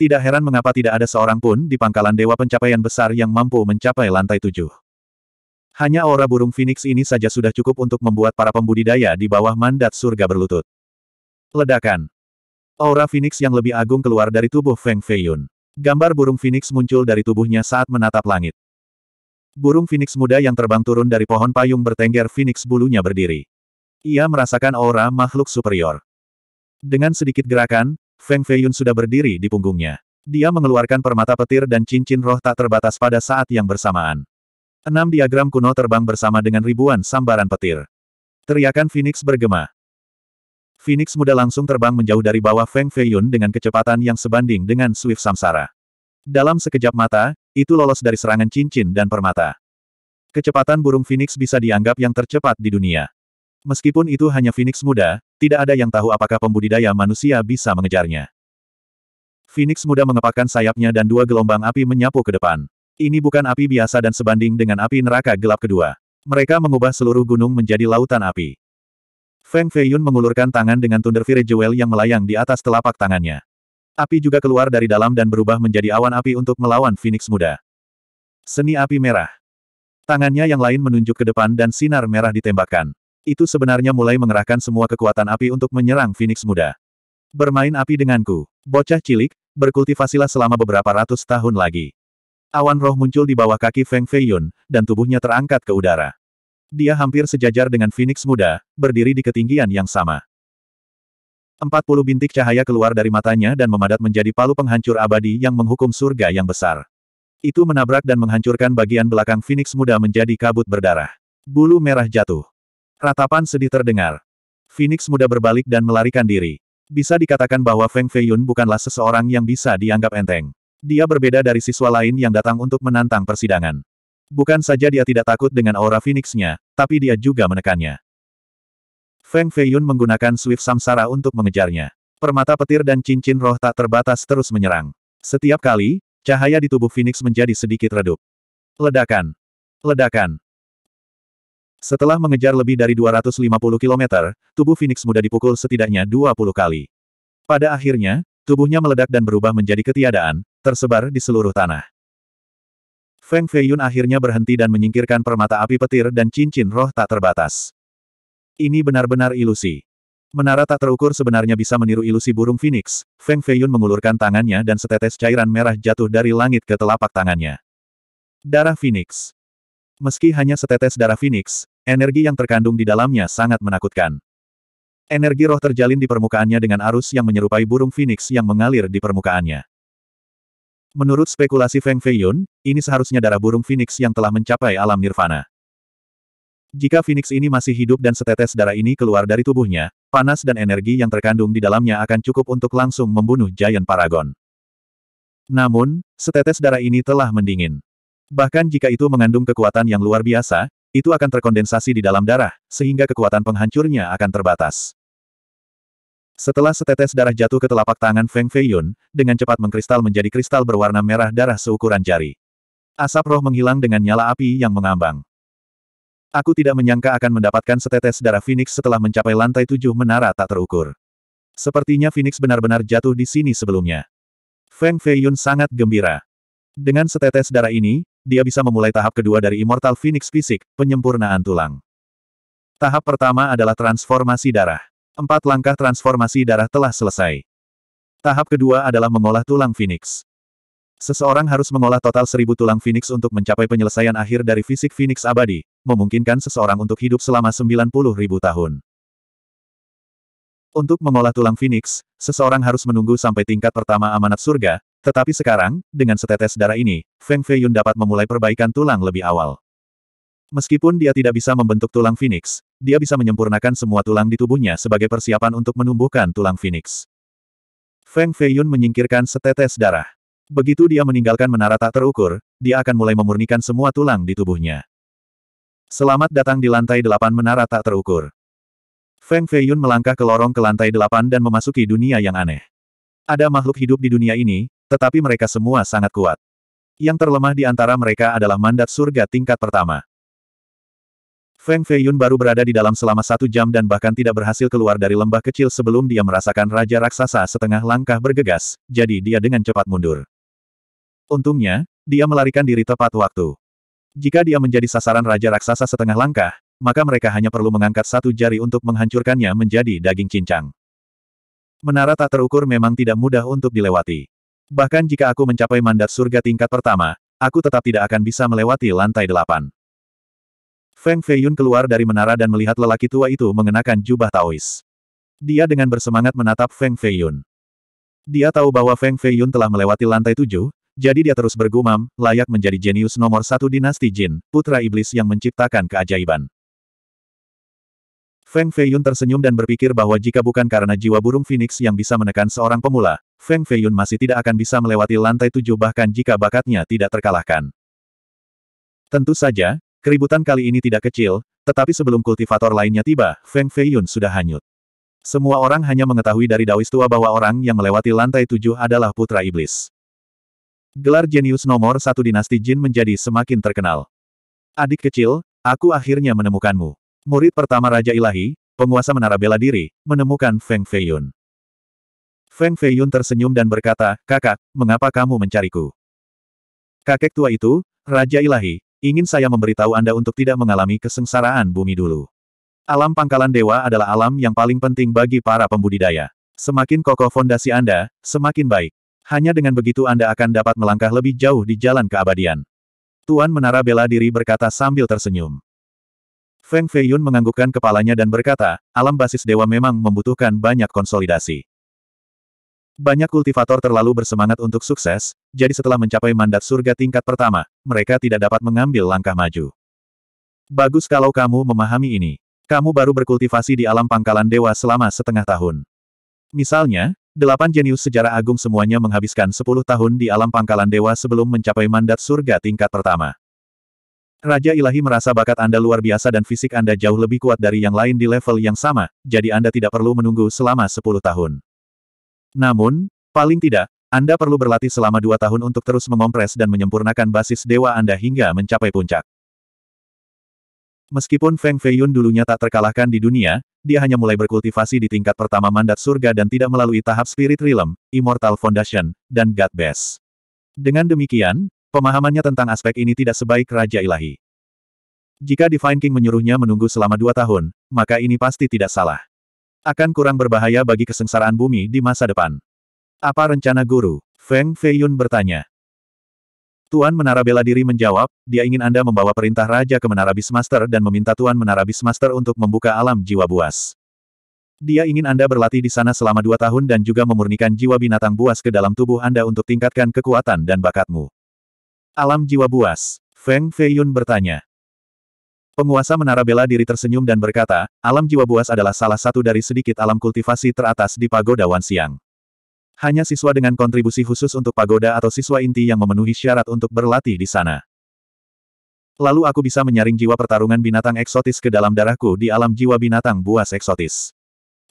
Tidak heran mengapa tidak ada seorang pun di pangkalan dewa pencapaian besar yang mampu mencapai lantai tujuh. Hanya aura burung Phoenix ini saja sudah cukup untuk membuat para pembudidaya di bawah mandat surga berlutut. Ledakan. Aura Phoenix yang lebih agung keluar dari tubuh Feng Feiyun. Gambar burung Phoenix muncul dari tubuhnya saat menatap langit. Burung Phoenix muda yang terbang turun dari pohon payung bertengger Phoenix bulunya berdiri. Ia merasakan aura makhluk superior. Dengan sedikit gerakan, Feng Feiyun sudah berdiri di punggungnya. Dia mengeluarkan permata petir dan cincin roh tak terbatas pada saat yang bersamaan. Enam diagram kuno terbang bersama dengan ribuan sambaran petir. Teriakan Phoenix bergema. Phoenix muda langsung terbang menjauh dari bawah Feng Feiyun dengan kecepatan yang sebanding dengan Swift Samsara. Dalam sekejap mata, itu lolos dari serangan cincin dan permata. Kecepatan burung Phoenix bisa dianggap yang tercepat di dunia. Meskipun itu hanya Phoenix muda, tidak ada yang tahu apakah pembudidaya manusia bisa mengejarnya. Phoenix muda mengepakkan sayapnya dan dua gelombang api menyapu ke depan. Ini bukan api biasa dan sebanding dengan api neraka gelap kedua. Mereka mengubah seluruh gunung menjadi lautan api. Feng Feiyun mengulurkan tangan dengan Thunder Fire Jewel yang melayang di atas telapak tangannya. Api juga keluar dari dalam dan berubah menjadi awan api untuk melawan Phoenix muda. Seni api merah. Tangannya yang lain menunjuk ke depan dan sinar merah ditembakkan. Itu sebenarnya mulai mengerahkan semua kekuatan api untuk menyerang Phoenix muda. Bermain api denganku. Bocah cilik, berkultivasilah selama beberapa ratus tahun lagi. Awan roh muncul di bawah kaki Feng Feiyun, dan tubuhnya terangkat ke udara. Dia hampir sejajar dengan Phoenix muda, berdiri di ketinggian yang sama. Empat puluh bintik cahaya keluar dari matanya dan memadat menjadi palu penghancur abadi yang menghukum surga yang besar. Itu menabrak dan menghancurkan bagian belakang Phoenix muda menjadi kabut berdarah. Bulu merah jatuh. Ratapan sedih terdengar. Phoenix muda berbalik dan melarikan diri. Bisa dikatakan bahwa Feng Feiyun bukanlah seseorang yang bisa dianggap enteng. Dia berbeda dari siswa lain yang datang untuk menantang persidangan. Bukan saja dia tidak takut dengan aura Phoenix-nya, tapi dia juga menekannya. Feng Feiyun menggunakan Swift Samsara untuk mengejarnya. Permata petir dan cincin roh tak terbatas terus menyerang. Setiap kali, cahaya di tubuh Phoenix menjadi sedikit redup. Ledakan. Ledakan. Setelah mengejar lebih dari 250 km, tubuh Phoenix mudah dipukul setidaknya 20 kali. Pada akhirnya, Tubuhnya meledak dan berubah menjadi ketiadaan, tersebar di seluruh tanah. Feng Feiyun akhirnya berhenti dan menyingkirkan permata api petir dan cincin roh tak terbatas. Ini benar-benar ilusi. Menara tak terukur sebenarnya bisa meniru ilusi burung Phoenix. Feng Feiyun mengulurkan tangannya dan setetes cairan merah jatuh dari langit ke telapak tangannya. Darah Phoenix. Meski hanya setetes darah Phoenix, energi yang terkandung di dalamnya sangat menakutkan. Energi roh terjalin di permukaannya dengan arus yang menyerupai burung phoenix yang mengalir di permukaannya. Menurut spekulasi Feng Feiyun, ini seharusnya darah burung phoenix yang telah mencapai alam nirvana. Jika phoenix ini masih hidup dan setetes darah ini keluar dari tubuhnya, panas dan energi yang terkandung di dalamnya akan cukup untuk langsung membunuh Giant Paragon. Namun, setetes darah ini telah mendingin. Bahkan jika itu mengandung kekuatan yang luar biasa, itu akan terkondensasi di dalam darah, sehingga kekuatan penghancurnya akan terbatas. Setelah setetes darah jatuh ke telapak tangan Feng Feiyun, dengan cepat mengkristal menjadi kristal berwarna merah darah seukuran jari. Asap roh menghilang dengan nyala api yang mengambang. Aku tidak menyangka akan mendapatkan setetes darah Phoenix setelah mencapai lantai tujuh menara tak terukur. Sepertinya Phoenix benar-benar jatuh di sini sebelumnya. Feng Feiyun sangat gembira. Dengan setetes darah ini, dia bisa memulai tahap kedua dari Immortal Phoenix Fisik, penyempurnaan tulang. Tahap pertama adalah transformasi darah. Empat langkah transformasi darah telah selesai. Tahap kedua adalah mengolah tulang Phoenix. Seseorang harus mengolah total seribu tulang Phoenix untuk mencapai penyelesaian akhir dari fisik Phoenix abadi, memungkinkan seseorang untuk hidup selama 90 ribu tahun. Untuk mengolah tulang Phoenix, seseorang harus menunggu sampai tingkat pertama amanat surga, tetapi sekarang, dengan setetes darah ini, Feng Feiyun dapat memulai perbaikan tulang lebih awal. Meskipun dia tidak bisa membentuk tulang Phoenix, dia bisa menyempurnakan semua tulang di tubuhnya sebagai persiapan untuk menumbuhkan tulang Phoenix. Feng Feiyun menyingkirkan setetes darah. Begitu dia meninggalkan menara tak terukur, dia akan mulai memurnikan semua tulang di tubuhnya. Selamat datang di lantai delapan menara tak terukur. Feng Feiyun melangkah ke lorong ke lantai delapan dan memasuki dunia yang aneh. Ada makhluk hidup di dunia ini, tetapi mereka semua sangat kuat. Yang terlemah di antara mereka adalah mandat surga tingkat pertama. Feng Feiyun baru berada di dalam selama satu jam dan bahkan tidak berhasil keluar dari lembah kecil sebelum dia merasakan Raja Raksasa setengah langkah bergegas, jadi dia dengan cepat mundur. Untungnya, dia melarikan diri tepat waktu. Jika dia menjadi sasaran Raja Raksasa setengah langkah, maka mereka hanya perlu mengangkat satu jari untuk menghancurkannya menjadi daging cincang. Menara tak terukur memang tidak mudah untuk dilewati. Bahkan jika aku mencapai mandat surga tingkat pertama, aku tetap tidak akan bisa melewati lantai delapan. Feng Feiyun keluar dari menara dan melihat lelaki tua itu mengenakan jubah Taois. Dia dengan bersemangat menatap Feng Feiyun. Dia tahu bahwa Feng Feiyun telah melewati lantai tujuh, jadi dia terus bergumam, layak menjadi jenius nomor satu dinasti Jin, putra iblis yang menciptakan keajaiban. Feng Feiyun tersenyum dan berpikir bahwa jika bukan karena jiwa burung Phoenix yang bisa menekan seorang pemula, Feng Feiyun masih tidak akan bisa melewati lantai tujuh bahkan jika bakatnya tidak terkalahkan. Tentu saja, Keributan kali ini tidak kecil, tetapi sebelum kultivator lainnya tiba, Feng Feiyun sudah hanyut. Semua orang hanya mengetahui dari Dawis tua bahwa orang yang melewati lantai tujuh adalah putra iblis. Gelar jenius nomor satu dinasti Jin menjadi semakin terkenal. Adik kecil, aku akhirnya menemukanmu. Murid pertama Raja Ilahi, penguasa menara bela diri, menemukan Feng Feiyun. Feng Feiyun tersenyum dan berkata, Kakak, mengapa kamu mencariku? Kakek tua itu, Raja Ilahi, Ingin saya memberitahu Anda untuk tidak mengalami kesengsaraan bumi dulu. Alam pangkalan dewa adalah alam yang paling penting bagi para pembudidaya. Semakin kokoh fondasi Anda, semakin baik. Hanya dengan begitu Anda akan dapat melangkah lebih jauh di jalan keabadian. Tuan Menara Bela Diri berkata sambil tersenyum. Feng Feiyun menganggukkan kepalanya dan berkata, alam basis dewa memang membutuhkan banyak konsolidasi. Banyak kultivator terlalu bersemangat untuk sukses, jadi setelah mencapai mandat surga tingkat pertama, mereka tidak dapat mengambil langkah maju. Bagus kalau kamu memahami ini. Kamu baru berkultivasi di alam pangkalan dewa selama setengah tahun. Misalnya, delapan jenius sejarah agung semuanya menghabiskan sepuluh tahun di alam pangkalan dewa sebelum mencapai mandat surga tingkat pertama. Raja Ilahi merasa bakat Anda luar biasa dan fisik Anda jauh lebih kuat dari yang lain di level yang sama, jadi Anda tidak perlu menunggu selama sepuluh tahun. Namun, paling tidak, Anda perlu berlatih selama dua tahun untuk terus mengompres dan menyempurnakan basis dewa Anda hingga mencapai puncak. Meskipun Feng Feiyun dulunya tak terkalahkan di dunia, dia hanya mulai berkultivasi di tingkat pertama mandat surga dan tidak melalui tahap Spirit Realm, Immortal Foundation, dan God Best. Dengan demikian, pemahamannya tentang aspek ini tidak sebaik Raja Ilahi. Jika Divine King menyuruhnya menunggu selama dua tahun, maka ini pasti tidak salah. Akan kurang berbahaya bagi kesengsaraan bumi di masa depan. Apa rencana guru? Feng Feiyun bertanya. Tuan Menara Bela Diri menjawab, dia ingin Anda membawa perintah Raja ke Menara Bismaster dan meminta Tuan Menara Bismaster untuk membuka alam jiwa buas. Dia ingin Anda berlatih di sana selama dua tahun dan juga memurnikan jiwa binatang buas ke dalam tubuh Anda untuk tingkatkan kekuatan dan bakatmu. Alam jiwa buas, Feng Feiyun bertanya. Penguasa menara bela diri tersenyum dan berkata, alam jiwa buas adalah salah satu dari sedikit alam kultivasi teratas di Pagoda Wan Siang. Hanya siswa dengan kontribusi khusus untuk pagoda atau siswa inti yang memenuhi syarat untuk berlatih di sana. Lalu aku bisa menyaring jiwa pertarungan binatang eksotis ke dalam darahku di alam jiwa binatang buas eksotis.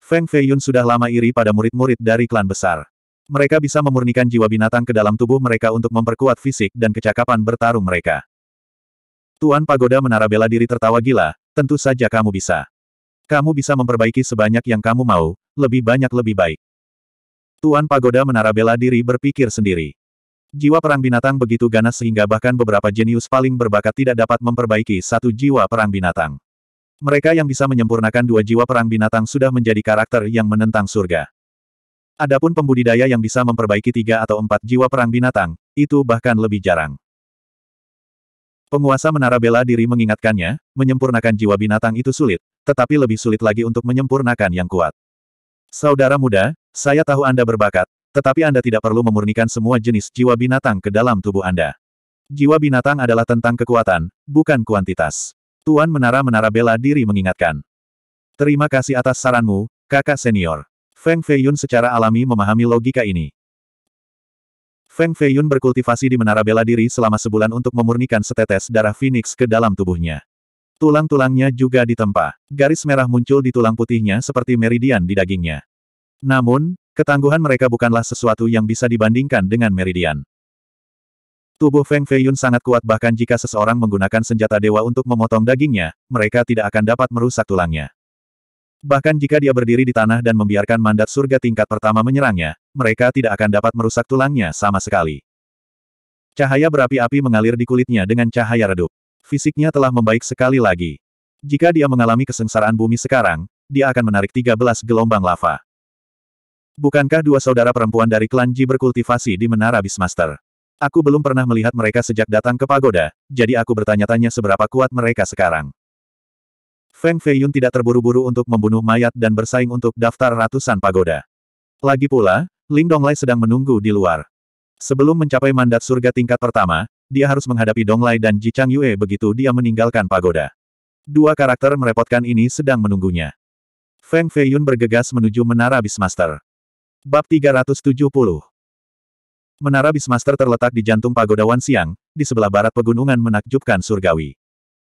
Feng Feiyun sudah lama iri pada murid-murid dari klan besar. Mereka bisa memurnikan jiwa binatang ke dalam tubuh mereka untuk memperkuat fisik dan kecakapan bertarung mereka. Tuan Pagoda Menara Bela Diri tertawa gila, tentu saja kamu bisa. Kamu bisa memperbaiki sebanyak yang kamu mau, lebih banyak lebih baik. Tuan Pagoda Menara Bela Diri berpikir sendiri. Jiwa perang binatang begitu ganas sehingga bahkan beberapa jenius paling berbakat tidak dapat memperbaiki satu jiwa perang binatang. Mereka yang bisa menyempurnakan dua jiwa perang binatang sudah menjadi karakter yang menentang surga. Adapun pembudidaya yang bisa memperbaiki tiga atau empat jiwa perang binatang, itu bahkan lebih jarang. Penguasa menara bela diri mengingatkannya, menyempurnakan jiwa binatang itu sulit, tetapi lebih sulit lagi untuk menyempurnakan yang kuat. Saudara muda, saya tahu Anda berbakat, tetapi Anda tidak perlu memurnikan semua jenis jiwa binatang ke dalam tubuh Anda. Jiwa binatang adalah tentang kekuatan, bukan kuantitas. Tuan menara-menara bela diri mengingatkan. Terima kasih atas saranmu, kakak senior. Feng Feiyun secara alami memahami logika ini. Feng Feiyun berkultivasi di menara bela diri selama sebulan untuk memurnikan setetes darah Phoenix ke dalam tubuhnya. Tulang-tulangnya juga ditempa. Garis merah muncul di tulang putihnya seperti meridian di dagingnya. Namun, ketangguhan mereka bukanlah sesuatu yang bisa dibandingkan dengan meridian. Tubuh Feng Feiyun sangat kuat bahkan jika seseorang menggunakan senjata dewa untuk memotong dagingnya, mereka tidak akan dapat merusak tulangnya. Bahkan jika dia berdiri di tanah dan membiarkan mandat surga tingkat pertama menyerangnya, mereka tidak akan dapat merusak tulangnya sama sekali. Cahaya berapi-api mengalir di kulitnya dengan cahaya redup. Fisiknya telah membaik sekali lagi. Jika dia mengalami kesengsaraan bumi sekarang, dia akan menarik 13 gelombang lava. Bukankah dua saudara perempuan dari klan Ji berkultivasi di Menara Bismaster? Aku belum pernah melihat mereka sejak datang ke pagoda, jadi aku bertanya-tanya seberapa kuat mereka sekarang. Feng Feiyun tidak terburu-buru untuk membunuh mayat dan bersaing untuk daftar ratusan pagoda. Lagi pula, Ling Donglai sedang menunggu di luar. Sebelum mencapai mandat surga tingkat pertama, dia harus menghadapi Donglai dan Ji Chang Yue begitu dia meninggalkan pagoda. Dua karakter merepotkan ini sedang menunggunya. Feng Feiyun bergegas menuju Menara Bismaster. Bab 370 Menara Bismaster terletak di jantung pagoda Wansiang, di sebelah barat pegunungan menakjubkan surgawi.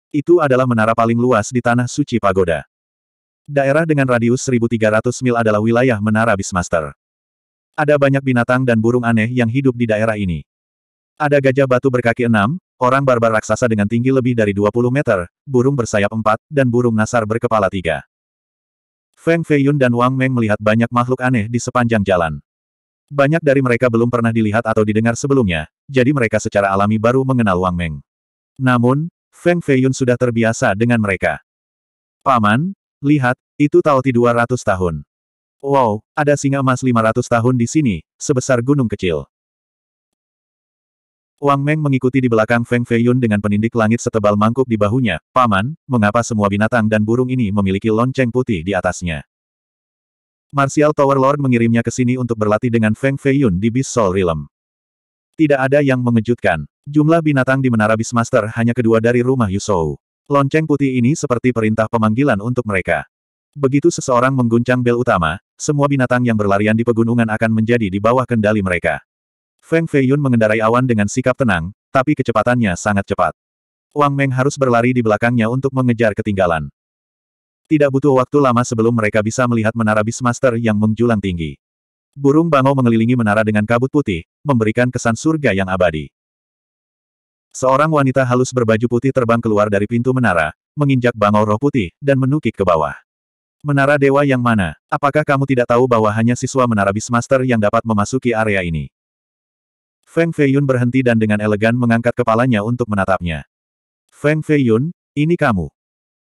Itu adalah menara paling luas di Tanah Suci Pagoda. Daerah dengan radius 1300 mil adalah wilayah menara Beastmaster. Ada banyak binatang dan burung aneh yang hidup di daerah ini. Ada gajah batu berkaki enam, orang barbar raksasa dengan tinggi lebih dari 20 meter, burung bersayap empat, dan burung nasar berkepala tiga. Feng Feiyun dan Wang Meng melihat banyak makhluk aneh di sepanjang jalan. Banyak dari mereka belum pernah dilihat atau didengar sebelumnya, jadi mereka secara alami baru mengenal Wang Meng. Namun, Feng Feiyun sudah terbiasa dengan mereka. Paman, lihat, itu Taoti 200 tahun. Wow, ada singa emas 500 tahun di sini, sebesar gunung kecil. Wang Meng mengikuti di belakang Feng Feiyun dengan penindik langit setebal mangkuk di bahunya. Paman, mengapa semua binatang dan burung ini memiliki lonceng putih di atasnya? Martial Tower Lord mengirimnya ke sini untuk berlatih dengan Feng Feiyun di Bisol Realm. Tidak ada yang mengejutkan. Jumlah binatang di Menara Bismaster hanya kedua dari rumah Yusou. Lonceng putih ini seperti perintah pemanggilan untuk mereka. Begitu seseorang mengguncang bel utama, semua binatang yang berlarian di pegunungan akan menjadi di bawah kendali mereka. Feng Feiyun mengendarai awan dengan sikap tenang, tapi kecepatannya sangat cepat. Wang Meng harus berlari di belakangnya untuk mengejar ketinggalan. Tidak butuh waktu lama sebelum mereka bisa melihat menara Bismaster yang menjulang tinggi. Burung bangau mengelilingi menara dengan kabut putih, memberikan kesan surga yang abadi. Seorang wanita halus berbaju putih terbang keluar dari pintu menara, menginjak bangau roh putih, dan menukik ke bawah. Menara dewa yang mana? Apakah kamu tidak tahu bahwa hanya siswa menara Beastmaster yang dapat memasuki area ini? Feng Feiyun berhenti dan dengan elegan mengangkat kepalanya untuk menatapnya. Feng Feiyun, ini kamu.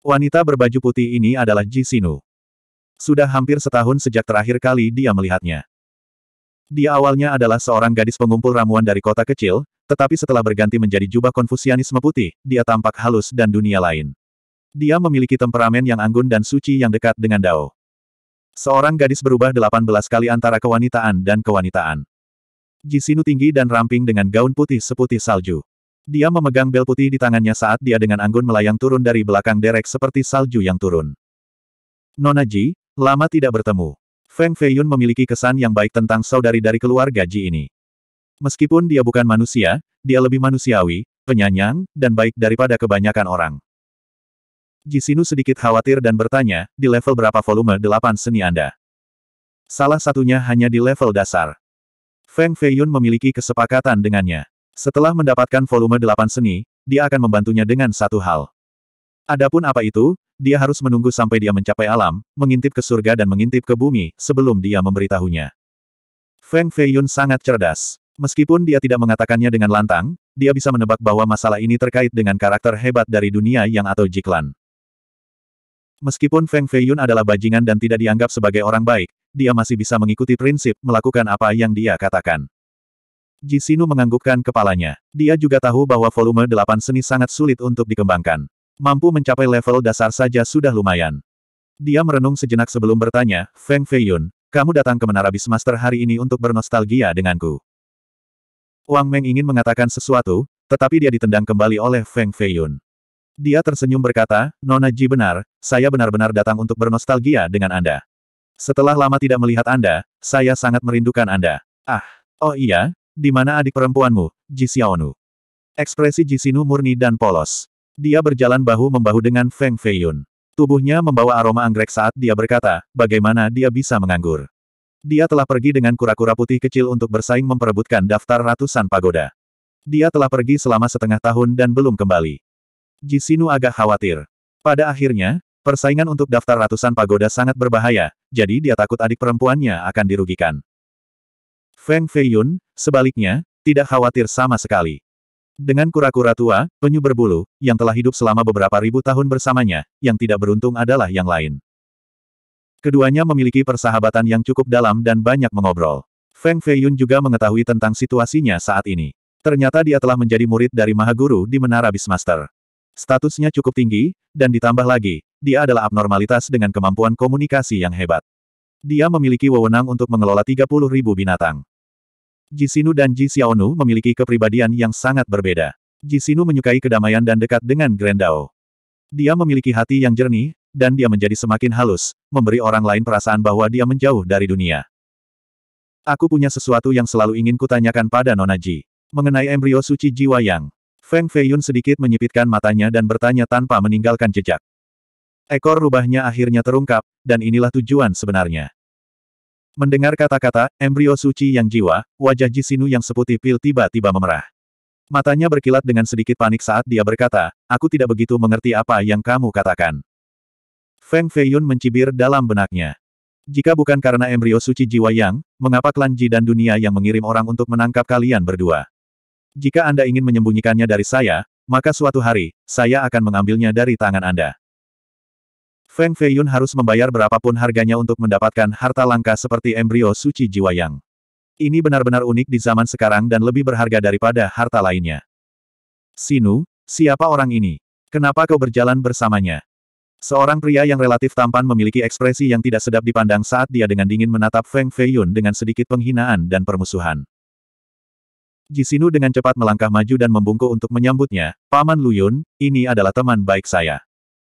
Wanita berbaju putih ini adalah Ji Sinu. Sudah hampir setahun sejak terakhir kali dia melihatnya. Dia awalnya adalah seorang gadis pengumpul ramuan dari kota kecil, tetapi setelah berganti menjadi jubah konfusianisme putih, dia tampak halus dan dunia lain. Dia memiliki temperamen yang anggun dan suci yang dekat dengan Dao. Seorang gadis berubah 18 kali antara kewanitaan dan kewanitaan. Jisinu tinggi dan ramping dengan gaun putih seputih salju. Dia memegang bel putih di tangannya saat dia dengan anggun melayang turun dari belakang derek seperti salju yang turun. Nona Ji, lama tidak bertemu. Feng Feiyun memiliki kesan yang baik tentang saudari dari keluarga Ji ini. Meskipun dia bukan manusia, dia lebih manusiawi, penyanyang, dan baik daripada kebanyakan orang. Ji Sinu sedikit khawatir dan bertanya, di level berapa volume delapan seni Anda? Salah satunya hanya di level dasar. Feng Feiyun memiliki kesepakatan dengannya. Setelah mendapatkan volume delapan seni, dia akan membantunya dengan satu hal. Adapun apa itu, dia harus menunggu sampai dia mencapai alam, mengintip ke surga dan mengintip ke bumi, sebelum dia memberitahunya. Feng Feiyun sangat cerdas. Meskipun dia tidak mengatakannya dengan lantang, dia bisa menebak bahwa masalah ini terkait dengan karakter hebat dari dunia yang atau Jiklan. Meskipun Feng Feiyun adalah bajingan dan tidak dianggap sebagai orang baik, dia masih bisa mengikuti prinsip melakukan apa yang dia katakan. Jisinu menganggukkan kepalanya. Dia juga tahu bahwa volume delapan seni sangat sulit untuk dikembangkan mampu mencapai level dasar saja sudah lumayan. Dia merenung sejenak sebelum bertanya, Feng Feiyun, kamu datang ke Menara Bismaster hari ini untuk bernostalgia denganku. Wang Meng ingin mengatakan sesuatu, tetapi dia ditendang kembali oleh Feng Feiyun. Dia tersenyum berkata, Nona Ji benar, saya benar-benar datang untuk bernostalgia dengan Anda. Setelah lama tidak melihat Anda, saya sangat merindukan Anda. Ah, oh iya, di mana adik perempuanmu, Ji Xiaonu? Ekspresi Ji Sinu murni dan polos. Dia berjalan bahu-membahu dengan Feng Feiyun. Tubuhnya membawa aroma anggrek saat dia berkata, bagaimana dia bisa menganggur. Dia telah pergi dengan kura-kura putih kecil untuk bersaing memperebutkan daftar ratusan pagoda. Dia telah pergi selama setengah tahun dan belum kembali. Ji Sinu agak khawatir. Pada akhirnya, persaingan untuk daftar ratusan pagoda sangat berbahaya, jadi dia takut adik perempuannya akan dirugikan. Feng Feiyun, sebaliknya, tidak khawatir sama sekali. Dengan kura-kura tua, penyu berbulu, yang telah hidup selama beberapa ribu tahun bersamanya, yang tidak beruntung adalah yang lain. Keduanya memiliki persahabatan yang cukup dalam dan banyak mengobrol. Feng Feiyun juga mengetahui tentang situasinya saat ini. Ternyata dia telah menjadi murid dari Mahaguru di Menara Bismaster. Statusnya cukup tinggi, dan ditambah lagi, dia adalah abnormalitas dengan kemampuan komunikasi yang hebat. Dia memiliki wewenang untuk mengelola 30 ribu binatang. Jisinu dan Ji Xiaonu memiliki kepribadian yang sangat berbeda. Jisinu menyukai kedamaian dan dekat dengan Grendao. Dia memiliki hati yang jernih, dan dia menjadi semakin halus, memberi orang lain perasaan bahwa dia menjauh dari dunia. Aku punya sesuatu yang selalu ingin kutanyakan pada Nona Ji. Mengenai embrio suci jiwa yang. Feng Feiyun sedikit menyipitkan matanya dan bertanya tanpa meninggalkan jejak. Ekor rubahnya akhirnya terungkap, dan inilah tujuan sebenarnya. Mendengar kata-kata, embrio suci yang jiwa, wajah Jisinu yang seputih pil tiba-tiba memerah. Matanya berkilat dengan sedikit panik saat dia berkata, aku tidak begitu mengerti apa yang kamu katakan. Feng Feiyun mencibir dalam benaknya. Jika bukan karena embrio suci jiwa yang, mengapa klan Ji dan dunia yang mengirim orang untuk menangkap kalian berdua? Jika Anda ingin menyembunyikannya dari saya, maka suatu hari, saya akan mengambilnya dari tangan Anda. Feng Feiyun harus membayar berapapun harganya untuk mendapatkan harta langka seperti embrio suci jiwa yang. Ini benar-benar unik di zaman sekarang dan lebih berharga daripada harta lainnya. Sinu, siapa orang ini? Kenapa kau berjalan bersamanya? Seorang pria yang relatif tampan memiliki ekspresi yang tidak sedap dipandang saat dia dengan dingin menatap Feng Feiyun dengan sedikit penghinaan dan permusuhan. Jisinu dengan cepat melangkah maju dan membungkuk untuk menyambutnya, Paman Luyun, ini adalah teman baik saya.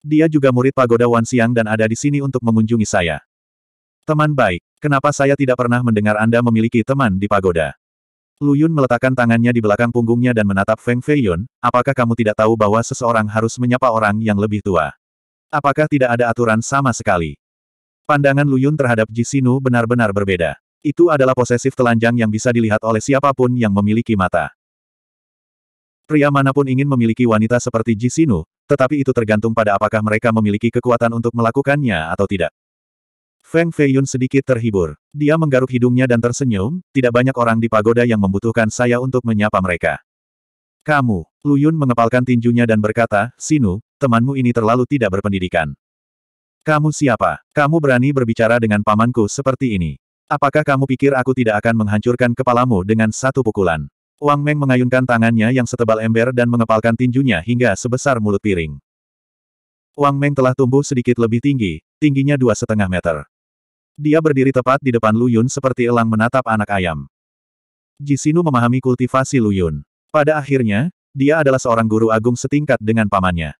Dia juga murid pagoda Wan Siang dan ada di sini untuk mengunjungi saya. Teman baik, kenapa saya tidak pernah mendengar Anda memiliki teman di pagoda? Lu Yun meletakkan tangannya di belakang punggungnya dan menatap Feng Feiyun, apakah kamu tidak tahu bahwa seseorang harus menyapa orang yang lebih tua? Apakah tidak ada aturan sama sekali? Pandangan Lu Yun terhadap Ji Jisinu benar-benar berbeda. Itu adalah posesif telanjang yang bisa dilihat oleh siapapun yang memiliki mata. Pria manapun ingin memiliki wanita seperti Jisinu, tetapi itu tergantung pada apakah mereka memiliki kekuatan untuk melakukannya atau tidak. Feng Feiyun sedikit terhibur. Dia menggaruk hidungnya dan tersenyum, tidak banyak orang di pagoda yang membutuhkan saya untuk menyapa mereka. Kamu, Luyun mengepalkan tinjunya dan berkata, Sinu, temanmu ini terlalu tidak berpendidikan. Kamu siapa? Kamu berani berbicara dengan pamanku seperti ini. Apakah kamu pikir aku tidak akan menghancurkan kepalamu dengan satu pukulan? Wang Meng mengayunkan tangannya yang setebal ember dan mengepalkan tinjunya hingga sebesar mulut piring. Wang Meng telah tumbuh sedikit lebih tinggi, tingginya dua setengah meter. Dia berdiri tepat di depan Lu Yun seperti elang menatap anak ayam. Jisinu memahami kultivasi Lu Yun. Pada akhirnya, dia adalah seorang guru agung setingkat dengan pamannya.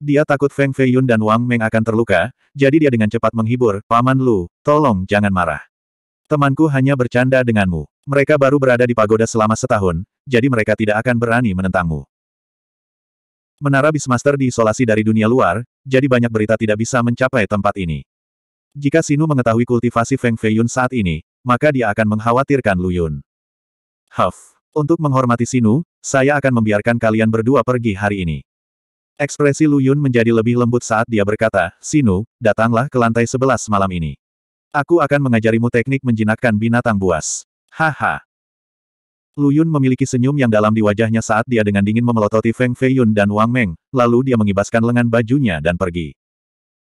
Dia takut Feng Fei Yun dan Wang Meng akan terluka, jadi dia dengan cepat menghibur, Paman Lu, tolong jangan marah. Temanku hanya bercanda denganmu. Mereka baru berada di pagoda selama setahun, jadi mereka tidak akan berani menentangmu. Menara Bismaster diisolasi dari dunia luar, jadi banyak berita tidak bisa mencapai tempat ini. Jika Sinu mengetahui kultivasi Feng Feiyun saat ini, maka dia akan mengkhawatirkan Lu Yun. Huff. Untuk menghormati Sinu, saya akan membiarkan kalian berdua pergi hari ini. Ekspresi Lu Yun menjadi lebih lembut saat dia berkata, Sinu, datanglah ke lantai sebelas malam ini. Aku akan mengajarimu teknik menjinakkan binatang buas. Haha. Lu Yun memiliki senyum yang dalam di wajahnya saat dia dengan dingin memelototi Feng Feiyun dan Wang Meng, lalu dia mengibaskan lengan bajunya dan pergi.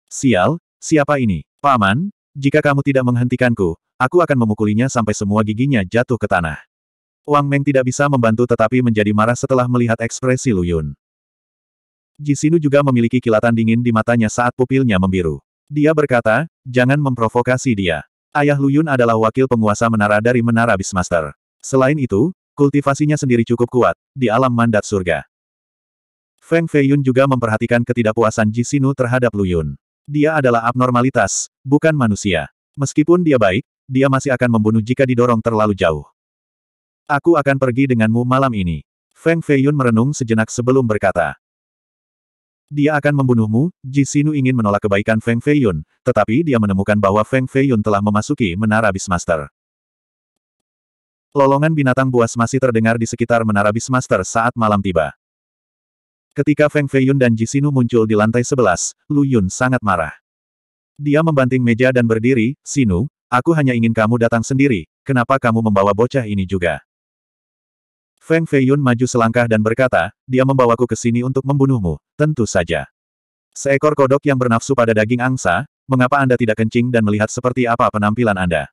Sial, siapa ini? Paman, jika kamu tidak menghentikanku, aku akan memukulinya sampai semua giginya jatuh ke tanah. Wang Meng tidak bisa membantu tetapi menjadi marah setelah melihat ekspresi Lu Yun. Jisinu juga memiliki kilatan dingin di matanya saat pupilnya membiru. Dia berkata, jangan memprovokasi dia. Ayah Luyun adalah wakil penguasa menara dari Menara Bismaster. Selain itu, kultivasinya sendiri cukup kuat, di alam mandat surga. Feng Feiyun juga memperhatikan ketidakpuasan Ji terhadap Luyun. Dia adalah abnormalitas, bukan manusia. Meskipun dia baik, dia masih akan membunuh jika didorong terlalu jauh. Aku akan pergi denganmu malam ini. Feng Feiyun merenung sejenak sebelum berkata. Dia akan membunuhmu, Ji Sinu ingin menolak kebaikan Feng Feiyun, tetapi dia menemukan bahwa Feng Feiyun telah memasuki menara Bismaster. Lolongan binatang buas masih terdengar di sekitar menara Bismaster saat malam tiba. Ketika Feng Feiyun dan Ji Sinu muncul di lantai sebelas, Lu Yun sangat marah. Dia membanting meja dan berdiri, Sinu, aku hanya ingin kamu datang sendiri, kenapa kamu membawa bocah ini juga? Feng Feiyun maju selangkah dan berkata, dia membawaku ke sini untuk membunuhmu, tentu saja. Seekor kodok yang bernafsu pada daging angsa, mengapa Anda tidak kencing dan melihat seperti apa penampilan Anda?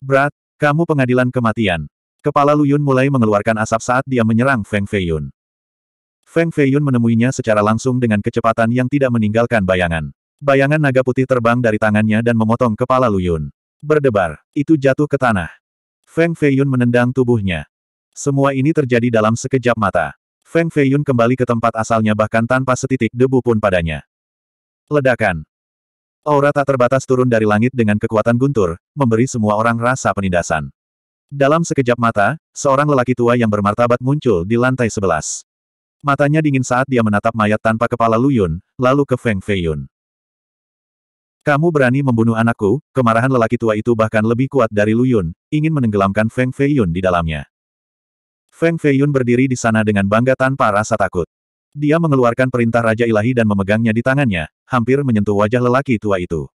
Brat, kamu pengadilan kematian. Kepala Luyun mulai mengeluarkan asap saat dia menyerang Feng Feiyun. Feng Feiyun menemuinya secara langsung dengan kecepatan yang tidak meninggalkan bayangan. Bayangan naga putih terbang dari tangannya dan memotong kepala Luyun. Berdebar, itu jatuh ke tanah. Feng Feiyun menendang tubuhnya. Semua ini terjadi dalam sekejap mata. Feng Feiyun kembali ke tempat asalnya bahkan tanpa setitik debu pun padanya. Ledakan. Aura tak terbatas turun dari langit dengan kekuatan guntur, memberi semua orang rasa penindasan. Dalam sekejap mata, seorang lelaki tua yang bermartabat muncul di lantai sebelas. Matanya dingin saat dia menatap mayat tanpa kepala Luyun, lalu ke Feng Feiyun. Kamu berani membunuh anakku, kemarahan lelaki tua itu bahkan lebih kuat dari Luyun, ingin menenggelamkan Feng Feiyun di dalamnya. Feng Feiyun berdiri di sana dengan bangga tanpa rasa takut. Dia mengeluarkan perintah Raja Ilahi dan memegangnya di tangannya, hampir menyentuh wajah lelaki tua itu.